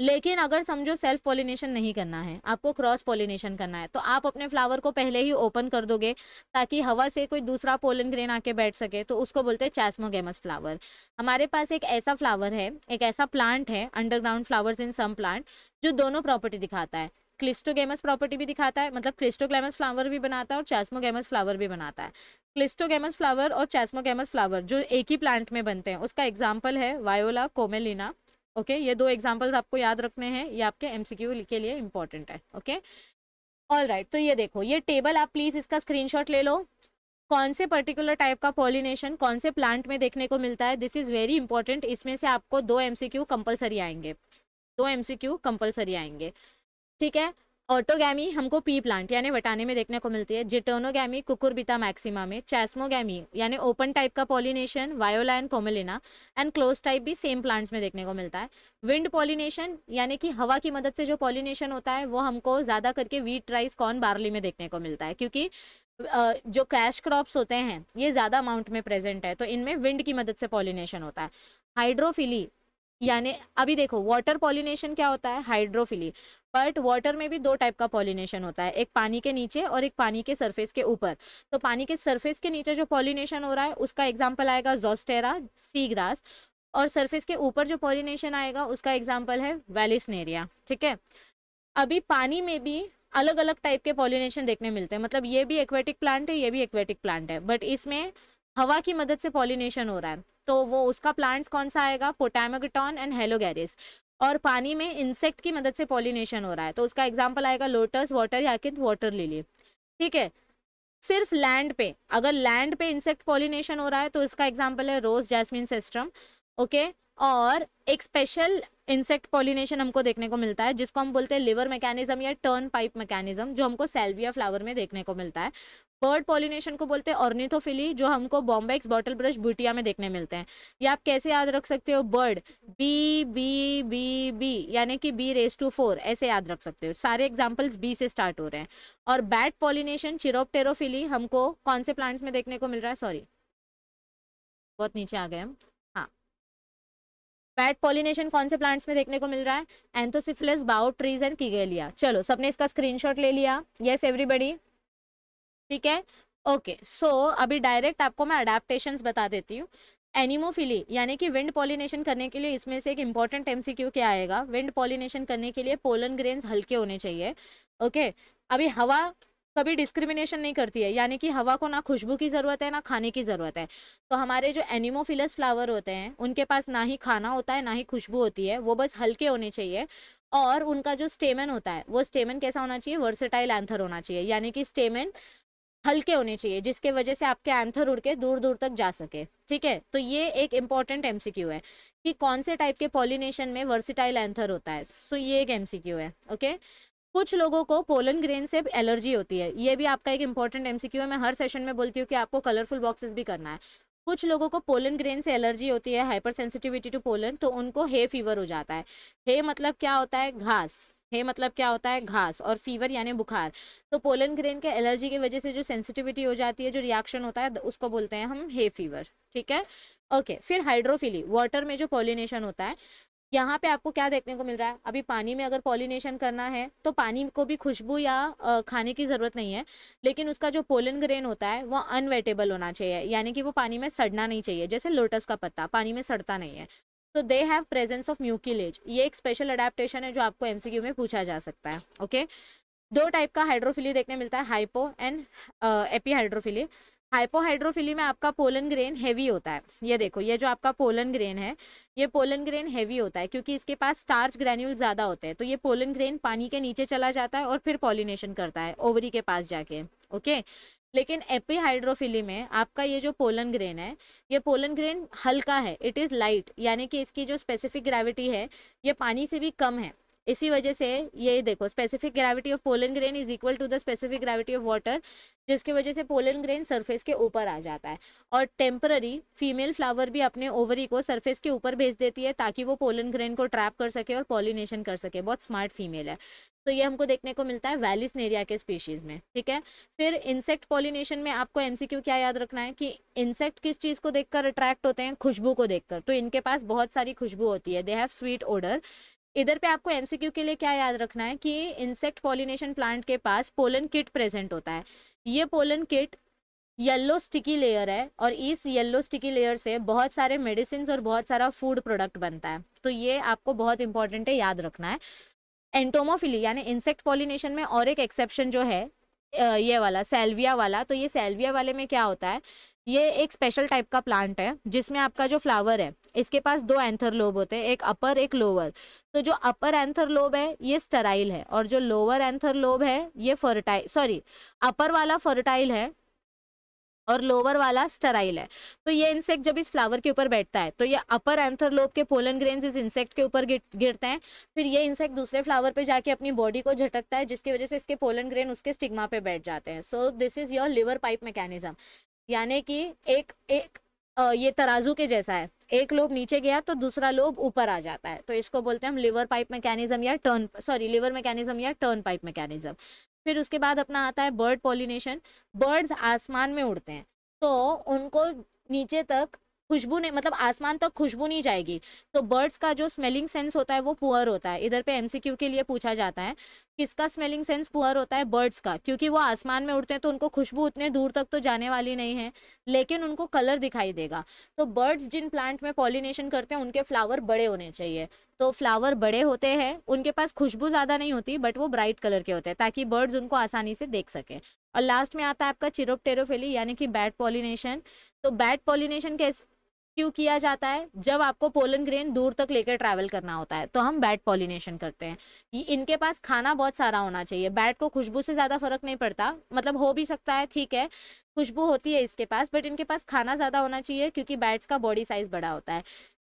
C: लेकिन अगर समझो सेल्फ पॉलिनेशन नहीं करना है आपको क्रॉस पॉलिनेशन करना है तो आप अपने फ्लावर को पहले ही ओपन कर दोगे ताकि हवा से कोई दूसरा पोलन ग्रेन आके बैठ सके तो उसको बोलते हैं चैस्मोगेमस फ्लावर हमारे पास एक ऐसा फ्लावर है एक ऐसा प्लांट है underground flowers in some plant जो दोनों प्रॉपर्टी दिखाता है क्लिस्टोगेमस प्रॉपर्टी भी दिखाता है मतलब क्लिस्टोगेमस फ्लावर भी बनाता है और चैस्मोगेमस फ्लावर भी बनाता है क्लिस्टोगेमस फ्लावर और चैस्मोगेमस फ्लावर जो एक ही प्लांट में बनते हैं उसका एग्जाम्पल है वायोला कोमेलिना ओके ये दो एग्जाम्पल्स आपको याद रखने हैं ये आपके एम के लिए इंपॉर्टेंट है ओके ऑल राइट तो ये देखो ये टेबल आप प्लीज इसका स्क्रीनशॉट ले लो कौन से पर्टिकुलर टाइप का पॉलिनेशन कौन से प्लांट में देखने को मिलता है दिस इज वेरी इंपॉर्टेंट इसमें से आपको दो एमसीक्यू कंपलसरी आएंगे दो एमसीक्यू कंपलसरी आएंगे ठीक है ऑटोगैमी हमको पी प्लांट यानी वटाने में देखने को मिलती है जिटोनोगैमी कुकुरबिता मैक्सिमा में चैस्मोगैमी यानी ओपन टाइप का pollination Viola and Commelina and close type भी सेम प्लांट्स में देखने को मिलता है विंड पॉलिनेशन यानी कि हवा की मदद से जो पॉलिनेशन होता है वो हमको ज़्यादा करके वीट राइस कॉर्न बार्ली में देखने को मिलता है क्योंकि जो कैश क्रॉप्स होते हैं ये ज़्यादा अमाउंट में प्रेजेंट है तो इनमें विंड की मदद से पॉलिनेशन होता है हाइड्रोफिली यानी अभी देखो वाटर पॉलिनेशन क्या होता है हाइड्रोफिली बट वाटर में भी दो टाइप का पॉलिनेशन होता है एक पानी के नीचे और एक पानी के सरफेस के ऊपर तो पानी के सरफेस के नीचे जो पॉलिनेशन हो रहा है उसका एग्जाम्पल आएगा जोस्टेरा सी ग्रास और सरफेस के ऊपर जो पॉलिनेशन आएगा उसका एग्जाम्पल है वेलिसनेरिया ठीक है अभी पानी में भी अलग अलग टाइप के पॉलिनेशन देखने मिलते हैं मतलब ये भी एक्वेटिक प्लांट है ये भी एक्वेटिक प्लांट है बट इसमें हवा की मदद से पॉलिनेशन हो रहा है तो वो उसका प्लांट्स कौन सा आएगा पोटामोगटॉन एंड हेलोगेरिस और पानी में इंसेक्ट की मदद से पॉलिनेशन हो रहा है तो उसका एग्जाम्पल आएगा लोटस वाटर या कि वाटर लिली ठीक है सिर्फ लैंड पे अगर लैंड पे इंसेक्ट पॉलिनेशन हो रहा है तो इसका एग्जाम्पल है रोज जैस्मिन सिस्टम ओके और एक स्पेशल इंसेक्ट पॉलिनेशन हमको देखने को मिलता है जिसको हम बोलते हैं लिवर मैकेनिज्म या टर्न पाइप मैकेनिज्म जो हमको सेल्विया फ्लावर में देखने को मिलता है बर्ड पॉलिनेशन को बोलते हैं ऑर्निथोफिली जो हमको बॉम्बेक्स बॉटल ब्रश बुटिया में देखने मिलते हैं या आप कैसे याद रख सकते हो bird bee bee bee bee यानी कि बी रेस टू फोर ऐसे याद रख सकते हो सारे एग्जाम्पल्स बी से स्टार्ट हो रहे हैं और बैट पॉलिनेशन चिरोपटेरोफिली हमको कौन से प्लांट्स में देखने को मिल रहा है सॉरी बहुत नीचे आ गए हम बैट हाँ। पॉलिनेशन कौन से प्लांट्स में देखने को मिल रहा है एंथोसिफिलस बाओ ट्रीज एंड कीगेलिया चलो सबने इसका स्क्रीनशॉट ले लिया येस एवरीबडी ठीक है ओके सो अभी डायरेक्ट आपको मैं अडेप्टेशन बता देती हूँ एनिमोफिली यानी कि विंड पॉलिनेशन करने के लिए इसमें से एक इंपॉर्टेंट क्यों क्या आएगा विंड पॉलिनेशन करने के लिए पोलन ग्रेन्स हल्के होने चाहिए ओके okay, अभी हवा कभी डिस्क्रिमिनेशन नहीं करती है यानी कि हवा को ना खुशबू की ज़रूरत है ना खाने की ज़रूरत है तो हमारे जो एनिमोफिलस फ्लावर होते हैं उनके पास ना ही खाना होता है ना ही खुशबू होती है वो बस हल्के होने चाहिए और उनका जो स्टेमन होता है वो स्टेमन कैसा होना चाहिए वर्सेटाइल एंथर होना चाहिए यानी कि स्टेमन हल्के होने चाहिए जिसके वजह से आपके एंथर उड़ के दूर दूर तक जा सके ठीक है तो ये एक इम्पॉर्टेंट एम है कि कौन से टाइप के पॉलिनेशन में वर्सिटाइल एंथर होता है सो ये एक एमसीक्यू है ओके कुछ लोगों को पोलन ग्रेन से एलर्जी होती है ये भी आपका एक इम्पॉर्टेंट एम है मैं हर सेशन में बोलती हूँ कि आपको कलरफुल बॉक्सेस भी करना है कुछ लोगों को पोलन ग्रेन से एलर्जी होती है हाइपर सेंसिटिविटी टू पोलन तो उनको हे फीवर हो जाता है हे मतलब क्या होता है घास हे मतलब क्या होता है घास और फीवर यानी बुखार तो पोलन ग्रेन के एलर्जी की वजह से जो सेंसिटिविटी हो जाती है जो रिएक्शन होता है उसको बोलते हैं हम हे फीवर ठीक है ओके फिर हाइड्रोफिली वाटर में जो पॉलिनेशन होता है यहाँ पे आपको क्या देखने को मिल रहा है अभी पानी में अगर पॉलिनेशन करना है तो पानी को भी खुशबू या खाने की ज़रूरत नहीं है लेकिन उसका जो पोलन ग्रेन होता है वो अनवेटेबल होना चाहिए यानी कि वो पानी में सड़ना नहीं चाहिए जैसे लोटस का पत्ता पानी में सड़ता नहीं है तो they have presence of mucilage ये एक स्पेशल अडेप्टेशन है जो आपको एमसीक्यू में पूछा जा सकता है ओके दो टाइप का हाइड्रोफिली देखने मिलता है hypo and epi hydrophily hypohydrophily में आपका पोलन ग्रेन हैवी होता है ये देखो ये जो आपका पोलन ग्रेन है ये पोलन ग्रेन हैवी होता है क्योंकि इसके पास स्टार्च ग्रैन्यूल ज़्यादा होते हैं तो ये पोलन ग्रेन पानी के नीचे चला जाता है और फिर पॉलिनेशन करता है ओवरी के पास जाके ओके लेकिन एपीहाइड्रोफिली में आपका ये जो पोलन ग्रेन है ये पोलन ग्रेन हल्का है इट इज़ लाइट यानी कि इसकी जो स्पेसिफिक ग्रेविटी है ये पानी से भी कम है इसी वजह से ये देखो specific gravity of pollen grain is equal to the specific gravity of water जिसकी वजह से पोलन ग्रेन सरफेस के ऊपर आ जाता है और टेम्पररी फीमेल फ्लावर भी अपने ओवरी को सरफेस के ऊपर भेज देती है ताकि वो पोलन ग्रेन को ट्रैप कर सके और पॉलिनेशन कर सके बहुत स्मार्ट फीमेल है तो ये हमको देखने को मिलता है वैलिस नेरिया के स्पीशीज़ में ठीक है फिर इंसेक्ट पॉलिनेशन में आपको एमसीक्यू क्या याद रखना है कि इंसेक्ट किस चीज़ को देखकर अट्रैक्ट होते हैं खुशबू को देखकर तो इनके पास बहुत सारी खुशबू होती है दे हैव स्वीट ओडर इधर पे आपको एमसीक्यू के लिए क्या याद रखना है कि इंसेक्ट पॉलिनेशन प्लांट के पास पोलन किट प्रेजेंट होता है ये pollen kit yellow sticky layer है और इस येलो स्टिकी लेयर से बहुत सारे मेडिसिन और बहुत सारा फूड प्रोडक्ट बनता है तो ये आपको बहुत इंपॉर्टेंट है याद रखना है एंटोमोफिली यानी इंसेक्ट पॉलिनेशन में और एक एक्सेप्शन जो है ये वाला सेल्विया वाला तो ये सेल्विया वाले में क्या होता है ये एक स्पेशल टाइप का प्लांट है जिसमें आपका जो फ्लावर है इसके पास दो एंथर लोब होते हैं एक अपर एक लोअर तो जो अपर एंथर लोब है ये स्टराइल है और जो लोअर एंथर लोब है ये फर्टाइल सॉरी अपर वाला फर्टाइल है और लोअर वाला स्टराइल है तो ये इंसेक्ट जब इस फ्लावर के ऊपर बैठता है तो ये अपर एंथर लोब के पोलन ग्रेन इस इंसेक्ट के ऊपर गिरते हैं फिर ये इंसेक्ट दूसरे फ्लावर पे जाके अपनी बॉडी को झटकता है जिसकी वजह से इसके पोलन ग्रेन उसके स्टिग्मा पे बैठ जाते हैं so this is your lever pipe mechanism यानी कि एक एक ये तराजू के जैसा है एक लोब नीचे गया तो दूसरा लोब ऊपर आ जाता है तो इसको बोलते हैं हम लिवर पाइप मैकेनिज्म या टर्न सॉरी लिवर मैकेनिज्म या टर्न पाइप मैकेनिज्म फिर उसके बाद अपना आता है बर्ड पॉलिनेशन बर्ड्स आसमान में उड़ते हैं तो उनको नीचे तक खुशबू नहीं मतलब आसमान तक खुशबू नहीं जाएगी तो बर्ड्स का जो स्मेलिंग सेंस होता है वो पुअर होता है इधर पे एमसीक्यू के लिए पूछा जाता है किसका स्मेलिंग सेंस पुअर होता है बर्ड्स का क्योंकि वो आसमान में उड़ते हैं तो उनको खुशबू उतने दूर तक तो जाने वाली नहीं है लेकिन उनको कलर दिखाई देगा तो बर्ड्स जिन प्लांट में पॉलिनेशन करते हैं उनके फ्लावर बड़े होने चाहिए तो फ्लावर बड़े होते हैं उनके पास खुशबू ज़्यादा नहीं होती बट वो ब्राइट कलर के होते हैं ताकि बर्ड्स उनको आसानी से देख सकें और लास्ट में आता है आपका चिरोप्टेरोफेली यानी कि बैड पॉलिनेशन तो बैड पॉलिनेशन कैसे क्यों किया जाता है जब आपको पोलन ग्रेन दूर तक लेकर ट्रैवल करना होता है तो हम बैट पॉलिनेशन करते हैं इनके पास खाना बहुत सारा होना चाहिए बैट को खुशबू से ज़्यादा फर्क नहीं पड़ता मतलब हो भी सकता है ठीक है खुशबू होती है इसके पास बट इनके पास खाना ज़्यादा होना चाहिए क्योंकि बैट्स का बॉडी साइज बड़ा होता है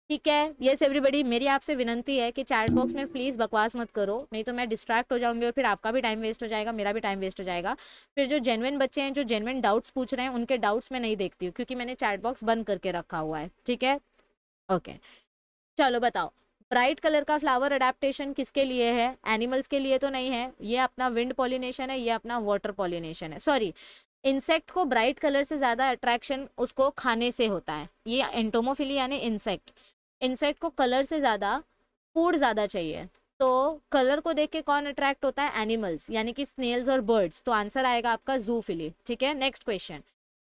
C: ठीक है यस एवरीबडी मेरी आपसे विनंती है कि चैट बॉक्स में प्लीज़ बकवास मत करो नहीं तो मैं डिस्ट्रैक्ट हो जाऊंगी और फिर आपका भी टाइम वेस्ट हो जाएगा मेरा भी टाइम वेस्ट हो जाएगा फिर जो जेनविन बच्चे हैं जो जेनविन डाउट्स पूछ रहे हैं उनके डाउट्स मैं नहीं देखती हूँ क्योंकि मैंने चैट बॉक्स बंद करके रखा हुआ है ठीक है ओके चलो बताओ ब्राइट कलर का फ्लावर अडेप्टेशन किसके लिए है एनिमल्स के लिए तो नहीं है ये अपना विंड पॉलिनेशन है ये अपना वाटर पॉलिनेशन है सॉरी इंसेक्ट को ब्राइट कलर से ज़्यादा अट्रैक्शन उसको खाने से होता है ये एंटोमोफिली यानी इंसेक्ट इंसेक्ट को कलर से ज़्यादा फूड ज़्यादा चाहिए तो कलर को देख के कौन अट्रैक्ट होता है एनिमल्स यानी कि स्नेल्स और बर्ड्स तो आंसर आएगा आपका फिली ठीक है next question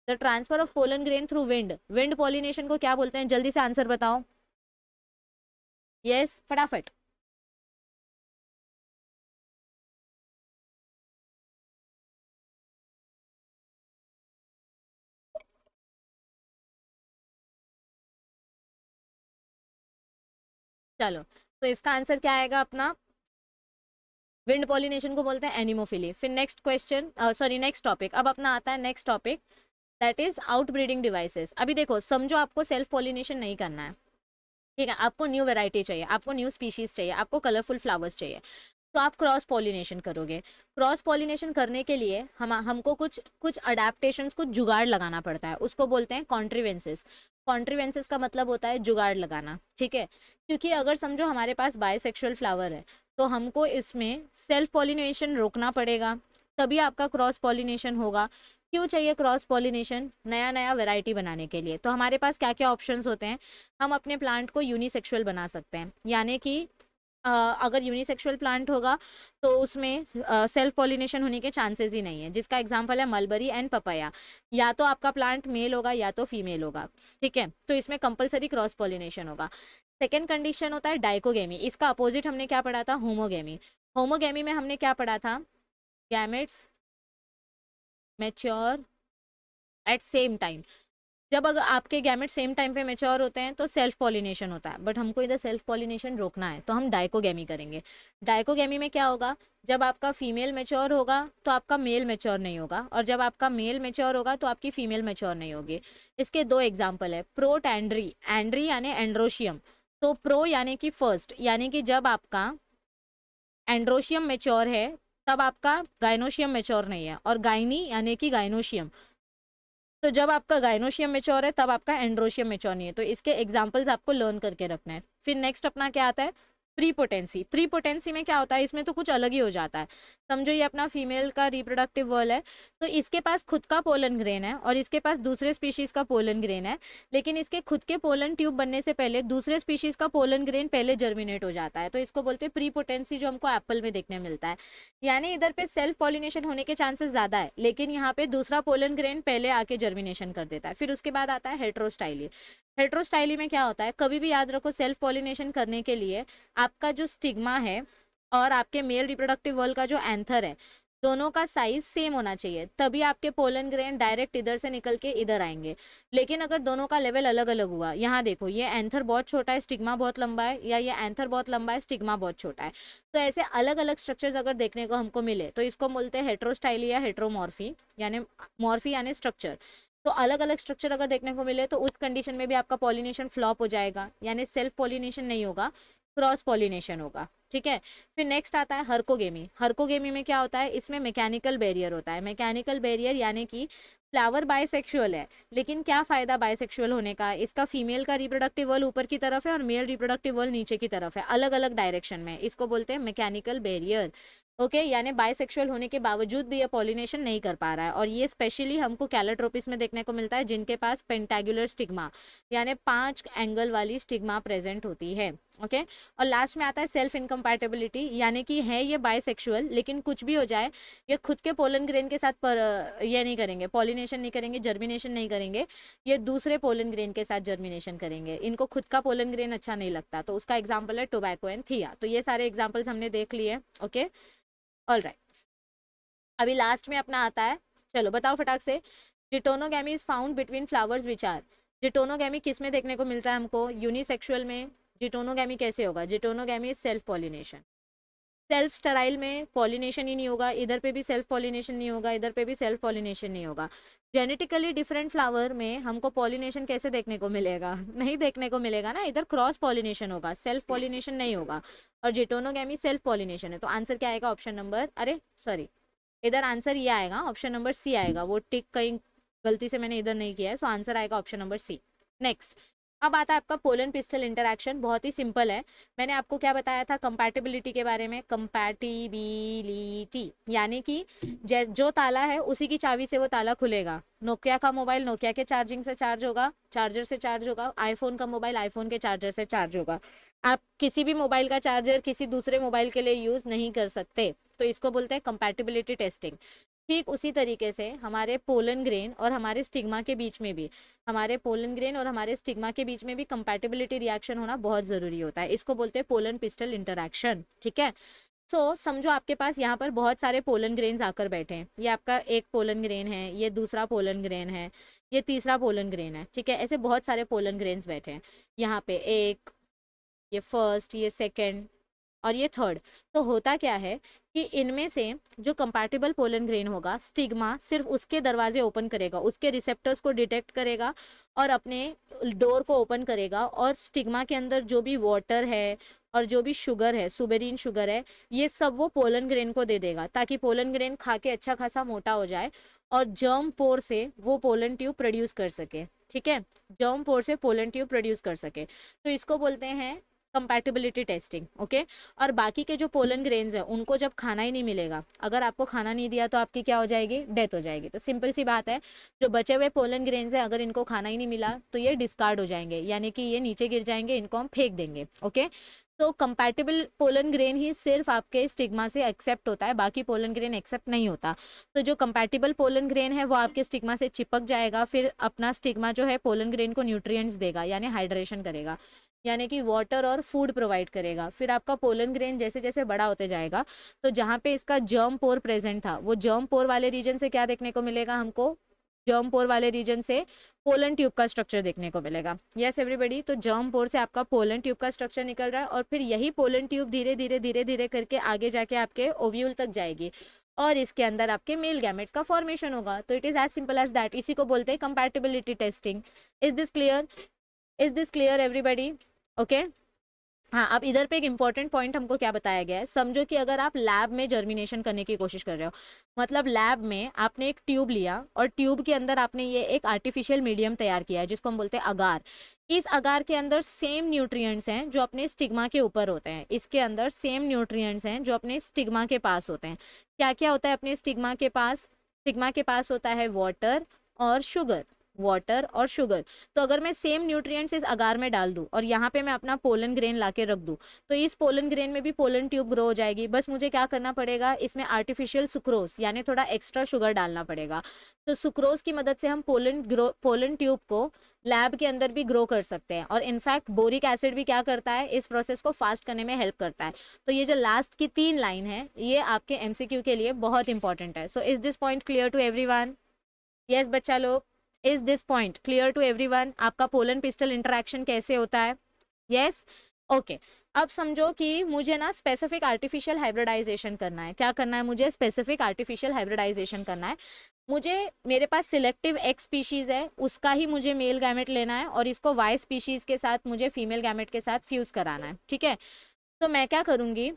B: the transfer of pollen grain through wind wind pollination को क्या बोलते हैं जल्दी से आंसर बताओ यस yes, फटाफट चलो तो इसका आंसर क्या आएगा अपना विंड पॉलिनेशन को बोलते हैं एनिमोफिली फिर next question sorry next topic अब अपना आता है next topic
C: that is out breeding devices अभी देखो समझो आपको सेल्फ पॉलिनेशन नहीं करना है ठीक है आपको न्यू वेराइटी चाहिए आपको न्यू स्पीशीज चाहिए आपको कलरफुल फ्लावर्स चाहिए तो आप क्रॉस पॉलिनेशन करोगे क्रॉस पॉलिनेशन करने के लिए हम हमको कुछ कुछ अडेप्टेशन कुछ जुगाड़ लगाना पड़ता है उसको बोलते हैं कॉन्ट्रीवेंसेस कॉन्ट्रीवेंसेस का मतलब होता है जुगाड़ लगाना ठीक है क्योंकि अगर समझो हमारे पास बायोसेक्सुअल फ्लावर है तो हमको इसमें सेल्फ पॉलिनेशन रोकना पड़ेगा तभी आपका क्रॉस पॉलिनेशन होगा क्यों चाहिए क्रॉस पॉलिनेशन नया नया वैरायटी बनाने के लिए तो हमारे पास क्या क्या ऑप्शंस होते हैं हम अपने प्लांट को यूनिसेक्सुअल बना सकते हैं यानी कि अगर यूनिसेक्सुअल प्लांट होगा तो उसमें सेल्फ पॉलिनेशन होने के चांसेस ही नहीं है जिसका एग्जाम्पल है मलबरी एंड पपाया या तो आपका प्लांट मेल होगा या तो फीमेल होगा ठीक है तो इसमें कंपलसरी क्रॉस पॉलिनेशन होगा सेकेंड कंडीशन होता है डाइकोगेमी इसका अपोजिट हमने क्या पढ़ा था होमोगेमी होमोगेमी में हमने क्या
B: पढ़ा था gametes mature at same time जब अगर आपके गैमेट सेम टाइम पे मेच्योर होते हैं तो सेल्फ पॉलिनेशन होता है बट
C: हमको इधर सेल्फ पॉलिनेशन रोकना है तो हम डाइकोगेमी करेंगे डाइकोगेमी में क्या होगा जब आपका फीमेल मेच्योर होगा तो आपका मेल मेच्योर नहीं होगा और जब आपका मेल मेच्योर होगा तो आपकी फीमेल मेच्योर नहीं होगी इसके दो एग्जाम्पल है प्रोट एंड्री एंड्री यानी एंड्रोशियम तो प्रो यानी कि फर्स्ट यानी कि जब आपका एंड्रोशियम मेच्योर है तब आपका गाइनोशियम मेच्योर नहीं है और गाइनी यानी कि गाइनोशियम तो जब आपका गाइनोशियम मेच्योर है तब आपका एंड्रोशियम मेच्योर नहीं है तो इसके एग्जाम्पल्स आपको लर्न करके रखना है फिर नेक्स्ट अपना क्या आता है प्रीपोटेंसी प्रीपोटेंसी में क्या होता है इसमें तो कुछ अलग ही हो जाता है समझो ये अपना फीमेल का रिप्रोडक्टिव वर्ल है तो इसके पास खुद का पोलन ग्रेन है और इसके पास दूसरे स्पीशीज़ का पोलन ग्रेन है लेकिन इसके खुद के पोलन ट्यूब बनने से पहले दूसरे स्पीशीज़ का पोलन ग्रेन पहले जर्मिनेट हो जाता है तो इसको बोलते हैं प्रीपोटेंसी जो हमको एप्पल में देखने मिलता है यानी इधर पे सेल्फ पॉलिनेशन होने के चांसेस ज़्यादा है लेकिन यहाँ पे दूसरा पोलन ग्रेन पहले आके जर्मिनेशन कर देता है फिर उसके बाद आता है हेट्रोस्टाइली हेट्रोस्टाइली में क्या होता है कभी भी याद रखो सेल्फ पॉलिनेशन करने के लिए आपका जो स्टिग्मा है और आपके मेल रिप्रोडक्टिव वर्ल्ड का जो एंथर है दोनों का साइज सेम होना चाहिए तभी आपके पोलन ग्रेन डायरेक्ट इधर से निकल के इधर आएंगे लेकिन अगर दोनों का लेवल अलग अलग हुआ यहाँ देखो ये एंथर बहुत छोटा है स्टिग्मा बहुत लंबा है या ये एंथर बहुत लंबा है स्टिग्मा बहुत छोटा है तो ऐसे अलग अलग स्ट्रक्चर्स अगर देखने को हमको मिले तो इसको बोलते हैं हेट्रोस्टाइल या हेट्रोमॉर्फी यानी मॉर्फी यानी स्ट्रक्चर तो अलग अलग स्ट्रक्चर अगर देखने को मिले तो उस कंडीशन में भी आपका पॉलिनेशन फ्लॉप हो जाएगा यानी सेल्फ पॉलिनेशन नहीं होगा क्रॉस पॉलिनेशन होगा ठीक है फिर नेक्स्ट आता है हरकोगेमी हरकोगेमी में क्या होता है इसमें मैकेनिकल बैरियर होता है मैकेनिकल बैरियर यानी कि फ्लावर बायसेक्सुअल है लेकिन क्या फ़ायदा बायसेक्सुअल होने का इसका फीमेल का रिप्रोडक्टिव वर्ल ऊपर की तरफ है और मेल रिप्रोडक्टिव वर्ल नीचे की तरफ है अलग अलग डायरेक्शन में इसको बोलते हैं मैकेनिकल बैरियर ओके okay, यानी बायसेक्सुअल होने के बावजूद भी ये पॉलिनेशन नहीं कर पा रहा है और ये स्पेशली हमको कैलाट्रोपिस में देखने को मिलता है जिनके पास पेंटेगुलर स्टिग्मा यानी पांच एंगल वाली स्टिग्मा प्रेजेंट होती है ओके okay? और लास्ट में आता है सेल्फ इनकम्पैटिबिलिटी यानी कि है ये बायसेक्सुअल लेकिन कुछ भी हो जाए ये खुद के पोलन ग्रेन के साथ पर ये नहीं करेंगे पॉलिनेशन नहीं करेंगे जर्मिनेशन नहीं करेंगे ये दूसरे पोलन ग्रेन के साथ जर्मिनेशन करेंगे इनको खुद का पोलन ग्रेन अच्छा नहीं लगता तो उसका एग्जाम्पल है टोबैको एंड थिया तो ये सारे एग्जाम्पल्स हमने देख लिए ओके ऑल राइट अभी लास्ट में अपना आता है चलो बताओ फटाक से geitonogamy is found between flowers विचार डिटोनोगैमी किस में देखने को मिलता है हमको यूनिसेक्शुअल में जिटोनोगी कैसे होगा geitonogamy is self pollination self sterile में पॉलिनेशन ही नहीं होगा इधर पे भी सेल्फ पॉलिनेशन नहीं होगा इधर पे भी सेल्फ पॉलिनेशन नहीं होगा जेनेटिकली डिफरेंट फ्लावर में हमको पॉलिनेशन कैसे देखने को मिलेगा नहीं देखने को मिलेगा ना इधर क्रॉस पॉलिनेशन होगा सेल्फ पॉलिनेशन नहीं होगा और जिटोनोगैमी सेल्फ पॉलिनेशन है तो आंसर क्या आएगा ऑप्शन नंबर अरे सॉरी इधर आंसर ये आएगा ऑप्शन नंबर सी आएगा वो टिक कहीं गलती से मैंने इधर नहीं किया है सो आंसर आएगा ऑप्शन नंबर सी नेक्स्ट अब आता है आपका पोलन पिस्टल इंटरेक्शन बहुत ही सिंपल है मैंने आपको क्या बताया था कंपैटिबिलिटी के बारे में कंपैटिबिलिटी यानी कि जो ताला है उसी की चाबी से वो ताला खुलेगा नोकिया का मोबाइल नोकिया के चार्जिंग से चार्ज होगा चार्जर से चार्ज होगा आईफोन का मोबाइल आईफोन के चार्जर से चार्ज होगा आप किसी भी मोबाइल का चार्जर किसी दूसरे मोबाइल के लिए यूज़ नहीं कर सकते तो इसको बोलते हैं कंपैटिबिलिटी टेस्टिंग ठीक उसी तरीके से हमारे पोलन ग्रेन और हमारे स्टिग्मा के बीच में भी हमारे पोलन ग्रेन और हमारे स्टिग्मा के बीच में भी कंपैटिबिलिटी रिएक्शन होना बहुत ज़रूरी होता है इसको बोलते हैं पोलन पिस्टल इंटरैक्शन ठीक है सो so, समझो आपके पास यहाँ पर बहुत सारे पोलन ग्रेन आकर बैठे हैं ये आपका एक पोलन ग्रेन है ये दूसरा पोलन ग्रेन है ये तीसरा पोलन ग्रेन है ठीक है ऐसे बहुत सारे पोलन ग्रेन बैठे हैं यहाँ पे एक ये फर्स्ट ये सेकेंड और ये थर्ड तो होता क्या है कि इनमें से जो कंपैटिबल पोलन ग्रेन होगा स्टिग्मा सिर्फ उसके दरवाजे ओपन करेगा उसके रिसेप्टर्स को डिटेक्ट करेगा और अपने डोर को ओपन करेगा और स्टिग्मा के अंदर जो भी वाटर है और जो भी शुगर है सुबेरिन शुगर है ये सब वो पोलन ग्रेन को दे देगा ताकि पोलन ग्रेन खा के अच्छा खासा मोटा हो जाए और जर्म पोर से वो पोलन ट्यूब प्रोड्यूस कर सके ठीक है जर्म पोर से पोलन ट्यूब प्रोड्यूस कर सके तो इसको बोलते हैं कंपैटिबिलिटी टेस्टिंग ओके और बाकी के जो पोलन ग्रेन्स है उनको जब खाना ही नहीं मिलेगा अगर आपको खाना नहीं दिया तो आपकी क्या हो जाएगी डेथ हो जाएगी तो सिंपल सी बात है जो बचे हुए पोलन ग्रेन्स हैं अगर इनको खाना ही नहीं मिला तो ये डिस्कार्ड हो जाएंगे यानी कि ये नीचे गिर जाएंगे इनको हम फेंक देंगे ओके तो कंपैटिबल पोलन ग्रेन ही सिर्फ आपके स्टिग्मा से एक्सेप्ट होता है बाकी पोलन ग्रेन एक्सेप्ट नहीं होता तो जो कंपैटिबल पोलन ग्रेन है वो आपके स्टिग्मा से चिपक जाएगा फिर अपना स्टिग्मा जो है पोलन ग्रेन को न्यूट्रिएंट्स देगा यानी हाइड्रेशन करेगा यानी कि वाटर और फूड प्रोवाइड करेगा फिर आपका पोलन ग्रेन जैसे जैसे बड़ा होते जाएगा तो जहाँ पे इसका जर्म पोर प्रेजेंट था वो जर्म पोर वाले रीजन से क्या देखने को मिलेगा हमको जर्म पोर वाले रीजन से पोलन ट्यूब का स्ट्रक्चर देखने को मिलेगा यस एवरीबडी तो जर्म पोर से आपका पोलन ट्यूब का स्ट्रक्चर निकल रहा है और फिर यही पोलन ट्यूब धीरे धीरे धीरे धीरे करके आगे जाके आपके ओव्यूल तक जाएगी और इसके अंदर आपके मेल गैमेट्स का फॉर्मेशन होगा तो it is as simple as that इसी को बोलते हैं compatibility testing is this clear is this clear everybody okay हाँ अब इधर पे एक इम्पॉर्टेंट पॉइंट हमको क्या बताया गया है समझो कि अगर आप लैब में जर्मिनेशन करने की कोशिश कर रहे हो मतलब लैब में आपने एक ट्यूब लिया और ट्यूब के अंदर आपने ये एक आर्टिफिशियल मीडियम तैयार किया है जिसको हम बोलते हैं अगार इस अगार के अंदर सेम न्यूट्रिएंट्स हैं जो अपने स्टिग्मा के ऊपर होते हैं इसके अंदर सेम न्यूट्रियट्स हैं जो अपने स्टिग्मा के पास होते हैं क्या क्या होता है अपने स्टिग्मा के पास स्टिग्मा के पास होता है वाटर और शुगर वाटर और शुगर तो अगर मैं सेम न्यूट्रिएंट्स इस अगार में डाल दूँ और यहाँ पे मैं अपना पोलन ग्रेन ला के रख दूँ तो इस पोलन ग्रेन में भी पोलन ट्यूब ग्रो हो जाएगी बस मुझे क्या करना पड़ेगा इसमें आर्टिफिशियल सुक्रोज यानी थोड़ा एक्स्ट्रा शुगर डालना पड़ेगा तो सुक्रोज की मदद से हम पोलन ग्रो पोलन ट्यूब को लैब के अंदर भी ग्रो कर सकते हैं और इनफैक्ट बोरिक एसिड भी क्या करता है इस प्रोसेस को फास्ट करने में हेल्प करता है तो ये जो लास्ट की तीन लाइन है ये आपके एम के लिए बहुत इंपॉर्टेंट है so is this point clear to every yes बच्चा लोग is this point clear to everyone आपका पोलन पिस्टल इंटरेक्शन कैसे होता है यस yes? Okay okay. अब समझो कि मुझे ना स्पेसिफिक आर्टिफिशियल हाइब्रिडाइजेशन करना है क्या करना है मुझे स्पेसिफिक आर्टिफिशियल हाइब्रिडाइजेशन करना है मुझे मेरे पास सिलेक्टिव एक्स स्पीशीज़ है उसका ही मुझे मेल गैमेट लेना है और इसको वाई स्पीशीज़ के साथ मुझे फीमेल गैमेट के साथ फ्यूज़ कराना है ठीक है तो मैं क्या करूँगी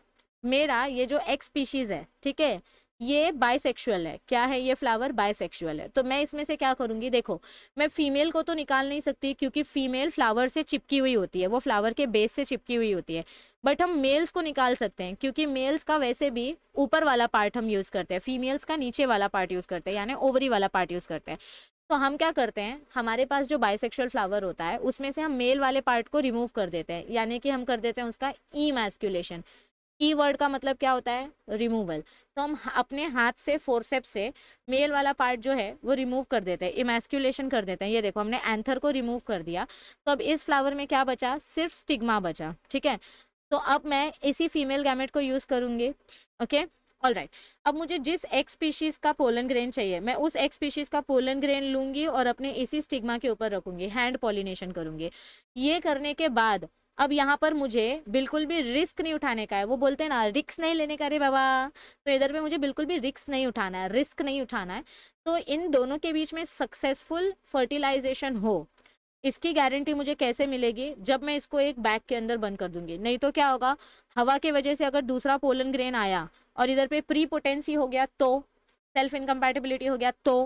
C: मेरा ये जो एक्स स्पीशीज़ है ठीक है ये बाइसेक्सुअल है क्या है ये फ्लावर बाइसेक्सुअल है तो मैं इसमें से क्या करूँगी देखो मैं फीमेल को तो निकाल नहीं सकती क्योंकि फीमेल फ्लावर से चिपकी हुई होती है वो फ्लावर के बेस से चिपकी हुई होती है बट हम मेल्स को निकाल सकते हैं क्योंकि मेल्स का वैसे भी ऊपर वाला पार्ट हम यूज़ करते हैं फीमेल्स का नीचे वाला पार्ट यूज़ करते हैं यानी ओवरी वाला पार्ट यूज़ करते हैं तो हम क्या करते हैं हमारे पास जो बाइसेक्सुअल फ्लावर होता है उसमें से हम मेल वाले पार्ट को रिमूव कर देते हैं यानी कि हम कर देते हैं उसका ई मैस्क्यूलेशन ई वर्ड का मतलब क्या होता है रिमूवल तो हम अपने हाथ से फोरसेप से मेल वाला पार्ट जो है वो रिमूव कर देते हैं इमेस्क्यूलेशन कर देते हैं ये देखो हमने एंथर को रिमूव कर दिया तो अब इस फ्लावर में क्या बचा सिर्फ स्टिग्मा बचा ठीक है तो अब मैं इसी फीमेल गैमेट को यूज़ करूँगी ओके ऑल राइट अब मुझे जिस एक्स स्पीशीज़ का पोलन ग्रेन चाहिए मैं उस एक्स स्पीशीज़ का पोलन ग्रेन लूँगी और अपने इसी स्टिग्मा के ऊपर रखूँगी हैंड पॉलिनेशन करूँगी ये करने के बाद अब यहाँ पर मुझे बिल्कुल भी रिस्क नहीं उठाने का है वो बोलते हैं ना रिस्क नहीं लेने का रे बाबा तो इधर पे मुझे बिल्कुल भी रिस्क नहीं उठाना है रिस्क नहीं उठाना है तो इन दोनों के बीच में सक्सेसफुल फर्टिलाइजेशन हो इसकी गारंटी मुझे कैसे मिलेगी जब मैं इसको एक बैग के अंदर बंद कर दूंगी नहीं तो क्या होगा हवा के वजह से अगर दूसरा पोलन ग्रेन आया और इधर पे प्री पोटेंसी हो गया तो सेल्फ इनकम्पैटिबिलिटी हो गया तो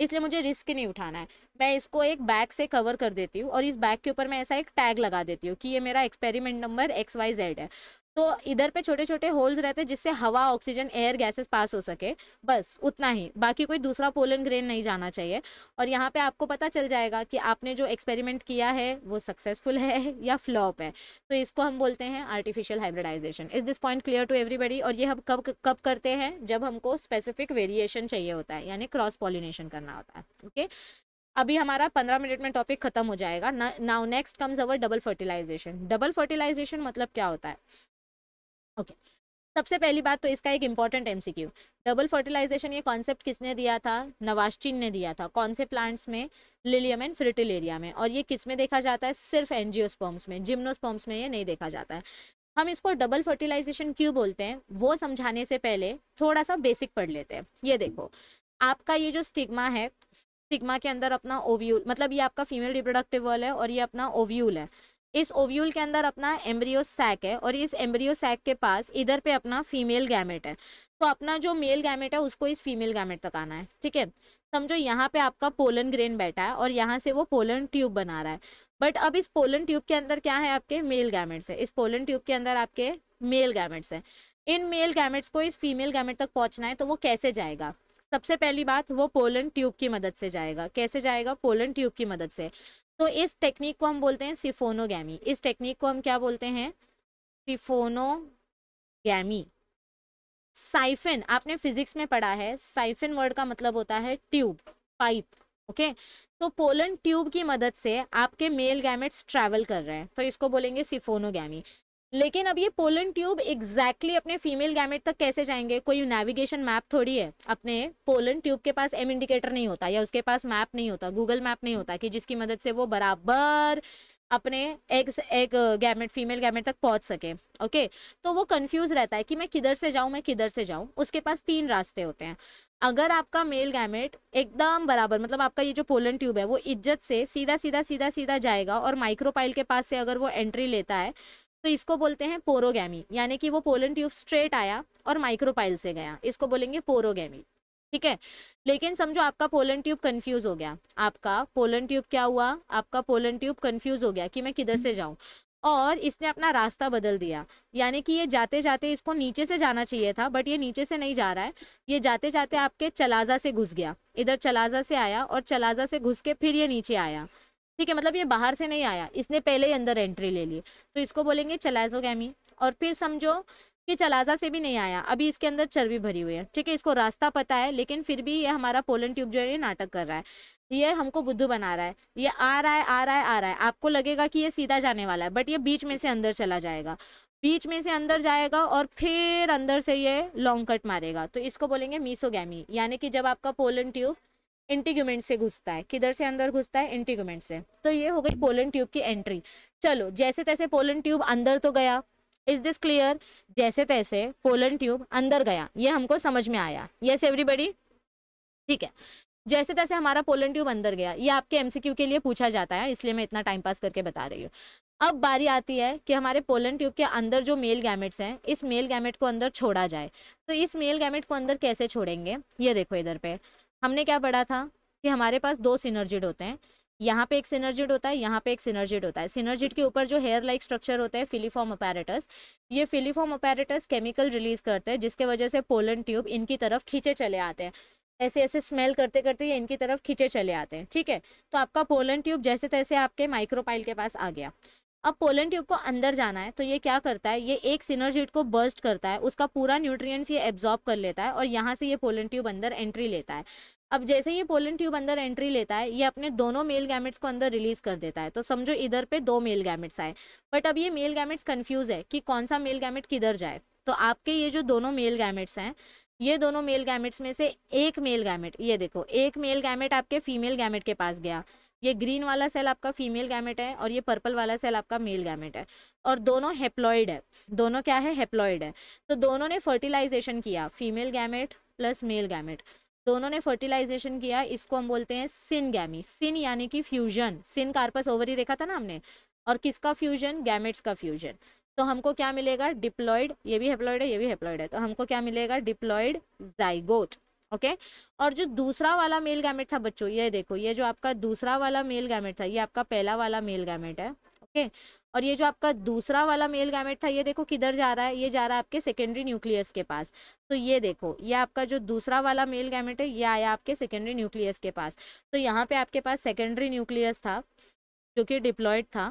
C: इसलिए मुझे रिस्क नहीं उठाना है मैं इसको एक बैग से कवर कर देती हूँ और इस बैग के ऊपर मैं ऐसा एक टैग लगा देती हूँ कि ये मेरा experiment number X Y Z है तो इधर पे छोटे छोटे होल्स रहते हैं जिससे हवा ऑक्सीजन एयर गैसेस पास हो सके बस उतना ही बाकी कोई दूसरा पोलन ग्रेन नहीं जाना चाहिए और यहाँ पे आपको पता चल जाएगा कि आपने जो एक्सपेरिमेंट किया है वो सक्सेसफुल है या फ्लॉप है तो इसको हम बोलते हैं artificial hybridization is this point clear to everybody और ये हम कब कब करते हैं जब हमको स्पेसिफिक वेरिएशन चाहिए होता है यानी क्रॉस पॉलिनेशन करना होता है ओके अभी हमारा पंद्रह मिनट में टॉपिक खत्म हो जाएगा now next comes our double fertilization double fertilization मतलब क्या होता है ओके सबसे पहली बात तो इसका एक इम्पॉर्टेंट एमसीक्यू डबल फर्टिलाइजेशन ये कॉन्सेप्ट किसने दिया था नवाजचीन ने दिया था कौन से प्लांट्स में लिलियम एंड एरिया में और ये किस में देखा जाता है सिर्फ एनजियोस्पर्म्स में जिम्नोस्पर्म्स में ये नहीं देखा जाता है हम इसको डबल फर्टिलाइजेशन क्यों बोलते हैं वो समझाने से पहले थोड़ा सा बेसिक पढ़ लेते हैं ये देखो आपका ये जो स्टिग्मा है स्टिग्मा के अंदर अपना ओव्यूल मतलब ये आपका फीमेल रिप्रोडक्टिव वर्ल है और ये अपना ओव्यूल है इस ओव्यूल के अंदर अपना एम्ब्रियो सैक है और इस एम्ब्रियो सैक के पास इधर पे अपना फीमेल गैमेट है तो अपना जो मेल गैमेट है उसको इस फीमेल गैमेट तक आना है ठीक है समझो यहाँ पे आपका पोलन ग्रेन बैठा है और यहाँ से वो पोलन ट्यूब बना रहा है बट अब इस पोलन ट्यूब के अंदर क्या है आपके मेल गैमेट्स है इस पोलन ट्यूब के अंदर आपके मेल गैमेट्स है इन मेल गैमेट्स को इस फीमेल गैमेट तक पहुँचना है तो वो कैसे जाएगा सबसे पहली बात वो पोलन ट्यूब की मदद से जाएगा कैसे जाएगा पोलन ट्यूब की मदद से तो इस टेक्निक को हम बोलते हैं सिफोनोगैमी इस टेक्निक को हम क्या बोलते हैं सिफोनोगैमी साइफिन आपने फिजिक्स में पढ़ा है साइफिन वर्ड का मतलब होता है ट्यूब पाइप ओके तो पोलन ट्यूब की मदद से आपके मेल गैमेट्स ट्रैवल कर रहे हैं तो इसको बोलेंगे सिफोनोगैमी लेकिन अब ये पोलन ट्यूब एग्जैक्टली अपने फीमेल गैमेट तक कैसे जाएंगे कोई नेविगेशन मैप थोड़ी है अपने पोलन ट्यूब के पास एम इंडिकेटर नहीं होता या उसके पास मैप नहीं होता गूगल मैप नहीं होता कि जिसकी मदद से वो बराबर अपने एक एक गैमेट फीमेल गैमेट तक पहुंच सके ओके तो वो कंफ्यूज रहता है कि मैं किधर से जाऊं मैं किधर से जाऊं उसके पास तीन रास्ते होते हैं अगर आपका मेल गैमेट एकदम बराबर मतलब आपका ये जो पोलन ट्यूब है वो इज्जत से सीधा सीधा सीधा सीधा जाएगा और माइक्रोपाइल के पास से अगर वो एंट्री लेता है तो इसको बोलते हैं पोरोगैमी यानी कि वो पोलन ट्यूब स्ट्रेट आया और माइक्रोपाइल से गया इसको बोलेंगे पोरोगैमी ठीक है लेकिन समझो आपका पोलन ट्यूब कन्फ्यूज़ हो गया आपका पोलन ट्यूब क्या हुआ आपका पोलन ट्यूब कन्फ्यूज़ हो गया कि मैं किधर से जाऊँ और इसने अपना रास्ता बदल दिया यानी कि ये जाते जाते इसको नीचे से जाना चाहिए था बट ये नीचे से नहीं जा रहा है ये जाते जाते आपके चलाजा से घुस गया इधर चलाजा से आया और चलाजा से घुस के फिर ये नीचे आया ठीक है मतलब ये बाहर से नहीं आया इसने पहले ही अंदर एंट्री ले ली तो इसको बोलेंगे चलाजोगैमी और फिर समझो कि चलाजा से भी नहीं आया अभी इसके अंदर चर्बी भरी हुई है ठीक है इसको रास्ता पता है लेकिन फिर भी ये हमारा पोलन ट्यूब जो है ये नाटक कर रहा है ये हमको बुद्धू बना रहा है ये आ रहा है आ रहा है आ रहा है आपको लगेगा कि ये सीधा जाने वाला है बट ये बीच में से अंदर चला जाएगा बीच में से अंदर जाएगा और फिर अंदर से ये लॉन्ग कट मारेगा तो इसको बोलेंगे मीसोगैमी यानी कि जब आपका पोलन ट्यूब इंटीग्यूमेंट से घुसता है किधर से अंदर घुसता है इंटीग्यूमेंट से तो ये हो गई पोलन ट्यूब की एंट्री चलो जैसे तैसे पोलन ट्यूब अंदर तो गया इज दिस क्लियर जैसे तैसे पोलन ट्यूब अंदर गया ये हमको समझ में आया यस एवरीबडी ठीक है जैसे तैसे हमारा पोलन ट्यूब अंदर गया ये आपके एमसीक्यू के लिए पूछा जाता है इसलिए मैं इतना टाइम पास करके बता रही हूँ अब बारी आती है कि हमारे पोलन ट्यूब के अंदर जो मेल गैमेट्स हैं इस मेल गैमेट को अंदर छोड़ा जाए तो इस मेल गैमेट को अंदर कैसे छोड़ेंगे ये देखो इधर पे हमने क्या पढ़ा था कि हमारे पास दो सिनर्जिड होते हैं यहाँ पे एक सिनर्जिड होता है यहाँ पे एक सिनर्जिड होता है सिनर्जिड के ऊपर जो हेयर लाइक स्ट्रक्चर होता है फिलीफॉर्म अपैरेटस ये फिलीफॉर्म अपैरेटस केमिकल रिलीज करते हैं जिसके वजह से पोलन ट्यूब इनकी तरफ खींचे चले आते हैं ऐसे ऐसे स्मेल करते करते ये इनकी तरफ खींचे चले आते हैं ठीक है तो आपका पोलन ट्यूब जैसे तैसे आपके माइक्रोपाइल के पास आ गया अब पोलन ट्यूब को अंदर जाना है तो ये क्या करता है ये एक सिनर्जिट को बर्स्ट करता है उसका पूरा न्यूट्रिएंट्स ये एब्जॉर्ब कर लेता है और यहाँ से ये पोलन ट्यूब अंदर एंट्री लेता है अब जैसे ये पोलन ट्यूब अंदर एंट्री लेता है ये अपने दोनों मेल गैमेट्स को अंदर रिलीज कर देता है तो समझो इधर पे दो मेल गैमेट्स आए बट अब ये मेल गैमेट्स कन्फ्यूज है कि कौन सा मेल गैमेट किधर जाए तो आपके ये जो दोनों मेल गैमेट्स हैं ये दोनों मेल गैमेट्स में से एक मेल गैमेट ये देखो एक मेल गैमेट आपके फीमेल गैमेट के पास गया ये ग्रीन वाला सेल आपका फीमेल गैमेट है और ये पर्पल वाला सेल आपका मेल गैमेट है और दोनों हेप्लॉइड है दोनों क्या है हेप्लॉइड है तो दोनों ने फर्टिलाइजेशन किया female gamete plus male gamete दोनों ने फर्टिलाइजेशन किया इसको हम बोलते हैं सिन गैमी सिन यानी कि फ्यूजन सिन कार्पस ओवरी देखा था ना हमने और किसका फ्यूजन गैमेट्स का फ्यूजन तो हमको क्या मिलेगा डिप्लॉइड ये भी हेप्लॉइड है ये भी हेप्लॉइड है तो हमको क्या मिलेगा डिप्लॉइड जाइगोट ओके और जो दूसरा वाला मेल गैमेट था बच्चों ये देखो ये जो आपका दूसरा वाला मेल गैमेट था ये आपका पहला वाला मेल गैमेट है ओके और ये जो आपका दूसरा वाला मेल गैमेट था ये देखो किधर जा रहा है ये जा रहा है आपके सेकेंडरी न्यूक्लियस के पास तो ये देखो ये आपका जो दूसरा वाला मेल गैमेट है ये आया आपके सेकेंडरी न्यूक्लियस के पास तो यहाँ पे आपके पास सेकेंडरी न्यूक्लियस था जो कि डिप्लॉयड था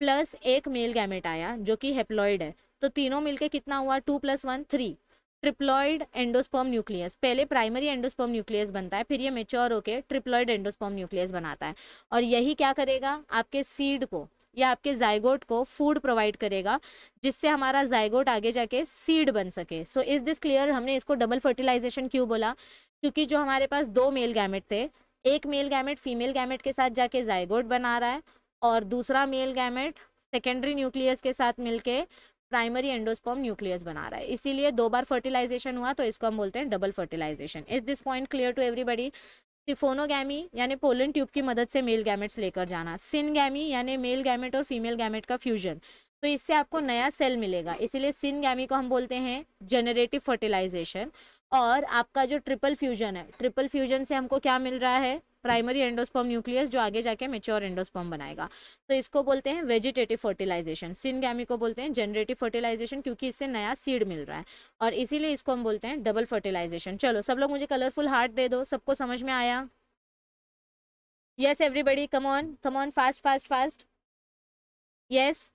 C: प्लस एक मेल गैमेट आया जो कि हेप्लॉयड है तो तीनों मिलके कितना हुआ two plus one three triploid endosperm nucleus पहले प्राइमरी एंडोस्पर्म न्यूक्लियस बनता है फिर ये मेच्योर होकर ट्रिप्लॉइड एंडोस्पर्म न्यूक्लियस बनाता है और यही क्या करेगा आपके सीड को या आपके जायगोट को फूड प्रोवाइड करेगा जिससे हमारा जायगोट आगे जाके सीड बन सके सो इज दिस क्लियर हमने इसको डबल फर्टिलाइजेशन क्यों बोला क्योंकि जो हमारे पास दो मेल गैमेट थे एक मेल गैमेट फीमेल गैमेट के साथ जाके जायगोट बना रहा है और दूसरा मेल गैमेट सेकेंडरी न्यूक्लियस के साथ मिलके प्राइमरी एंडोस्पर्म न्यूक्लियस बना रहा है इसीलिए दो बार फर्टिलाइजेशन हुआ तो इसको हम बोलते हैं double fertilization is this point clear to everybody siphonogamy यानी पोलन ट्यूब की मदद से मेल गैमेट्स लेकर जाना सिनगैमी यानी मेल गैमेट और फीमेल गैमेट का फ्यूजन तो इससे आपको नया सेल मिलेगा इसीलिए सिनगैमी को हम बोलते हैं जनरेटिव फर्टिलाइजेशन और आपका जो ट्रिपल फ्यूजन है ट्रिपल फ्यूजन से हमको क्या मिल रहा है प्राइमरी एंडोस्पर्म न्यूक्लियस जो आगे जाके मेच्योर एंडोस्पर्म बनाएगा तो इसको बोलते हैं वेजिटेटिव फर्टिलाइजेशन सिनगैमी को बोलते हैं जनरेटिव फर्टिलाइजेशन क्योंकि इससे नया सीड मिल रहा है और इसीलिए इसको हम बोलते हैं डबल फर्टिलाइजेशन
B: चलो सब लोग मुझे कलरफुल हार्ट दे दो सबको समझ में आया yes everybody come on come on fast fast fast yes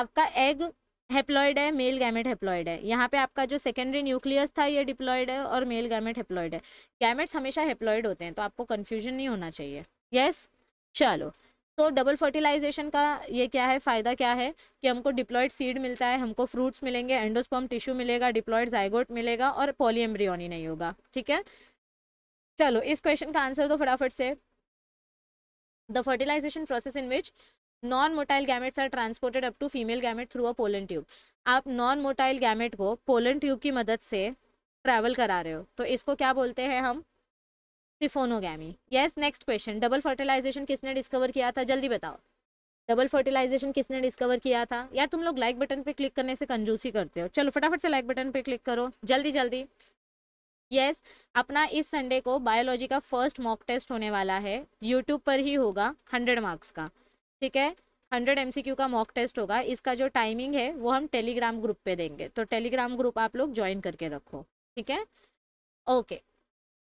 B: आपका
C: एग हेप्लॉयड है मेल गैमेट हेप्लॉयड है यहाँ पे आपका जो सेकेंडरी न्यूक्लियस था ये डिप्लॉयड है और मेल गैमेट हेप्लॉइड है गैमेट्स हमेशा हेप्लॉयड होते हैं तो आपको कन्फ्यूजन नहीं होना चाहिए यस चलो तो डबल फर्टिलाइजेशन का ये क्या है फ़ायदा क्या है कि हमको डिप्लॉयड सीड मिलता है हमको फ्रूट्स मिलेंगे एंडोस्पम टिश्यू मिलेगा डिप्लॉयड जाइगोट मिलेगा और पॉलीएम्ब्रियोनी नहीं होगा ठीक है चलो इस क्वेश्चन का आंसर दो फटाफट से the fertilization process in which non motile gametes are transported up to female gamete through a pollen tube आप नॉन मोटाइल गैमेट को पोलन ट्यूब की मदद से ट्रैवल करा रहे हो तो इसको क्या बोलते हैं हम siphonogamy yes next question double fertilization किसने डिस्कवर किया था जल्दी बताओ डबल फर्टिलाइजेशन किसने डिस्कवर किया था यार तुम लोग लाइक बटन पे क्लिक करने से कंजूसी करते हो चलो फटाफट से लाइक बटन पे क्लिक करो जल्दी जल्दी यस yes, अपना इस संडे को बायोलॉजी का फर्स्ट मॉक टेस्ट होने वाला है यूट्यूब पर ही होगा हंड्रेड मार्क्स का ठीक है हंड्रेड एम का मॉक टेस्ट होगा इसका जो टाइमिंग है वो हम टेलीग्राम ग्रुप पे देंगे तो टेलीग्राम ग्रुप आप लोग ज्वाइन करके रखो ठीक है ओके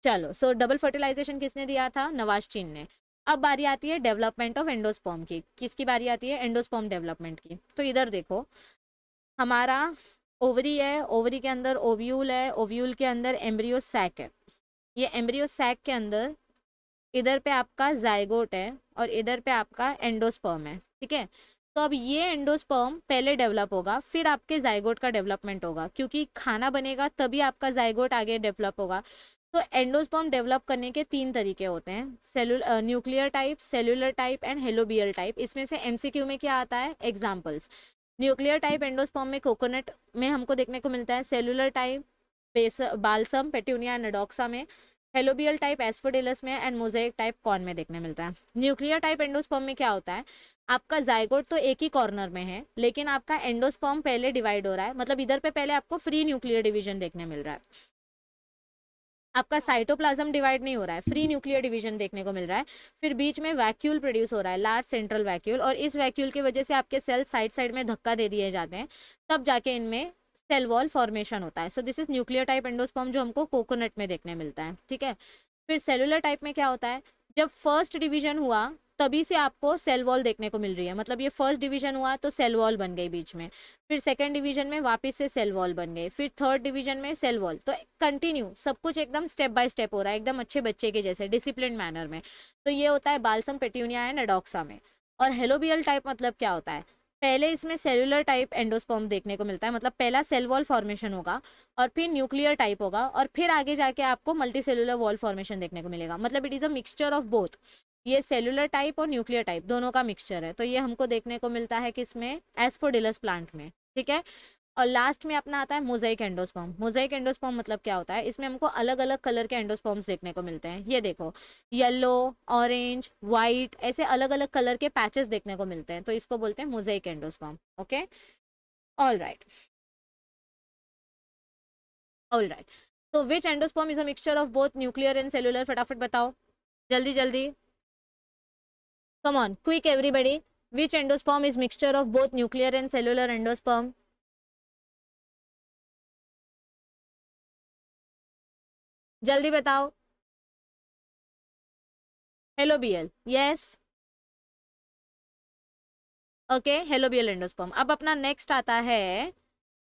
C: चलो सो डबल फर्टिलाइजेशन किसने दिया था नवाज चीन ने अब बारी आती है डेवलपमेंट ऑफ एंडोस्पॉम की किसकी बारी आती है एंडोस्पॉम डेवलपमेंट की तो इधर देखो हमारा ओवरी है ओवरी के अंदर ओव्यूल है ओव्यूल के अंदर एम्ब्रियो सैक है ये एम्ब्रियो सैक के अंदर इधर पे आपका जायगोट है और इधर पे आपका एंडोस्पर्म है ठीक है तो अब ये एंडोस्पर्म पहले डेवलप होगा फिर आपके जायगोट का डेवलपमेंट होगा क्योंकि खाना बनेगा तभी आपका जायगोट आगे डेवलप होगा तो एंडोस्पर्म डेवलप करने के तीन तरीके होते हैं cellular nuclear type cellular type and helobial type इसमें से एम में क्या आता है एग्जाम्पल्स न्यूक्लियर टाइप एंडोस्पर्म में कोकोनट में हमको देखने को मिलता है सेलुलर टाइप बेस बालसम पेट्यूनिया नडोक्सा में हेलोबियल टाइप एस्फोडिलस में एंड मोजेक टाइप कॉर्न में देखने मिलता है न्यूक्लियर टाइप एंडोस्पर्म में क्या होता है आपका जायगोड तो एक ही कॉर्नर में है लेकिन आपका एंडोस्पर्म पहले डिवाइड हो रहा है मतलब इधर पे पहले आपको फ्री न्यूक्लियर डिवीजन देखने मिल रहा है आपका साइटोप्लाज्म डिवाइड नहीं हो रहा है फ्री न्यूक्लियर डिवीजन देखने को मिल रहा है फिर बीच में वैक्यूल प्रोड्यूस हो रहा है लार्ज सेंट्रल वैक्यूल और इस वैक्यूल की वजह से आपके सेल्स साइड साइड में धक्का दे दिए जाते हैं तब जाके इनमें सेल वॉल फॉर्मेशन होता है so this is nuclear type endosperm जो हमको कोकोनट में देखने मिलता है ठीक है फिर सेलुलर टाइप में क्या होता है जब फर्स्ट डिवीजन हुआ तभी से आपको सेल वॉल देखने को मिल रही है मतलब ये फर्स्ट डिवीजन हुआ तो सेल वॉल बन गई बीच में फिर सेकंड डिवीजन में वापस से सेल वॉल बन गई फिर थर्ड डिवीजन में सेल वॉल तो कंटिन्यू सब कुछ एकदम स्टेप बाय स्टेप हो रहा है एकदम अच्छे बच्चे के जैसे डिसिप्लिन मैनर में तो ये होता है बालसम पेट्यूनिया एंड एडोक्सा में और हेलोबियल टाइप मतलब क्या होता है पहले इसमें सेलुलर टाइप एंडोस्पर्म देखने को मिलता है मतलब पहला सेल वॉल फॉर्मेशन होगा और फिर न्यूक्लियर टाइप होगा और फिर आगे जाके आपको मल्टी सेलुलर वॉल फॉर्मेशन देखने को मिलेगा मतलब it is a mixture of both ये सेलुलर टाइप और न्यूक्लियर टाइप दोनों का मिक्सचर है तो ये हमको देखने को मिलता है कि इसमें एस्फोडिलस प्लांट में ठीक है और लास्ट में अपना आता है मोजाइक एंडोस्पॉम मोजाइक एंडोस्पॉम मतलब क्या होता है इसमें हमको अलग अलग कलर के एंडोस्पॉम्स देखने को मिलते हैं ये देखो येलो ऑरेंज
B: व्हाइट ऐसे अलग अलग कलर के पैचेस देखने को मिलते हैं तो इसको बोलते हैं mosaic endosperm okay all right all right तो which endosperm is a mixture of both nuclear and cellular फटाफट बताओ जल्दी जल्दी come on quick everybody which endosperm is mixture of both nuclear and cellular endosperm
A: जल्दी बताओ helobial
B: yes okay helobial endosperm अब अपना next आता है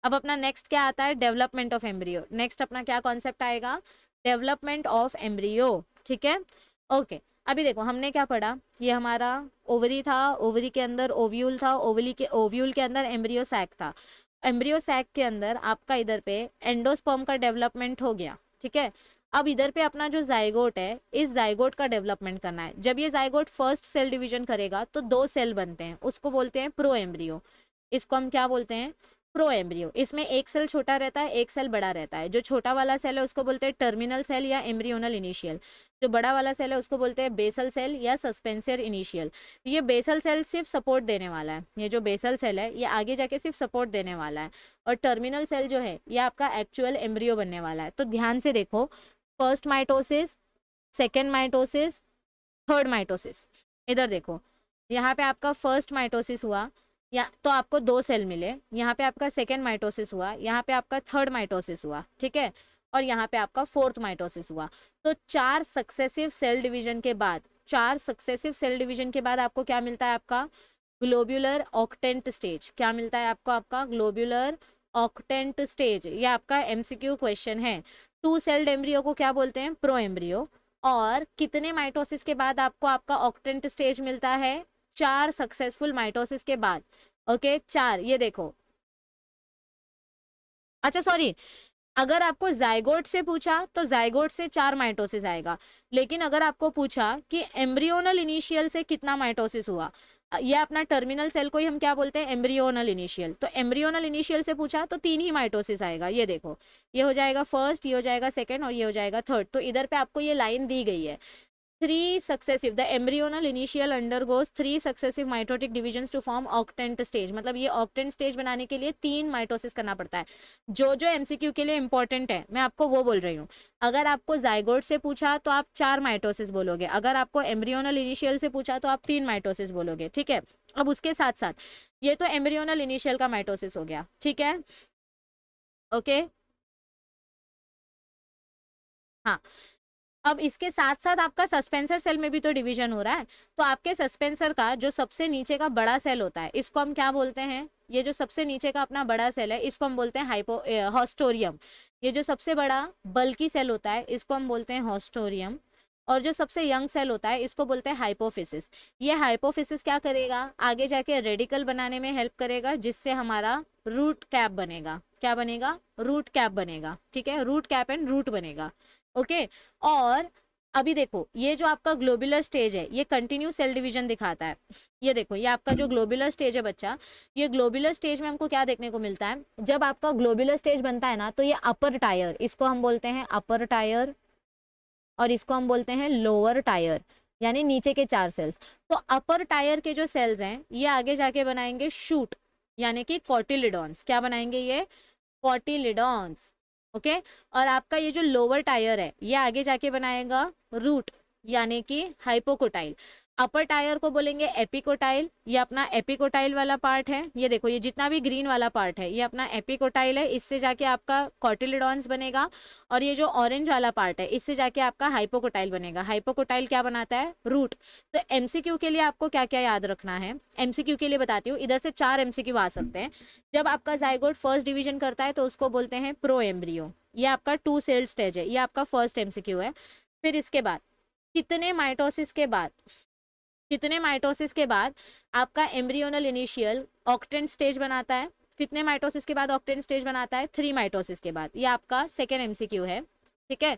B: अब अपना नेक्स्ट क्या आता है डेवलपमेंट ऑफ एम्ब्रियो नेक्स्ट अपना क्या कॉन्सेप्ट
C: आएगा डेवलपमेंट ऑफ एम्ब्रियो ठीक है ओके अभी देखो हमने क्या पढ़ा ये हमारा ओवरी था ओवरी के अंदर ओव्यूल था ओवली के ओव्यूल के अंदर एम्ब्रियो सैक था एम्ब्रियो सैक के अंदर आपका इधर पे एंडोस्पर्म का डेवलपमेंट हो गया ठीक है अब इधर पे अपना जो जायगोट है इस जायगोट का डेवलपमेंट करना है जब ये जायगोट फर्स्ट सेल डिवीजन करेगा तो दो सेल बनते हैं उसको बोलते हैं प्रो एम्ब्रियो इसको हम क्या बोलते हैं प्रो एम्ब्रियो इसमें एक सेल छोटा रहता है एक सेल बड़ा रहता है जो छोटा वाला सेल है उसको बोलते हैं टर्मिनल सेल या एम्ब्रियोनल इनिशियल जो बड़ा वाला सेल है उसको बोलते हैं बेसल सेल या सस्पेंसियर इनिशियल ये बेसल सेल सिर्फ सपोर्ट देने वाला है ये जो बेसल सेल है ये आगे जाके सिर्फ सपोर्ट देने वाला है और टर्मिनल सेल जो है ये आपका एक्चुअल एम्ब्रियो बनने वाला है तो ध्यान से देखो first mitosis second mitosis third mitosis इधर देखो यहाँ पे आपका फर्स्ट माइटोसिस हुआ या तो आपको दो सेल मिले यहाँ पे आपका सेकेंड माइटोसिस हुआ यहाँ पे आपका थर्ड माइटोसिस हुआ ठीक है और यहाँ पे आपका फोर्थ माइटोसिस हुआ तो चार सक्सेसिव सेल डिवीजन के बाद चार सक्सेसिव सेल डिवीजन के बाद आपको क्या मिलता है आपका ग्लोब्यूलर ऑक्टेंट स्टेज क्या मिलता है आपको आपका ग्लोब्यूलर ऑक्टेंट स्टेज ये आपका एमसीक्यू क्वेश्चन है टू सेल्ड एम्ब्रियो को क्या बोलते हैं प्रो एम्ब्रियो और कितने माइटोसिस के बाद आपको आपका ऑक्टेंट स्टेज मिलता है चार सक्सेसफुल माइटोसिस के बाद ओके चार ये देखो अच्छा सॉरी अगर आपको जायगोट से पूछा तो जायगोट से चार माइटोसिस आएगा लेकिन अगर आपको पूछा कि एम्ब्रियोनल इनिशियल से कितना माइटोसिस हुआ ये अपना टर्मिनल सेल को ही हम क्या बोलते हैं एम्ब्रियोनल इनिशियल तो एम्ब्रियोनल इनिशियल से पूछा तो तीन ही माइटोसिस आएगा ये देखो ये हो जाएगा फर्स्ट ये हो जाएगा सेकंड और ये हो जाएगा थर्ड तो इधर पे आपको ये लाइन दी गई है three successive the embryonal initial undergoes three successive mitotic divisions to form octant stage मतलब ये octant stage बनाने के लिए तीन माइटोसिस करना पड़ता है जो जो एमसीक्यू के लिए इंपॉर्टेंट है मैं आपको वो बोल रही हूँ अगर आपको जाइगोड से पूछा तो आप चार माइटोसिस बोलोगे अगर आपको एम्ब्रियोनल इनिशियल
B: से पूछा तो आप तीन माइटोसिस बोलोगे ठीक है अब उसके साथ साथ ये तो एम्ब्रियोनल इनिशियल का माइटोसिस हो गया ठीक है ओके okay? हाँ अब इसके साथ साथ आपका सस्पेंसर सेल में भी तो डिवीजन हो रहा है
C: तो आपके सस्पेंसर का जो सबसे नीचे का बड़ा सेल होता है इसको हम क्या बोलते हैं ये जो सबसे नीचे का अपना बड़ा सेल है इसको हम बोलते हैं हाइपो हॉस्टोरियम ये जो सबसे बड़ा बल्कि सेल होता है इसको हम बोलते हैं हॉस्टोरियम और जो सबसे यंग सेल होता है इसको बोलते हैं हाइपोफिसिस ये हाइपोफिसिस क्या करेगा आगे जाके रेडिकल बनाने में हेल्प करेगा जिससे हमारा रूट कैप बनेगा क्या बनेगा रूट कैप बनेगा ठीक है रूट कैप एंड रूट बनेगा ओके और अभी देखो ये जो आपका ग्लोबुलर स्टेज है ये कंटिन्यू सेल डिवीजन दिखाता है ये देखो ये आपका जो ग्लोबुलर स्टेज है बच्चा ये ग्लोबुलर स्टेज में हमको क्या देखने को मिलता है जब आपका ग्लोबुलर स्टेज बनता है ना तो ये अपर टायर इसको हम बोलते हैं अपर टायर और इसको हम बोलते हैं लोअर टायर यानी नीचे के चार सेल्स तो अपर टायर के जो सेल्स हैं ये आगे जाके बनाएंगे शूट यानी कि कॉटिलिडॉन्स क्या बनाएंगे ये कॉटिलिडॉन्स ओके और आपका ये जो लोअर टायर है ये आगे जाके बनाएगा रूट यानी कि हाइपोकोटाइल अपर टायर को बोलेंगे एपिकोटाइल ये अपना एपिकोटाइल वाला पार्ट है ये देखो ये जितना भी ग्रीन वाला पार्ट है ये अपना एपिकोटाइल है इससे जाके आपका कॉटिलिडॉन्स बनेगा और ये जो ऑरेंज वाला पार्ट है इससे जाके आपका हाइपोकोटाइल बनेगा हाइपोकोटाइल क्या बनाता है रूट तो एम के लिए आपको क्या क्या याद रखना है एम के लिए बताती हूँ इधर से चार एम आ सकते हैं जब आपका जायगोड फर्स्ट डिविजन करता है तो उसको बोलते हैं प्रो एम्ब्रियो ये आपका टू सेल स्टेज है ये आपका फर्स्ट एम है फिर इसके बाद कितने माइटोसिस के बाद कितने माइटोसिस के बाद आपका एम्ब्रियोनल इनिशियल ऑक्टेंट स्टेज बनाता है कितने माइटोसिस के बाद ऑक्टेंट स्टेज बनाता है थ्री माइटोसिस के बाद ये आपका सेकेंड एमसीक्यू है ठीक है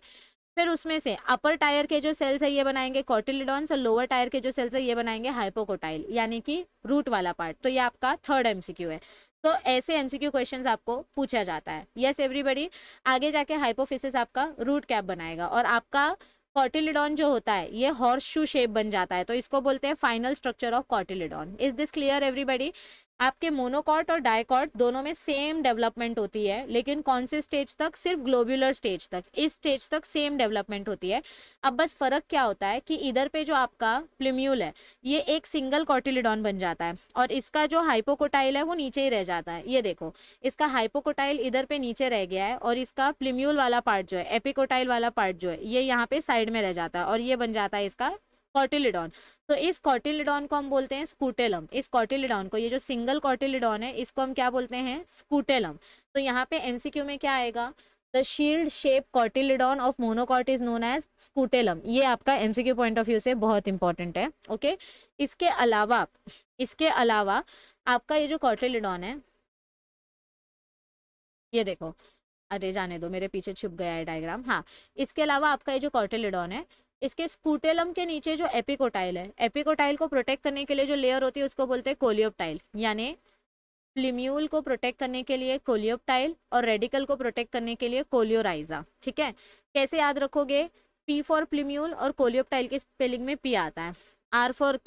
C: फिर उसमें से अपर टायर के जो सेल्स है ये बनाएंगे कॉटिलिडॉन्स और लोअर टायर के जो सेल्स है ये बनाएंगे हाइपोकोटाइल यानी कि रूट वाला पार्ट तो ये आपका थर्ड एमसीक्यू है तो ऐसे एमसीक्यू क्वेश्चंस आपको पूछा जाता है यस yes, एवरीबडी आगे जाके हाइपोफिसिस आपका रूट कैप बनाएगा और आपका कॉटिलिडॉन जो होता है ये हॉर्स शू शेप बन जाता है तो इसको बोलते हैं final structure of cotyledon is this clear everybody आपके मोनोकॉट और डायकॉट दोनों में सेम डेवलपमेंट होती है लेकिन कौन से स्टेज तक सिर्फ ग्लोबुलर स्टेज तक इस स्टेज तक सेम डेवलपमेंट होती है अब बस फर्क क्या होता है कि इधर पे जो आपका प्लिम्यूल है ये एक सिंगल कॉटिलिडॉन बन जाता है और इसका जो हाइपोकोटाइल है वो नीचे ही रह जाता है ये देखो इसका हाइपोकोटाइल इधर पे नीचे रह गया है और इसका प्लिम्यूल वाला पार्ट जो है एपिकोटाइल वाला पार्ट जो है ये यहाँ पे साइड में रह जाता है और ये बन जाता है इसका कॉटिलिडॉन तो इस कॉटिलिडॉन को हम बोलते हैं स्कूटेलम इस कॉटिलिडॉन को ये जो सिंगल कॉटिलिडॉन है इसको हम क्या बोलते हैं स्कूटेलम तो यहाँ पे एमसीक्यू में क्या आएगा the shield shape cotyledon of monocot is known as scutellum ये आपका एमसीक्यू पॉइंट ऑफ व्यू से बहुत इंपॉर्टेंट है ओके इसके अलावा इसके अलावा आपका ये जो कॉटिलिडॉन है ये देखो अरे जाने दो मेरे पीछे छुप गया है डायग्राम हाँ इसके अलावा आपका ये जो कॉटिलिडॉन है इसके स्कूटेलम के नीचे जो एपिकोटाइल है एपिकोटाइल को प्रोटेक्ट करने के लिए जो लेयर होती है उसको बोलते हैं कोलियोपटाइल यानी प्लीम्यूल को प्रोटेक्ट करने के लिए कोलियोपटाइल और रेडिकल को प्रोटेक्ट करने के लिए कोलियोराइजा ठीक है कैसे याद रखोगे पी फॉर प्लीम्यूल और कोलियोपटाइल की स्पेलिंग में पी आता है आर फॉर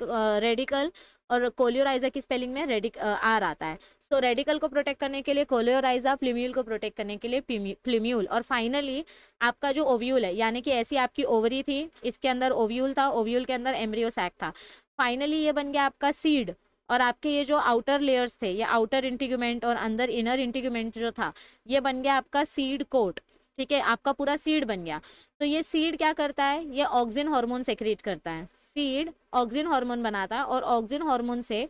C: रेडिकल और कोलियोराइजा की स्पेलिंग में रेडिक आर uh, आता है सो so, रेडिकल को प्रोटेक्ट करने के लिए कोलियोराइजा प्लीम्यूल को प्रोटेक्ट करने के लिए प्लीम्यूल और फाइनली आपका जो ओव्यूल है यानी कि ऐसी आपकी ओवरी थी इसके अंदर ओव्यूल था ओव्यूल के अंदर एम्ब्रियो सैक था फाइनली ये बन गया आपका सीड और आपके ये जो आउटर लेयर्स थे ये आउटर इंटीग्यूमेंट और अंदर इनर इंटीग्यूमेंट जो था ये बन गया आपका सीड कोट ठीक है आपका पूरा सीड बन गया तो ये सीड क्या करता है ये ऑक्सिन हार्मोन सेक्रेट करता है सीड ऑक्सीजन हार्मोन बनाता है और ऑक्सीजन हार्मोन से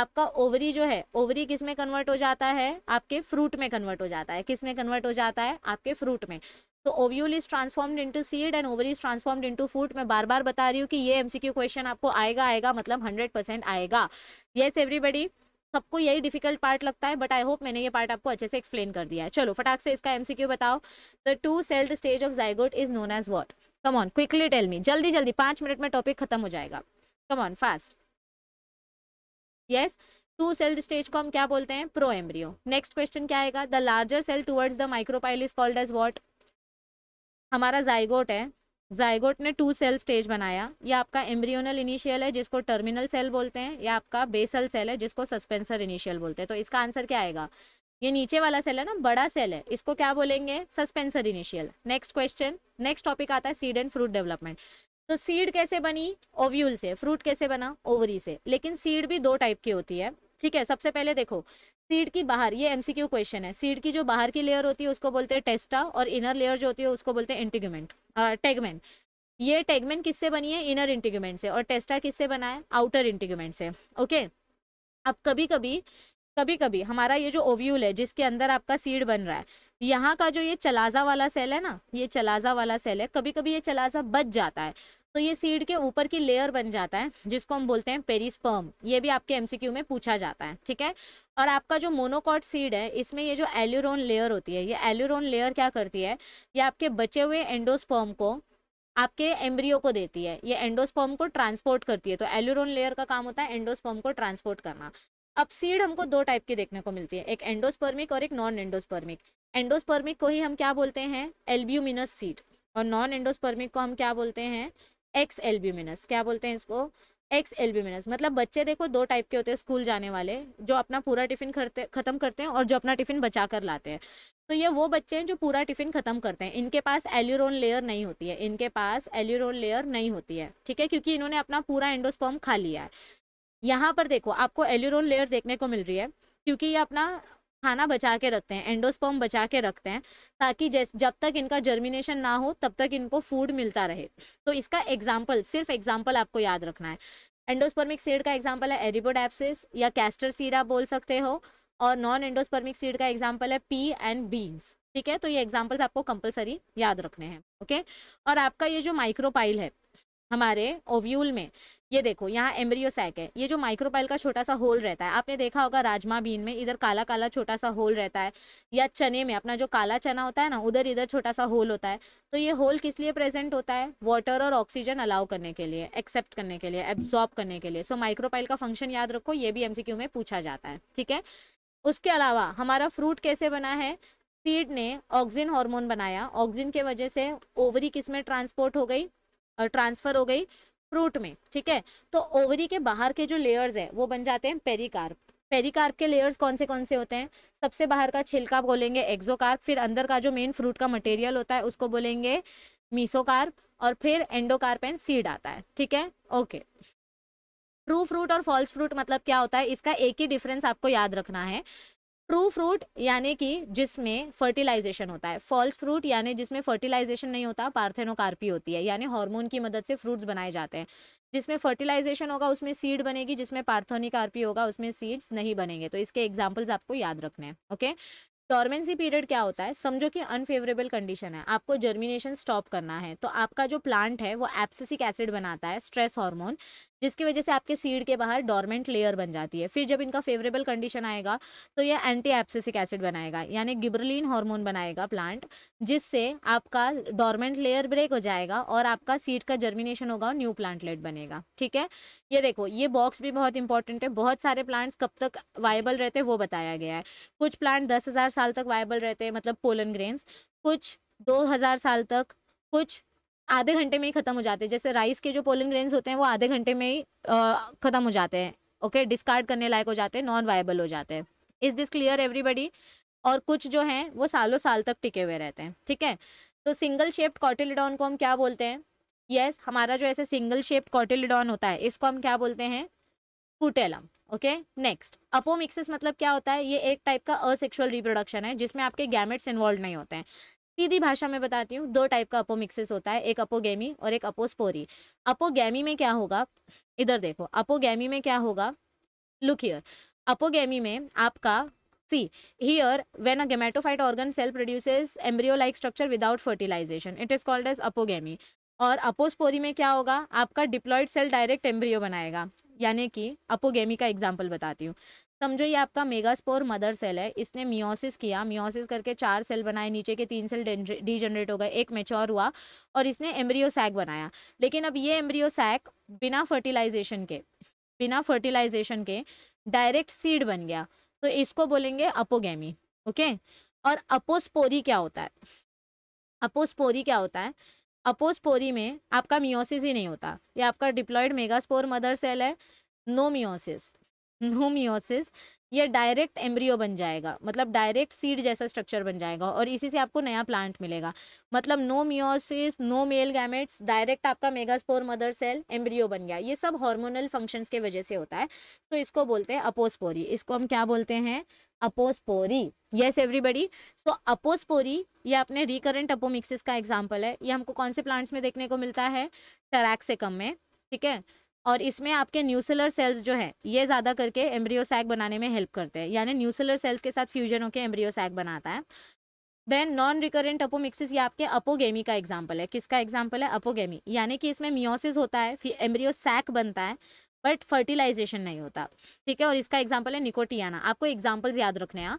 C: आपका ओवरी जो है ओवरी किस में कन्वर्ट हो जाता है आपके फ्रूट में कन्वर्ट हो जाता है किस में कन्वर्ट हो जाता है आपके फ्रूट में तो ovule is transformed into seed and ovary is transformed into fruit मैं बार बार बता रही हूँ कि ये एमसीक्यू क्वेश्चन आपको आएगा आएगा मतलब हंड्रेड परसेंट आएगा येस एवरीबडी सबको यही डिफिकल्ट पार्ट लगता है बट आई होप मैंने ये पार्ट आपको अच्छे से एक्सप्लेन कर दिया है चलो फटाक से इसका एमसीक्यू बताओ the two celled stage of zygote is known as what come on quickly tell me जल्दी जल्दी पांच मिनट में टॉपिक खत्म हो जाएगा come on
B: fast yes two celled stage को हम क्या बोलते हैं प्रो एम्ब्रियो नेक्स्ट क्वेश्चन क्या आएगा the larger cell towards the micropyle is called as what
C: हमारा जाइगोट है जाइगोट ने टू सेल स्टेज बनाया यह आपका एम्ब्रियोनल इनिशियल है जिसको टर्मिनल सेल बोलते हैं या आपका बेसल सेल है जिसको सस्पेंसर इनिशियल बोलते हैं तो इसका आंसर क्या आएगा ये नीचे वाला सेल है ना बड़ा सेल है इसको क्या बोलेंगे suspensor initial next question next topic आता है सीड एंड फ्रूट डेवलपमेंट तो सीड कैसे बनी ओव्यूल से फ्रूट कैसे बना ओवरी से लेकिन सीड भी दो टाइप की होती है ठीक है सबसे पहले देखो सीड की बाहर ये एमसीक्यू क्वेश्चन है सीड की जो बाहर की लेयर होती है उसको बोलते हैं टेस्टा और इनर लेयर जो होती है उसको बोलते हैं इंटीग्यूमेंट टेगमेंट ये टेगमेंट किससे बनी है इनर इंटीग्यूमेंट से और टेस्टा किससे बना है आउटर इंटीग्यूमेंट से ओके अब कभी कभी कभी कभी हमारा ये जो ओव्यूल है जिसके अंदर आपका सीड बन रहा है यहाँ का जो ये चलाजा वाला सेल है ना ये चलाजा वाला सेल है कभी कभी ये चलाजा बच जाता है तो ये सीड के ऊपर की लेयर बन जाता है जिसको हम बोलते हैं पेरिस्पर्म ये भी आपके एमसीक्यू में पूछा जाता है ठीक है और आपका जो मोनोकॉट सीड है इसमें ये जो एल्यूरोन लेयर होती है ये एल्यूरोन लेयर क्या करती है ये आपके बचे हुए एंडोस्पर्म को आपके एम्ब्रियो को देती है ये एंडोस्पर्म को ट्रांसपोर्ट करती है तो एल्यूरोन लेयर का काम होता है एंडोस्पर्म को ट्रांसपोर्ट करना अब सीड हमको दो टाइप की देखने को मिलती है एक एंडोस्पर्मिक और एक नॉन एंडोस्पर्मिक एंडोस्पर्मिक को ही हम क्या बोलते हैं एल्ब्यूमिनस सीड और नॉन एंडोस्पर्मिक को हम क्या बोलते हैं एक्स एल्ब्यूमिनस क्या बोलते हैं इसको एक्स एल्ब्यूमिनस मतलब बच्चे देखो दो टाइप के होते हैं स्कूल जाने वाले जो अपना पूरा टिफिन करते खत्म करते हैं और जो अपना टिफिन बचा कर लाते हैं तो ये वो बच्चे हैं जो पूरा टिफिन खत्म करते हैं इनके पास एल्यूरोन लेयर नहीं होती है इनके पास एल्यूरोन लेयर नहीं होती है ठीक है क्योंकि इन्होंने अपना पूरा एंडोस्पर्म खा लिया है यहाँ पर देखो आपको एल्यूरोन लेयर देखने को मिल रही है क्योंकि ये अपना खाना बचा के रखते हैं एंडोस्पर्म बचा के रखते हैं ताकि जब तक इनका जर्मिनेशन ना हो तब तक इनको फूड मिलता रहे तो इसका एग्जाम्पल सिर्फ एग्जाम्पल आपको याद रखना है एंडोस्पर्मिक सीड का एग्जाम्पल है एरिबोडाप्सिस या कैस्टर सीड आप बोल सकते हो और नॉन एंडोस्पर्मिक सीड का एग्जाम्पल है पी एंड बीन्स ठीक है तो ये एग्जाम्पल्स आपको कंपलसरी याद रखने हैं ओके और आपका ये जो माइक्रोपाइल है हमारे ओव्यूल में ये देखो यहाँ एम्ब्रियोसैक है ये जो माइक्रोपाइल का छोटा सा होल रहता है आपने देखा होगा राजमा बीन में इधर काला काला छोटा सा होल रहता है या चने में अपना जो काला चना होता है ना उधर इधर छोटा सा होल होता है तो ये होल किस लिए प्रेजेंट होता है वाटर और ऑक्सीजन अलाउ करने के लिए एक्सेप्ट करने के लिए एब्जॉर्ब करने के लिए सो माइक्रोपाइल का फंक्शन याद रखो ये भी एमसीक्यू में पूछा जाता है ठीक है उसके अलावा हमारा फ्रूट कैसे बना है सीड ने ऑक्सिन हार्मोन बनाया ऑक्सिन के वजह से ओवरी किस में ट्रांसपोर्ट हो गई ट्रांसफर हो गई फ्रूट में ठीक है तो ओवरी के बाहर के जो लेयर्स है वो बन जाते हैं पेरिकार्प पेरिकार्प के लेयर्स कौन से कौन से होते हैं सबसे बाहर का छिलका बोलेंगे एक्जोकार्प फिर अंदर का जो मेन फ्रूट का मटेरियल होता है उसको बोलेंगे मीसोकार्प और फिर एंडोकार्प एंड सीड आता है ठीक है ओके ट्रू फ्रूट और फॉल्स फ्रूट मतलब क्या होता है इसका एक ही डिफरेंस आपको याद रखना है ट्रू फ्रूट यानी कि जिसमें फर्टिलाइजेशन होता है फॉल्स फ्रूट यानी जिसमें फर्टिलाइजेशन नहीं होता पार्थेनोकार्पी होती है यानी हार्मोन की मदद से फ्रूट्स बनाए जाते हैं जिसमें फर्टिलाइजेशन होगा उसमें सीड बनेगी जिसमें पार्थोनिकार्पी होगा उसमें सीड्स नहीं बनेंगे तो इसके एग्जाम्पल्स आपको याद रखने हैं ओके डॉर्मेंसी पीरियड क्या होता है समझो कि अनफेवरेबल कंडीशन है आपको जर्मिनेशन स्टॉप करना है तो आपका जो प्लांट है वो एप्सिसिक एसिड बनाता है स्ट्रेस हार्मोन जिसकी वजह से आपके सीड के बाहर डॉर्मेंट लेयर बन जाती है फिर जब इनका फेवरेबल कंडीशन आएगा तो ये एंटी एप्सिसिक एसिड बनाएगा यानी गिब्रलिन हार्मोन बनाएगा प्लांट जिससे आपका डॉर्मेंट लेयर ब्रेक हो जाएगा और आपका सीड का जर्मिनेशन होगा और न्यू प्लांटलेट बनेगा ठीक है ये देखो ये बॉक्स भी बहुत इंपॉर्टेंट है बहुत सारे प्लांट्स कब तक वायबल रहते हैं वो बताया गया है कुछ प्लांट दस हज़ार साल तक वायबल रहते हैं मतलब पोलन ग्रेन्स कुछ दो हज़ार साल तक कुछ आधे घंटे में ही खत्म हो जाते हैं जैसे राइस के जो पोलिंग ग्रेन होते हैं वो आधे घंटे में ही ख़त्म हो जाते हैं ओके डिस्कार्ड करने लायक हो जाते हैं नॉन वायबल हो जाते हैं इज़ दिस क्लियर एवरीबडी और कुछ जो हैं वो सालों साल तक टिके हुए रहते हैं ठीक है तो सिंगल शेप्ड कॉटिलिडॉन को हम क्या बोलते हैं यस yes, हमारा जो ऐसे सिंगल शेप्ड कॉटिलिडॉन होता है इसको हम क्या बोलते हैं कुटेलम ओके नेक्स्ट अपोमिक्सिस मतलब क्या होता है ये एक टाइप का असेक्शुअल रिप्रोडक्शन है जिसमें आपके गैमेट्स इन्वॉल्व नहीं होते हैं सीधी भाषा में बताती हूँ दो टाइप का अपोमिक्सिस होता है एक अपोगेमी और एक अपोस्पोरी अपोगेमी में क्या होगा इधर देखो अपोगेमी में क्या होगा लुक हियर अपोगेमी में आपका see here when a gametophyte organ cell produces embryo like structure without fertilization it is called as apogamy और अपोस्पोरी में क्या होगा आपका डिप्लॉयड सेल डायरेक्ट एम्ब्रियो बनाएगा यानी कि अपोगेमी का एग्जाम्पल बताती हूँ समझो ये आपका मेगास्पोर मदर सेल है इसने मियोसिस किया मियोसिस करके चार सेल बनाए नीचे के तीन सेल डिजनरेट हो गए एक मेच्योर हुआ और इसने एम्ब्रियो सैक बनाया लेकिन अब ये एम्ब्रियो सैक बिना फर्टिलाइजेशन के बिना फर्टिलाइजेशन के डायरेक्ट सीड बन गया तो इसको बोलेंगे अपोगेमी ओके और अपोस्पोरी क्या होता है अपोस्पोरी क्या होता है अपोस्पोरी में आपका मियोसिस ही नहीं होता ये आपका डिप्लॉयड मेगास्पोर मदर सेल है नो मियोसिस नोमियोसिस ये डायरेक्ट एम्ब्रियो बन जाएगा मतलब डायरेक्ट सीड जैसा स्ट्रक्चर बन जाएगा और इसी से आपको नया प्लांट मिलेगा मतलब no meiosis no male gametes direct आपका मेगास्पोर मदर सेल एम्ब्रियो बन गया ये सब हार्मोनल फंक्शंस के वजह से होता है तो इसको बोलते हैं अपोस्पोरी इसको हम क्या बोलते हैं अपोस्पोरी येस एवरीबडी सो अपोस्पोरी ये अपने रिकरेंट अपोमिक्सिस का एग्जाम्पल है ये हमको कौन से प्लांट्स में देखने को मिलता है टरैक्सेकम में ठीक है और इसमें आपके न्यूसेलर सेल्स जो है ये ज़्यादा करके एम्ब्रियो सैक बनाने में हेल्प करते हैं यानी न्यूसेलर सेल्स के साथ फ्यूजन होकर एम्ब्रियो सैक बनाता है देन नॉन रिकरेंट अपोमिक्सिस ये आपके अपोगेमी का एग्जाम्पल है किसका एग्जाम्पल है अपोगेमी यानी कि इसमें मियोसिस होता है फिर एम्ब्रियो सैक बनता है बट फर्टिलाइजेशन नहीं होता ठीक है और इसका एग्जाम्पल है निकोटियाना आपको एग्जाम्पल्स याद रखने हैं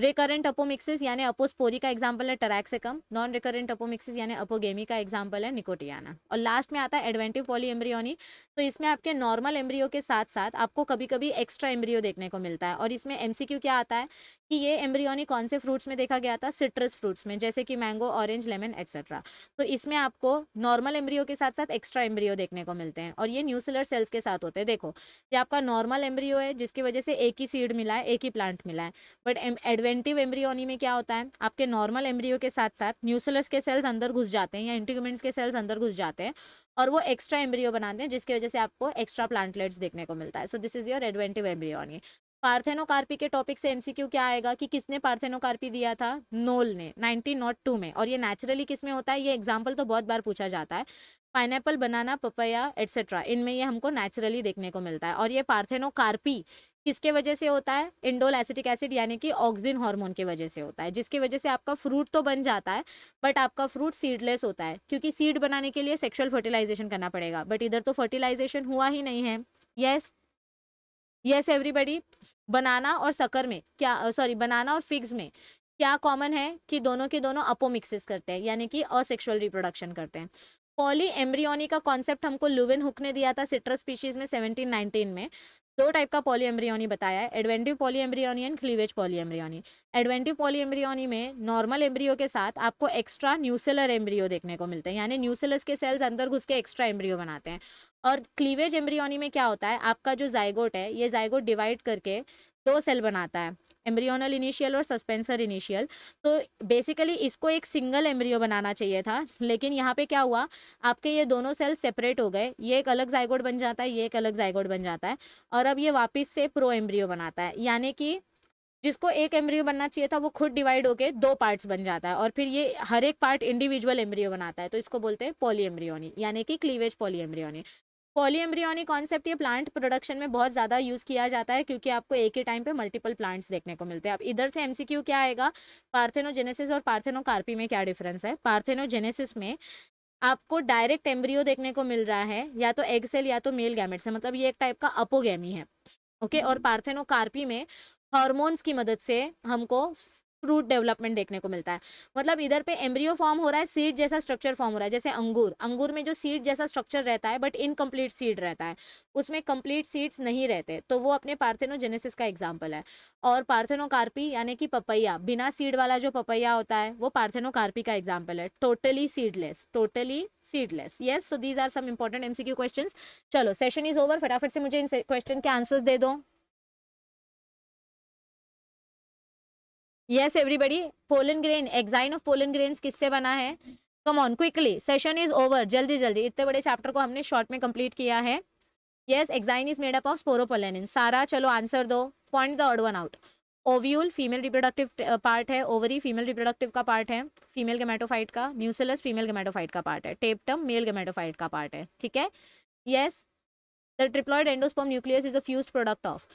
C: रिकरेंट अपोमिक्सिस यानी अपोस्पोरी का एग्जाम्पल है टरैक से कम नॉन रिकरेंट अपोमिक्सिस यानी अपोगेमी का एग्जाम्पल है निकोटियाना और लास्ट में आता है एडवेंटिव पॉली एम्ब्रियोनी तो इसमें आपके नॉर्मल एम्ब्रियो के साथ साथ आपको कभी कभी एक्स्ट्रा एम्ब्रियो देखने को मिलता है और इसमें एम क्या आता है कि ये एम्ब्रियोनी कौन से फ्रूट्स में देखा गया था सिट्रस फ्रूट्स में जैसे कि मैंगो ऑरेंज लेमन एक्सेट्रा तो इसमें आपको नॉर्मल एम्ब्रियो के साथ साथ एक्स्ट्रा एम्ब्रियो देखने को मिलते हैं और ये न्यूसेलर सेल्स के साथ होते हैं देखो ये आपका नॉर्मल एम्ब्रियो है जिसकी वजह से एक ही सीड मिला है एक ही प्लांट मिला है बट एडवेंटिव एम्ब्रियोनी में क्या होता है आपके नॉर्मल एम्ब्रियो के साथ साथ न्यूसेलर्स के सेल्स अंदर घुस जाते हैं या इंटीग्यूमेंट्स के सेल्स अंदर घुस जाते हैं और वो एक्स्ट्रा एम्ब्रियो बनाते हैं जिसकी वजह से आपको एक्स्ट्रा प्लांटलेट्स देखने को मिलता है so this is your adventive embryony parthenocarpy के टॉपिक से एमसीक्यू क्या आएगा कि किसने पार्थेनोकार्पी दिया था नोल ने 1902 में और ये नेचुरली किस में होता है ये एग्जाम्पल तो बहुत बार पूछा जाता है पाइनएप्पल बनाना पपया एट्सेट्रा इनमें ये हमको नेचुरली देखने को मिलता है और ये पार्थेनोकार्पी किसके वजह से होता है इंडोल एसिटिक एसिड यानी कि ऑक्सीजन हार्मोन की वजह से होता है जिसकी वजह से आपका फ्रूट तो बन जाता है बट आपका फ्रूट सीडलेस होता है क्योंकि सीड बनाने के लिए सेक्सुअल फर्टिलाइजेशन करना पड़ेगा बट इधर तो फर्टिलाइजेशन हुआ ही नहीं है यस यस एवरीबडी बनाना और सकर में क्या सॉरी बनाना और फिग्स में क्या कॉमन है कि दोनों के दोनों अपोमिक्सिस करते हैं यानी कि असेक्सुअल रिप्रोडक्शन करते हैं पॉली एम्ब्रियोनी का कॉन्सेप्ट हमको लुविन हुक ने दिया था सिट्रस स्पीशीज में 1719 में दो टाइप का पॉली एम्ब्रियोनी बताया है adventive polyembryony and cleavage polyembryony adventive polyembryony में नॉर्मल एम्ब्रियो के साथ आपको एक्स्ट्रा न्यूसेलर एम्ब्रियो देखने को मिलते हैं यानी न्यूसेलस के सेल्स अंदर घुस के एक्स्ट्रा एम्ब्रियो बनाते हैं और क्लीवेज एम्ब्रियोनी में क्या होता है आपका जो जायगोट है ये जायगोट डिवाइड करके दो सेल बनाता है एम्ब्रियोनल इनिशियल और सस्पेंसर इनिशियल तो बेसिकली इसको एक सिंगल एम्ब्रियो बनाना चाहिए था लेकिन यहाँ पे क्या हुआ आपके ये दोनों सेल सेपरेट हो गए ये एक अलग जायगोट बन जाता है ये एक अलग जायगोट बन जाता है और अब ये वापस से प्रो एम्ब्रियो बनाता है यानी कि जिसको एक एम्ब्रियो बनना चाहिए था वो खुद डिवाइड होकर दो पार्ट्स बन जाता है और फिर ये हर एक पार्ट इंडिविजुअल एम्ब्रियो बनाता है तो इसको बोलते हैं पॉली एम्ब्रियोनी यानी कि cleavage polyembryony polyembryony concept ये प्लांट प्रोडक्शन में बहुत ज़्यादा यूज़ किया जाता है क्योंकि आपको एक ही टाइम पे मल्टीपल प्लांट्स देखने को मिलते हैं अब इधर से एमसीक्यू क्या आएगा पार्थेनोजेनेसिस और पार्थेनोकार्पी में क्या डिफरेंस है पार्थेनोजेनेसिस में आपको डायरेक्ट एम्ब्रियो देखने को मिल रहा है या तो एग सेल या तो मेल गैमेट से मतलब ये एक टाइप का अपोगेमी है ओके और हम्म। पार्थेनोकार्पी में हॉर्मोन्स की मदद से हमको फ्रूट डेवलपमेंट देखने को मिलता है मतलब इधर पे एम्ब्रियो फॉर्म हो रहा है सीड जैसा स्ट्रक्चर फॉर्म हो रहा है जैसे अंगूर अंगूर में जो सीड जैसा स्ट्रक्चर रहता है बट इनकम्प्लीट सीड रहता है उसमें कंप्लीट सीड्स नहीं रहते तो वो अपने पार्थेनोजेनेसिस का एग्जाम्पल है और पार्थेनोकार्पी यानी कि पपैया बिना सीड वाला जो पपैया होता है वो पार्थेनोकार्पी का एग्जाम्पल है totally seedless
B: totally seedless yes so these are some important MCQ questions चलो सेशन इज ओवर फटाफट से मुझे इन क्वेश्चन के आंसर्स दे दो yes everybody pollen grain exine of pollen grain किससे बना है come on quickly
C: session is over जल्दी जल्दी इतने बड़े चैप्टर को हमने शॉर्ट में कंप्लीट किया है yes exine is made up of sporopollenin सारा चलो आंसर दो point the one out ovule female reproductive part है ओवरी फीमेल रिप्रोडक्टिव का पार्ट है फीमेल गेमेटोफाइट का म्यूसिलस फीमेल गेमेटोफाइट का पार्ट है टेपटम मेल गेमेटोफाइट का पार्ट है ठीक है yes the triploid endosperm nucleus is a fuse product of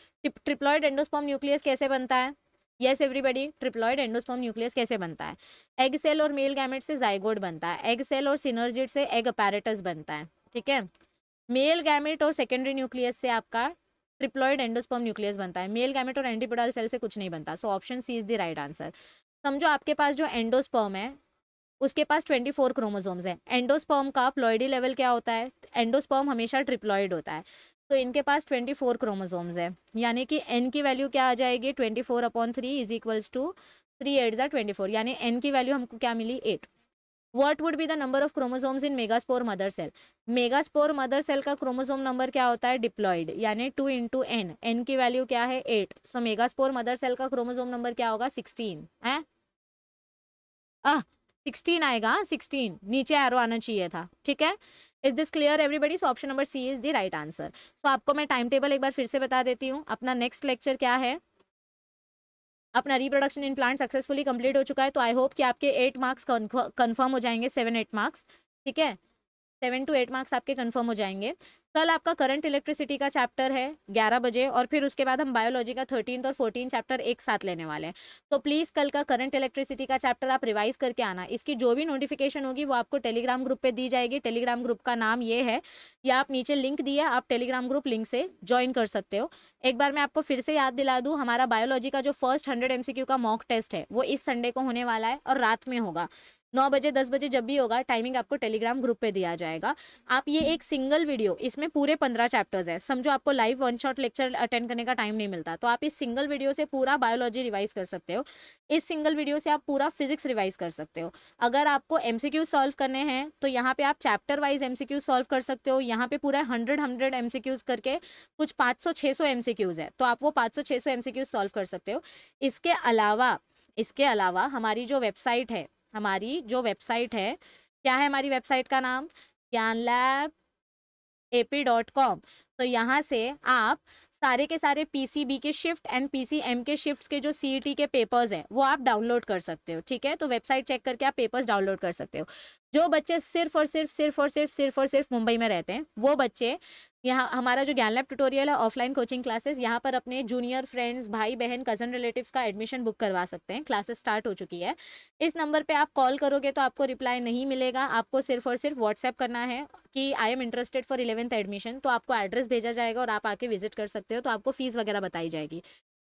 C: triploid endosperm nucleus कैसे बनता है yes everybody triploid endosperm nucleus कैसे बनता है एग सेल और मेल गैमेट से जाइगोड बनता है एग सेल और सिनर्जिट से एग अपैरेटस बनता है ठीक है मेल गैमेट और सेकेंडरी न्यूक्लियस से आपका ट्रिप्लॉइड एंडोस्पॉम न्यूक्लियस बनता है मेल गैमेट और एंटीपोडल सेल से कुछ नहीं बनता so option C is the right answer समझो आपके पास जो एंडोस्पर्म है उसके पास ट्वेंटी फोर क्रोमोजोम्स है एंडोस्पर्म का फ्लोइडी लेवल क्या होता है एंडोस्पर्म हमेशा ट्रिप्लॉइड होता है तो इनके पास ट्वेंटी फोर क्रोमोजोम्स है यानी कि एन की वैल्यू क्या आ जाएगी twenty four upon three is equals to three eight ज़ा ट्वेंटी फोर यानी एन की वैल्यू हमको क्या मिली eight what would be the number of chromosomes in megaspore mother cell megaspore mother cell का क्रोमोजोम नंबर क्या होता है डिप्लॉयड यानी टू इंटू एन एन की वैल्यू क्या है eight so megaspore mother cell का क्रोमोजोम नंबर क्या होगा सिक्सटीन है सिक्सटीन आएगा सिक्सटीन नीचे एरो आना चाहिए था ठीक है is this clear everybody so option number C is the right answer so आपको मैं टाइम टेबल एक बार फिर से बता देती हूँ अपना नेक्स्ट लेक्चर क्या है अपना reproduction in plant successfully complete हो चुका है तो आई होप कि आपके एट मार्क्स कन्फर्म हो जाएंगे सेवन एट मार्क्स ठीक है सेवन टू एट मार्क्स आपके कन्फर्म हो जाएंगे कल आपका करंट इलेक्ट्रिसिटी का चैप्टर है 11 बजे और फिर उसके बाद हम बायोलॉजी का थर्टीन और फोर्टीन चैप्टर एक साथ लेने वाले हैं तो प्लीज़ कल का करंट इलेक्ट्रिसिटी का चैप्टर आप रिवाइज करके आना इसकी जो भी नोटिफिकेशन होगी वो आपको टेलीग्राम ग्रुप पे दी जाएगी टेलीग्राम ग्रुप का नाम ये है या आप नीचे लिंक दिया आप टेलीग्राम ग्रुप लिंक से ज्वाइन कर सकते हो एक बार मैं आपको फिर से याद दिला दूँ हमारा बायोलॉजी का जो फर्स्ट हंड्रेड एम का मॉक टेस्ट है वो इस संडे को होने वाला है और रात में होगा नौ बजे दस बजे जब भी होगा टाइमिंग आपको टेलीग्राम ग्रुप पे दिया जाएगा आप ये एक सिंगल वीडियो इसमें पूरे पंद्रह चैप्टर्स है समझो आपको live one shot lecture attend करने का टाइम नहीं मिलता तो आप इस सिंगल वीडियो से पूरा बायोलॉजी रिवाइज कर सकते हो इस सिंगल वीडियो से आप पूरा फिजिक्स रिवाइज कर सकते हो अगर आपको एम सॉल्व करने हैं तो यहाँ पे आप चैप्टर वाइज एम सॉल्व कर सकते हो यहाँ पे पूरा हंड्रेड हंड्रेड एम करके कुछ पाँच सौ छः सौ एम है तो आप वो पाँच सौ छः सौ एम सॉल्व कर सकते हो इसके अलावा इसके अलावा हमारी जो वेबसाइट है हमारी जो वेबसाइट है क्या है हमारी वेबसाइट का नाम Gyan lab A P dot com तो यहाँ से आप सारे के सारे पीसीबी के शिफ्ट एंड पीसीएम के शिफ्ट के जो सीईटी e के पेपर्स हैं वो आप डाउनलोड कर सकते हो ठीक है तो वेबसाइट चेक करके आप पेपर्स डाउनलोड कर सकते हो जो बच्चे सिर्फ और सिर्फ सिर्फ और सिर्फ सिर्फ और सिर्फ मुंबई में रहते हैं वो बच्चे यहाँ हमारा जो ज्ञान लैब ट्यूटोरियल है ऑफलाइन कोचिंग क्लासेस यहाँ पर अपने जूनियर फ्रेंड्स भाई बहन कजन रिलेटिव्स का एडमिशन बुक करवा सकते हैं क्लासेस स्टार्ट हो चुकी है इस नंबर पे आप कॉल करोगे तो आपको रिप्लाई नहीं मिलेगा आपको सिर्फ और सिर्फ व्हाट्सएप करना है कि I am interested for eleventh admission तो आपको एड्रेस भेजा जाएगा और आप आके विजिट कर सकते हो तो आपको फीस वगैरह बताई जाएगी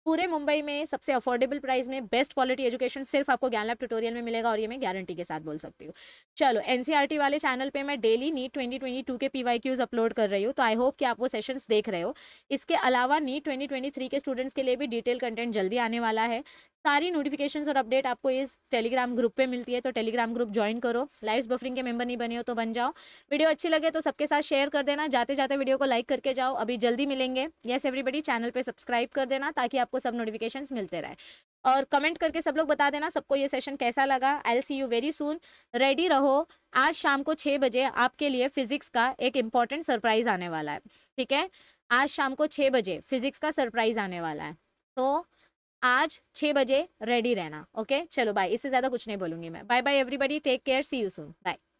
C: पूरे मुंबई में सबसे अफोर्डेबल प्राइस में बेस्ट क्वालिटी एजुकेशन सिर्फ आपको ज्ञान लैब ट्यूटोरियल में मिलेगा और ये मैं गारंटी के साथ बोल सकती हूँ चलो एनसीईआरटी e वाले चैनल पे मैं डेली नीट 2022 के पीवाईक्यूज अपलोड कर रही हूँ तो आई होप कि आप वो सेशंस देख रहे हो इसके अलावा नीट थ्री के स्टूडेंट्स के लिए भी डिटेल कंटेंट जल्दी आने वाला है सारी नोटिफिकेशन और अपडेट आपको इस टेलीग्राम ग्रुप पे मिलती है तो टेलीग्राम ग्रुप ज्वाइन करो लाइव बफरिंग के मेंबर नहीं बने हो तो बन जाओ वीडियो अच्छी लगे तो सबके साथ शेयर कर देना जाते जाते वीडियो को लाइक करके जाओ अभी जल्दी मिलेंगे येस एवरीबडी चैनल पर सब्सक्राइब कर देना ताकि आप आपको सब नोटिफिकेशन मिलते रहे और कमेंट करके सब लोग बता देना सबको ये सेशन कैसा लगा I see you very soon ready रहो आज शाम को छः बजे आपके लिए फिजिक्स का एक इम्पॉर्टेंट सरप्राइज आने वाला है ठीक है आज शाम को छः बजे फिजिक्स का सरप्राइज आने वाला है तो आज छः बजे रेडी
B: रहना ओके चलो बाय इससे ज़्यादा कुछ नहीं बोलूँगी मैं bye bye everybody take care see you soon bye